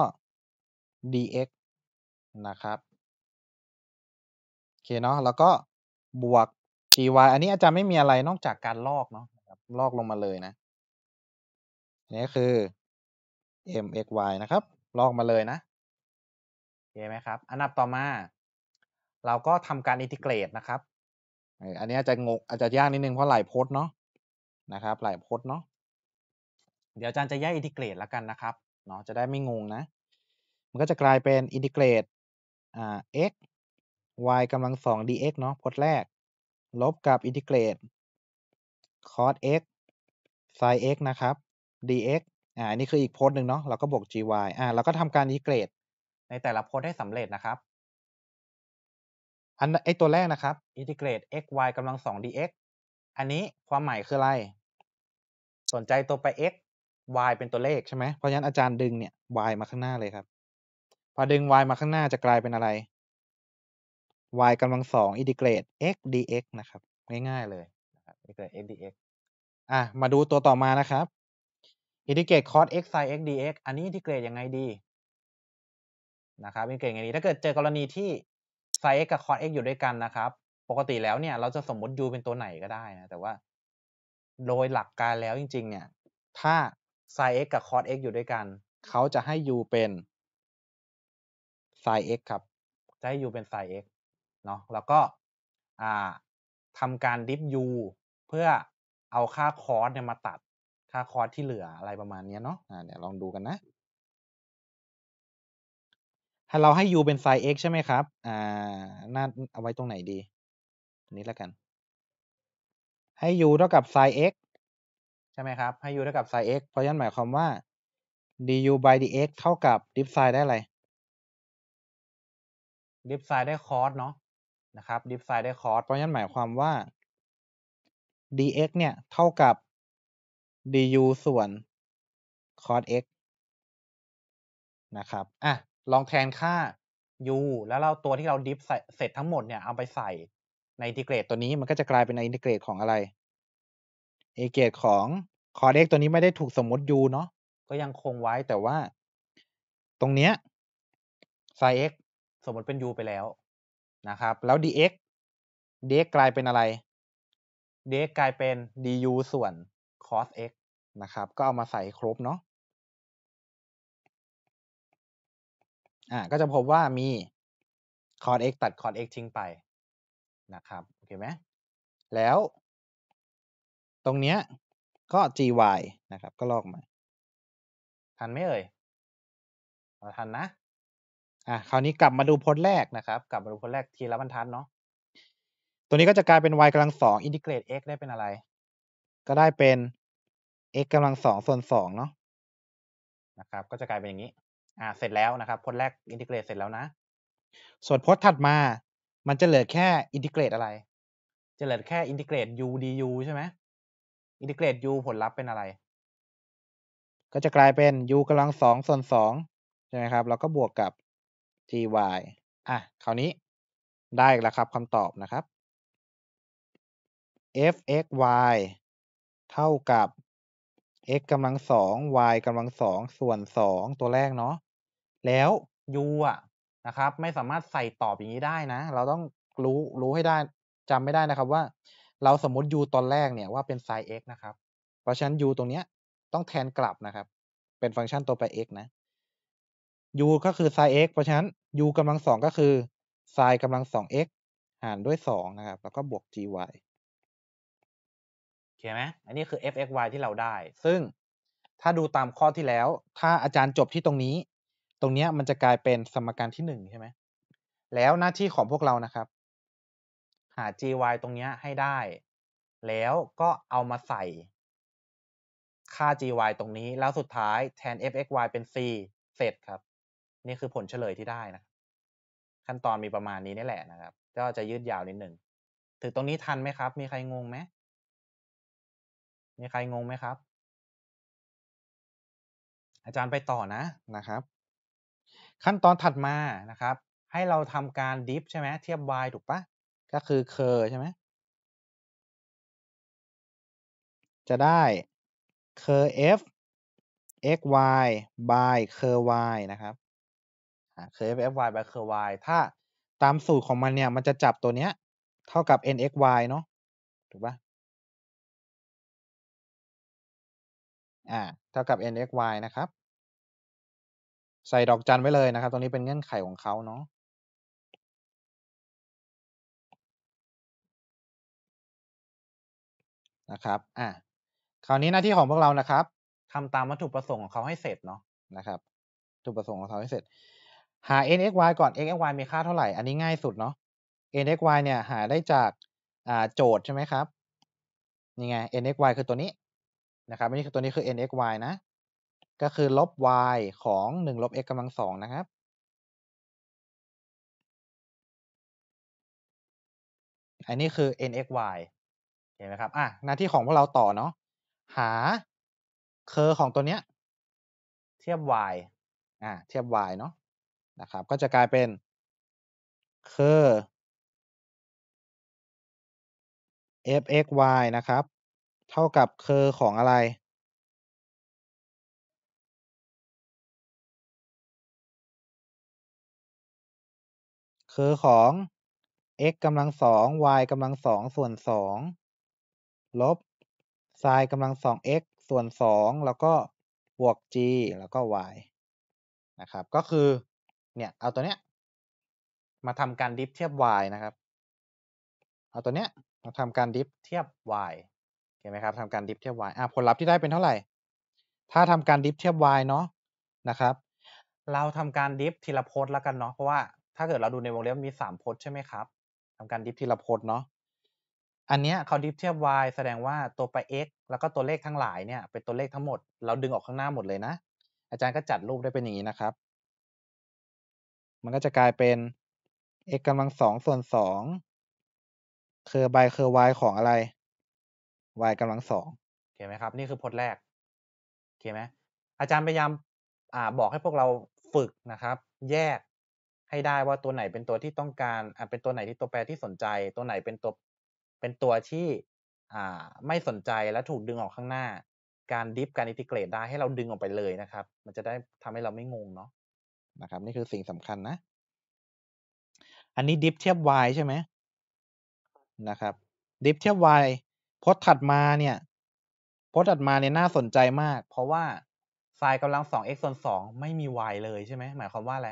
dx นะครับเคเนาะแล้วก็บวก gy อันนี้อาจารย์ไม่มีอะไรนอกจากการลอกเนาะลอกลงมาเลยนะ นี่คือ mxy นะครับ ลอกมาเลยนะเอเคไหมครับ อันดับต่อมา เราก็ทำการอินทิเกรตนะครับอันนี้อาจจะงกอาจจะยากนิดนึงเพราะหลายจพ์เนาะนะครับหลายจพ์เนาะเดี๋ยวอาจารย์จะแยกอินทิเกรตแล้วกันนะครับเนาะจะได้ไม่งงนะ มันก็จะกลายเป็นอินทิเกรตอ่า x y กำลังสอง dx เนาะพจน์แรก ลบกับอินทิเกรต cos x sin x นะครับ dx อ่านี่คืออีกพจน์หนึ่งเนาะเราก็บวก gy อ่าเราก็ทำการอินทิเกรต ในแต่ละพจน์ให้สำเร็จนะครับ อันไอตัวแรกนะครับ อินทิเกรต x y กำลังสอง dx อันนี้ความหมายคืออะไรสนใจตัวไป x y เป็นตัวเลขใช่ไหมเพราะฉะนั้นอาจารย์ดึงเนี่ย y มาข้างหน้าเลยครับ พอดึง y มาข้างหน้าจะกลายเป็นอะไร y กำลังสองอินทิเกรต x dx นะครับ ง่ายๆเลยนะครับอินทิเกรต x dx อ่ะ มาดูตัวต่อมานะครับอินทิเกรต cos x sin x dx อันนี้อินทิเกรตยังไงดีนะครับอินทิเกรตยังไงดี ถ้าเกิดเจอกรณีที่ sin x กับ cos x อยู่ด้วยกันนะครับ ปกติแล้วเนี่ย เราจะสมมติ u เป็นตัวไหนก็ได้นะ แต่ว่า โดยหลักการแล้วจริงๆ เนี่ย ถ้า sin x กับ cos x อยู่ด้วยกัน เขาจะให้ u เป็น sin x ครับจะให้ u เป็น sin x เนาะแล้วก็ทำการดิฟยูเพื่อเอาค่าคอร์สเนี่ยมาตัดค่าคอร์สที่เหลืออะไรประมาณนี้เนาะะเดี๋ยวลองดูกันนะ ถ้าเราให้ u เป็นไซ n ์ x ใช่ไหมครับอ่าน่าเอาไว้ตรงไหนดีนี้แล้วกัน ให้ u เท่ากับไซ n ์ x ใช่ไหมครับ ให้ u เท่ากับไซ n ์ x เพราะฉะนั้นหมายความว่า du by dx เท่ากับดิฟไซได้อะไรดิฟไซได้คอสเนาะนะครับ d i f i n e ได้ cos เพราะงั้นหมายความว่า dx เนี่ยเท่ากับ du ส่วน cos x นะครับอ่ะลองแทนค่า u แล้วเราตัวที่เราดิฟเสร็จทั้งหมดเนี่ยเอาไปใส่ในอินทิเกรตตัวนี้มันก็จะกลายเป็นอินทิเกรตของอะไรอินทิเกรตของ cos x ตัวนี้ไม่ได้ถูกสมมติ u เนาะก็ยังคงไว้แต่ว่า ตรงเนี้ย sin x สมมติเป็น u ไปแล้วนะครับ แล้ว dx dx กลายเป็นอะไร dx กลายเป็น du ส่วน cos x นะครับ ก็เอามาใส่ครบเนาะอ่าก็จะพบว่ามี cos x ตัด cos x ทิ้งไปนะครับ โอเคไหมแล้ว ตรงเนี้ยก็ gy นะครับก็ลอกมา ทันไหมเอ่ยทันนะอ่ะคราวนี้กลับมาดูพจน์แรกนะครับ กลับมาดูพจน์แรกทีละบรรทัดเนาะตัวนี้ก็จะกลายเป็น y กำลังสองอินทิเกรต x ได้เป็นอะไร ก็ได้เป็น x กำลังสองส่วนสองเนาะนะครับ ก็จะกลายเป็นอย่างนี้ อ่าเสร็จแล้วนะครับ พจน์แรก อินทิเกรตเสร็จแล้วนะ ส่วนพจน์ถัดมา มันจะเหลือแค่ อินทิเกรตอะไร จะเหลือแค่อินทิเกรต u du ใช่ไหมอินทิเกรต u ผลลัพธ์เป็นอะไร ก็จะกลายเป็น u กำลังสองส่วนสองใช่ไหมครับแล้วก็บวกกับที y อ่ะคราวนี้ได้แล้วครับคำตอบนะครับ fxy เท่ากับ x กำลังสอง y กำลังสองส่วนสองตัวแรกเนาะแล้ว u อ่ะนะครับไม่สามารถใส่ตอบอย่างนี้ได้นะ เราต้องรู้รู้ให้ได้จำไม่ได้นะครับ ว่าเราสมมติ u ตอนแรกเนี่ย ว่าเป็นไซ n x นะครับเพราะฉะนั้น u ตรงเนี้ยต้องแทนกลับนะครับ เป็นฟังก์ชันตัวไป x นะ u ก็คือไซ n x เพราะฉะนั้น u กำลังสองก็คือ sin กำลังสอง x หารด้วยสองนะครับ แล้วก็บวก gy เข้าไหมอันนี้คือ fxy ที่เราได้ ซึ่งถ้าดูตามข้อที่แล้ว ถ้าอาจารย์จบที่ตรงนี้ ตรงเนี้ยมันจะกลายเป็นสมการที่หนึ่งใช่ไหมแล้วหน้าที่ของพวกเรานะครับ หา gy ตรงเนี้ยให้ได้ แล้วก็เอามาใส่ ค่า gy ตรงนี้ แล้วสุดท้าย แทน fxy เป็น c เสร็จครับนี่คือผลเฉลยที่ได้นะขั้นตอนมีประมาณนี้นี่แหละนะครับ ก็จะยืดยาวนิดหนึ่งถึงตรงนี้ทันไหมครับมีใครงงไหมมีใครงงไหมครับ อาจารย์ไปต่อนะนะครับ ขั้นตอนถัดมานะครับ ให้เราทำการดิฟ ใช่ไหมเทียบ y ถูกปะก็คือเคอใช่ไหมจะได้เคอ f x y by เคอ y นะครับะคอ f f y by k อ y ถ้าตามสูตรของมันเนี่ยมันจะจับตัวเนี้ย เท่ากับ n x y เนาะถูกปะอ่า เท่ากับ n x y นะครับใส่ดอกจันไว้เลยนะครับ ตรงนี้เป็นเงื่อนไขของเขาเนาะนะครับ อ่ะคราวนี้หน้าที่ของพวกเรานะครับทำตามวัตถุประสงค์ของเขาให้เสร็จเนาะนะครับวัตถุประสงค์ของเขาให้เสร็จหา n x y ก่อน x x y มีค่าเท่าไหร่ อันนี้ง่ายสุดเนาะ n x y เนี่ย หาได้จากโจทย์ใช่ไหมครับ นี่ไง n x y คือตัวนี้นะครับอันนี้คือตัวนี้คือ n x y นะ ก็คือลบ y ของ1ลบ x กำลังสองนะครับ อันนี้คือ n x y เห็นไหมครับ อ่ะหน้าที่ของพวกเราต่อเนาะ หาเคอร์ของตัวเนี้ยเทียบ y อ่ะเทียบ y เนาะนะครับก็จะกลายเป็น cur fxy นะครับเท่ากับ cur ของอะไร cur ของ x กำลังสอง y กำลังสองส่วนสองลบ sin กำลังสอง x ส่วนสองแล้วก็บวก g แล้วก็ y นะครับก็คือเนี่ยเอาตัวเนี้ยมาทำการดิฟเทียบ y นะครับ เอาตัวเนี้ยมาทำการดิฟเทียบ y เห็นไหมครับทำการดิฟ เทียบ y อ่ะผลลัพธ์ที่ได้เป็นเท่าไหร่ ถ้าทำการดิฟเทียบ y เนาะนะครับ เราทำการดิฟทีละโพสแล้วกันเนาะ เพราะว่าถ้าเกิดเราดูในวงเล็บมี3โพสใช่ไหมครับทำการดิฟทีละโพสเนาะ อันเนี้ยเขาดิฟเทียบ y แสดงว่าตัวไป x แล้วก็ตัวเลขทั้งหลายเนี่ย เป็นตัวเลขทั้งหมด เราดึงออกข้างหน้าหมดเลยนะ อาจารย์ก็จัดรูปได้เป็นอย่างนี้นะครับมันก็จะกลายเป็น x กำลังสองส่วนสองเคอร์ไบเคอร์ y ของอะไร y กำลังสองโอเคไหมครับ นี่คือพจน์แรกโอเคไหมอาจารย์พยายามอ่าบอกให้พวกเราฝึกนะครับ แยกให้ได้ว่าตัวไหนเป็นตัวที่ต้องการอ่าเป็นตัวไหนที่ตัวแปรที่สนใจ ตัวไหนเป็นตัวเป็นตัวที่ อ่า ไม่สนใจและถูกดึงออกข้างหน้า การดิฟการอินทิเกรตได้ให้เราดึงออกไปเลยนะครับ มันจะได้ทำให้เราไม่งงเนาะนะครับนี่คือสิ่งสำคัญนะ อันนี้ดิฟเทียบ y ใช่ไหมนะครับ ดิฟเทียบ y พจน์ถัดมาเนี่ย พจน์ถัดมาเนี่ยน่าสนใจมาก เพราะว่าไซน์กำลังสอง x ส่วนสองไม่มี y เลยใช่ไหมหมายความว่าอะไร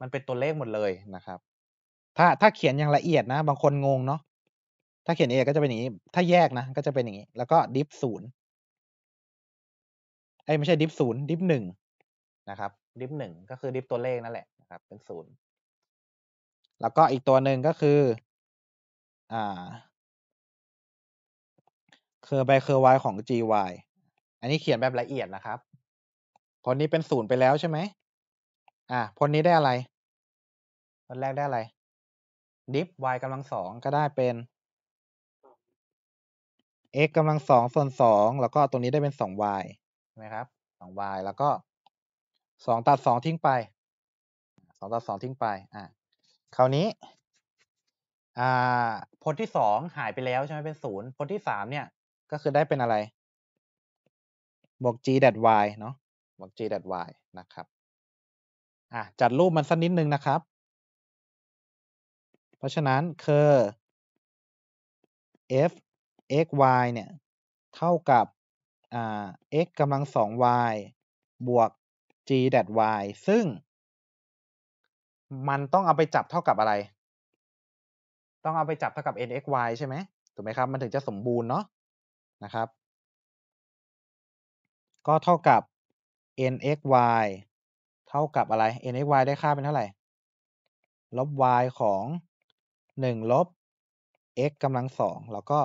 มันเป็นตัวเลขหมดเลยนะครับ ถ้าถ้าเขียนอย่างละเอียดนะ บางคนงงเนาะถ้าเขียนเอก็จะเป็นอย่างนี้ ถ้าแยกนะ ก็จะเป็นอย่างนี้ แล้วก็ดิฟศูนย์ไอ้ไม่ใช่ดิฟศูนย์ดิฟหนึ่งนะครับดิฟหนึ่งก็คือดิฟตัวเลขนั่นแหละนะครับ เป็นศูนย์แล้วก็อีกตัวหนึ่งก็คือ อ่าเคอร์ไปเคอร์ไวของ gy อันนี้เขียนแบบละเอียดนะครับพลนี้เป็นศูนย์ไปแล้วใช่ไหมอ่าพลนี้ได้อะไรพนแรกได้อะไร ดิฟ y กำลังสองก็ได้เป็น x กำลังสองส่วนสองแล้วก็ตรงนี้ได้เป็นสอง y ใช่ไหมครับสอง y แล้วก็สองตัดสองทิ้งไป สองตัดสองทิ้งไป อ่ะคราวนี้ อ่า พจน์ที่สองหายไปแล้วใช่ไหมเป็นศูนย์พจน์ที่สามเนี่ยก็คือได้เป็นอะไร บวก g ดัด y เนาะบวก g ดัด y นะครับ อ่ะ จัดรูปมันสักนิดนึงนะครับ เพราะฉะนั้นคือ f x y เนี่ย เท่ากับ อ่า x กำลังสอง y บวก g dat y ซึ่ง มันต้องเอาไปจับเท่ากับอะไร ต้องเอาไปจับเท่ากับ n x y ใช่ไหมถูกไหมครับมันถึงจะสมบูรณ์เนาะนะครับ ก็เท่ากับ n x y เท่ากับอะไร n x y ได้ค่าเป็นเท่าไหร่ลบ y ของ1ลบ x กำลังสองแล้วก็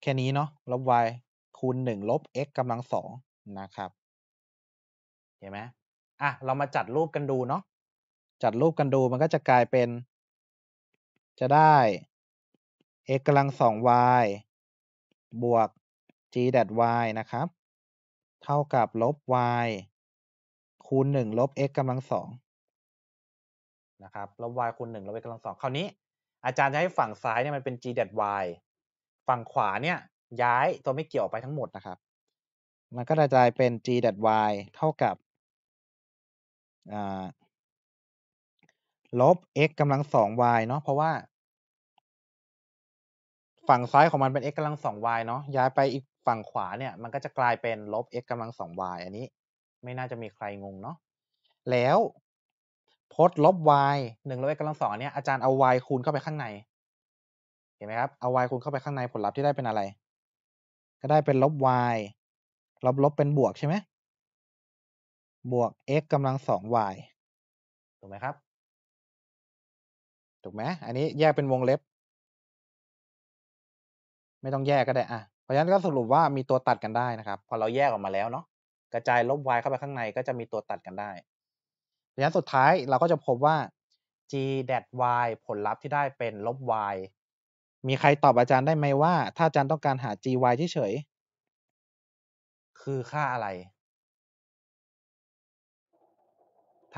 แค่นี้เนาะลบ y คูณ1ลบ x กำลังสองนะครับเห็นไหมอ่ะ เรามาจัดรูปกันดูเนาะ จัดรูปกันดู มันก็จะกลายเป็น จะได้ x กำลังสอง y บวก g แดด y นะครับ เท่ากับลบ y คูณหนึ่งลบ x กำลังสองนะครับลบ y คูณหนึ่งลบ x กำลังสองคราวนี้ อาจารย์จะให้ฝั่งซ้ายเนี่ยมันเป็น g แดด y ฝั่งขวาเนี่ย ย้ายตัวไม่เกี่ยวไปทั้งหมดนะครับ มันก็จะกลายเป็น g แดด y เท่ากับลบ x กำลังสอง y เนาะเพราะว่า ฝั่งซ้ายของมันเป็น x กำลังสอง y เนาะย้ายไปอีกฝั่งขวาเนี่ย มันก็จะกลายเป็นลบ x กำลังสอง y อันนี้ ไม่น่าจะมีใครงงเนาะ แล้วพดลบ y หนึ่งลบ x กำลังสองเนี่ยอาจารย์เอา y คูณเข้าไปข้างใน เห็นไหมครับ เอา y คูณเข้าไปข้างในผลลัพธ์ที่ได้เป็นอะไร ก็ได้เป็นลบ y ลบลบเป็นบวกใช่ไหมบวก x กำลังสอง y ถูกไหมครับ ถูกไหมอันนี้แยกเป็นวงเล็บ ไม่ต้องแยกก็ได้ อ่ะ เพราะฉะนั้นก็สรุปว่ามีตัวตัดกันได้นะครับ พอเราแยกออกมาแล้วเนาะ กระจายลบ y เข้าไปข้างใน ก็จะมีตัวตัดกันได้เพราะฉะนั้นสุดท้ายเราก็จะพบว่า g d y ผลลัพธ์ที่ได้เป็นลบ y มีใครตอบอาจารย์ได้ไหมว่า ถ้าอาจารย์ต้องการหา gy เฉย คือค่าอะไร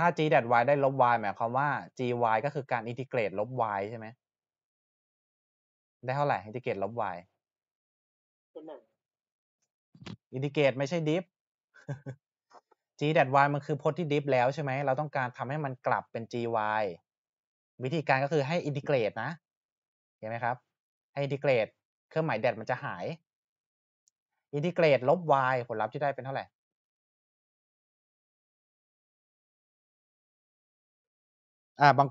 ถ้า g แดด y ได้ลบ y หมายความว่า g y ก็คือการอินทิเกรตลบ y ใช่ไหม ได้เท่าไหร่ อินทิเกรตลบ y อินทิเกรตไม่ใช่ดิฟ g แดด y มันคือพจน์ที่ดิฟ แล้วใช่ไหม เราต้องการทำให้มันกลับเป็น g y วิธีการก็คือให้อินทิเกรตนะ เห็นไหมครับ ให้อินทิเกรต เครื่องหมายแดดมันจะหาย อินทิเกรตลบ y ผลลัพธ์ที่ได้เป็นเท่าไหร่อ่าบาง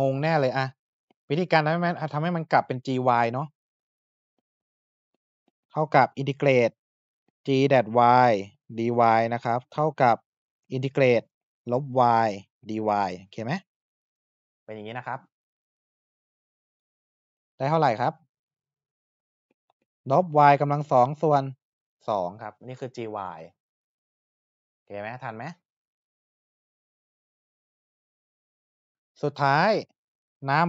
งงแน่เลยอ่ะ วิธีการทำให้มันทำให้มันกลับเป็น gy เนาะ เท่ากับอินทิเกรต g d ด t y dy นะครับ เท่ากับ อินทิเกรตลบ y dy โอเคไหม เป็นอย่างนี้นะครับ ได้เท่าไหร่ครับลบ y กำลังสองส่วนสองครับ นี่คือ gy โอเคไหม ทันไหมสุดท้ายนำ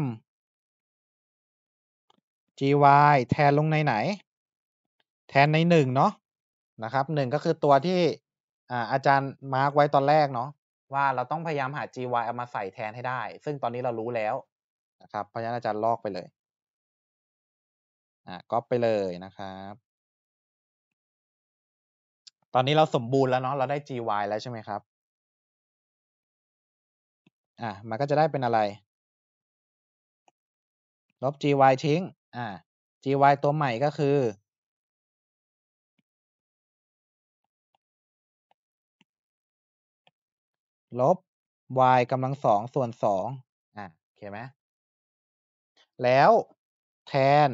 gy แทนลงในไหน แทนในหนึ่งเนาะนะครับหนึ่งก็คือตัวที่อาจารย์มาร์กไว้ตอนแรกเนาะว่าเราต้องพยายามหา gy เอามาใส่แทนให้ได้ ซึ่งตอนนี้เรารู้แล้วนะครับเพราะฉะนั้นอาจารย์ลอกไปเลยอ่ะก๊อปไปเลยนะครับ ตอนนี้เราสมบูรณ์แล้วเนาะเราได้ gy แล้วใช่ไหมครับอ่ะมันก็จะได้เป็นอะไร ลบ gy ทิ้ง อ่ะ gy ตัวใหม่ก็คือ ลบ y กำลังสองส่วนสองอ่ะโอเคไหมแล้วแทน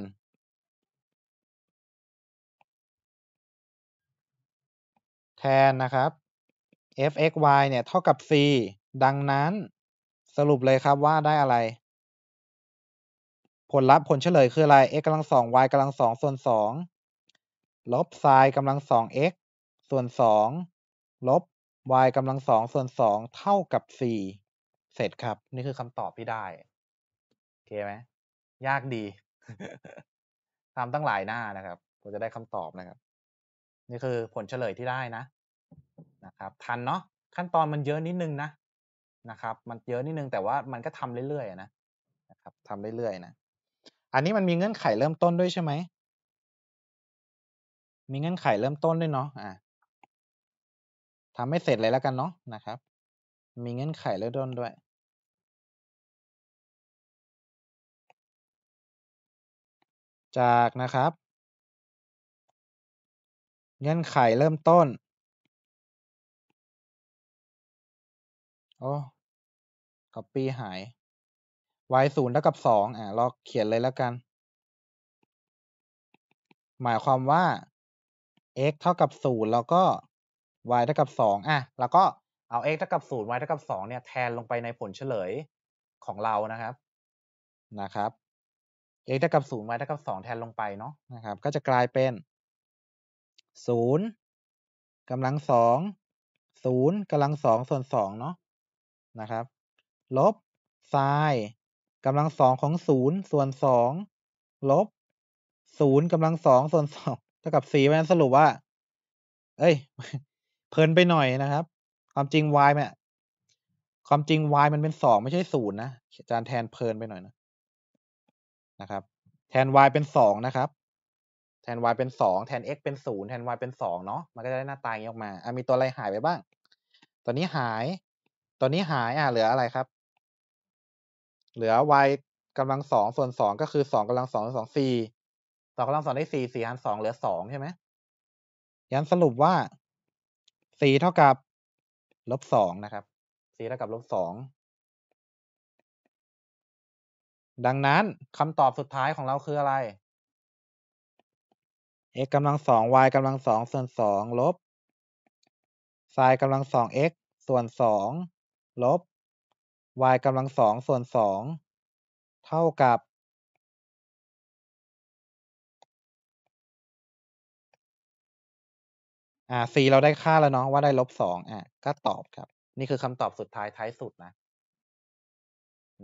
แทนนะครับ fxy เนี่ยเท่ากับ c ดังนั้นสรุปเลยครับว่าได้อะไร ผลลัพธ์ผลเฉลยคืออะไร x กำลังสอง y กำลังสองส่วนสองลบ sin กำลังสอง x ส่วนสองลบ y กำลังสองส่วนสองเท่ากับสี่เสร็จครับ นี่คือคำตอบที่ได้ โอเคไหม ยากดีทำตั้งหลายหน้านะครับผมจะได้คำตอบนะครับ นี่คือผลเฉลยที่ได้นะนะครับทันเนาะขั้นตอนมันเยอะนิดนึงนะนะครับมันเยอะนิดนึงแต่ว่ามันก็ทำเรื่อยๆนะนะครับทำเรื่อยๆนะอันนี้มันมีเงื่อนไขเริ่มต้นด้วยใช่ไหมมีเงื่อนไขเริ่มต้นด้วยเนาะอ่ะทำให้เสร็จเลยแล้วกันเนาะนะครับ มีเงื่อนไขเริ่มต้นด้วย จากนะครับ เงื่อนไขเริ่มต้นโอ้ก๊อปปี้หาย y ศูนย์เท่ากับสองอ่ะ เราเขียนเลยแล้วกัน หมายความว่า x เท่ากับศูนย์แล้วก็ y เท่ากับสองอ่ะ แล้วก็เอา x เท่ากับศูนย์ y เท่ากับสองเนี่ย แทนลงไปในผลเฉลยของเรานะครับ นะครับ x เท่ากับศูนย์ y เท่ากับสองแทนลงไป เนาะนะครับ ก็จะกลายเป็นศูนย์กำลังสองศูนย์กำลังสองส่วนสองเนาะนะครับ ลบไซน์กำลังสองของศูนย์ส่วนสองลบศูนย์กำลังสองส่วนสองเท่ากับสี่เพรนั้นสรุปว่า เอ้ย เพลินไปหน่อยนะครับ ความจริง y เนี่ยความจริง y มันเป็นสองไม่ใช่ศูนย์นะอาจารย์แทนเพลินไปหน่อยนะนะครับ แทน y เป็นสองนะครับ แทน y เป็นสองแทน x เป็นศูนย์แทน y เป็นสองเนาะมันก็จะได้หน้าตาอย่างนี้ออกมาอ่ะมีตัวอะไรหายไปบ้างตัวนี้หายตอนนี้หายอ่ะเหลืออะไรครับ เหลือ y กำลังสองส่วนสองก็คือสองกำลังสองส่วนสองสี่สองกำลังสองได้สี่สี่หารสองเหลือสองใช่ไหม ยันสรุปว่าสี่เท่ากับ ลบสองนะครับสี่เท่ากับ ลบสองดังนั้นคำตอบสุดท้ายของเราคืออะไร x กำลังสอง y กำลังสองส่วนสองลบ sin กำลังสอง x ส่วนสองลบ y กำลังสองส่วนสองเท่ากับอ่า c เราได้ค่าแล้วเนาะว่าได้ลบสองอ่ะก็ตอบครับ นี่คือคำตอบสุดท้ายท้ายสุดนะ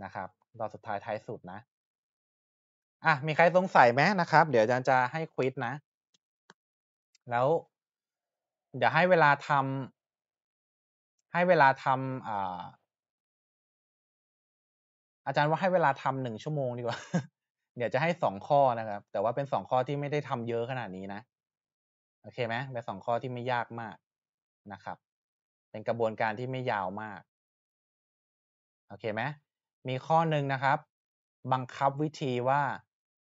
นะครับตอบสุดท้ายท้ายสุดนะ อ่ะมีใครสงสัยไหมนะครับ เดี๋ยวอาจารย์จะให้ควิดนะ แล้ว เดี๋ยวให้เวลาทำให้เวลาทำอ่า อาจารย์ว่าให้เวลาทำหนึ่งชั่วโมงดีกว่า เดี๋ยวจะให้สองข้อนะครับ แต่ว่าเป็นสองข้อที่ไม่ได้ทำเยอะขนาดนี้นะ โอเคไหมเป็นสองข้อที่ไม่ยากมากนะครับ เป็นกระบวนการที่ไม่ยาวมาก โอเคไหม มีข้อหนึ่งนะครับ บังคับวิธีว่า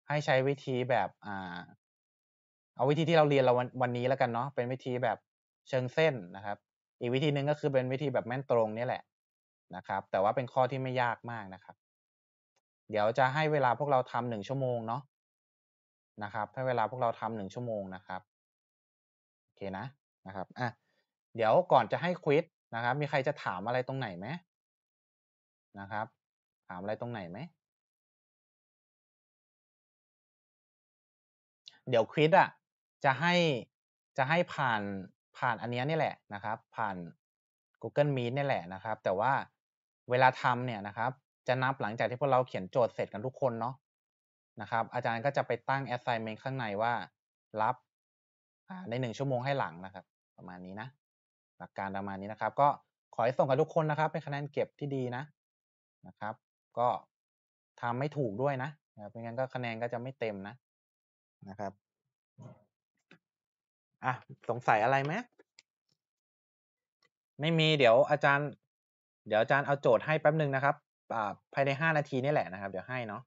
ให้ใช้วิธีแบบ อ่า เอาวิธีที่เราเรียนเราวันวันนี้แล้วกันเนาะ เป็นวิธีแบบเชิงเส้นนะครับอีกวิธีหนึ่งก็คือเป็นวิธีแบบแม่นตรงนี่แหละนะครับ แต่ว่าเป็นข้อที่ไม่ยากมากนะครับ เดี๋ยวจะให้เวลาพวกเราทำหนึ่งชั่วโมงเนาะนะครับให้เวลาพวกเราทำหนึ่งชั่วโมงนะครับโอเคนะนะครับอ่ะเดี๋ยวก่อนจะให้ควิสนะครับ มีใครจะถามอะไรตรงไหนไหมนะครับ ถามอะไรตรงไหนไหม เดี๋ยวควิสอ่ะ จะให้จะให้ผ่านผ่านอันนี้นี่แหละนะครับ ผ่าน Google Meet นี่แหละนะครับ แต่ว่าเวลาทำเนี่ยนะครับ จะนับหลังจากที่พวกเราเขียนโจทย์เสร็จกันทุกคนเนาะนะครับอาจารย์ก็จะไปตั้ง assignment ข้างในว่า รับในหนึ่งชั่วโมงให้หลังนะครับ ประมาณนี้นะหลักการประมาณนี้นะครับ ก็ขอให้ส่งกับทุกคนนะครับเป็นคะแนนเก็บที่ดีนะนะครับ ก็ทำไม่ถูกด้วยนะไม่งั้นก็คะแนนก็จะไม่เต็มนะนะครับอ่ะสงสัยอะไรไหมไม่มีเดี๋ยวอาจารย์ เดี๋ยวอาจารย์เอาโจทย์ให้แป๊บหนึ่งนะครับภายในห้านาทีนี่แหละนะครับ เดี๋ยวให้เนาะ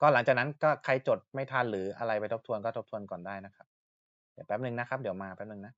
ก็หลังจากนั้นก็ใครจดไม่ทันหรืออะไรไปทบทวนก็ทบทวนก่อนได้นะครับ เดี๋ยวแป๊บหนึ่งนะครับ เดี๋ยวมาแป๊บหนึ่งนะ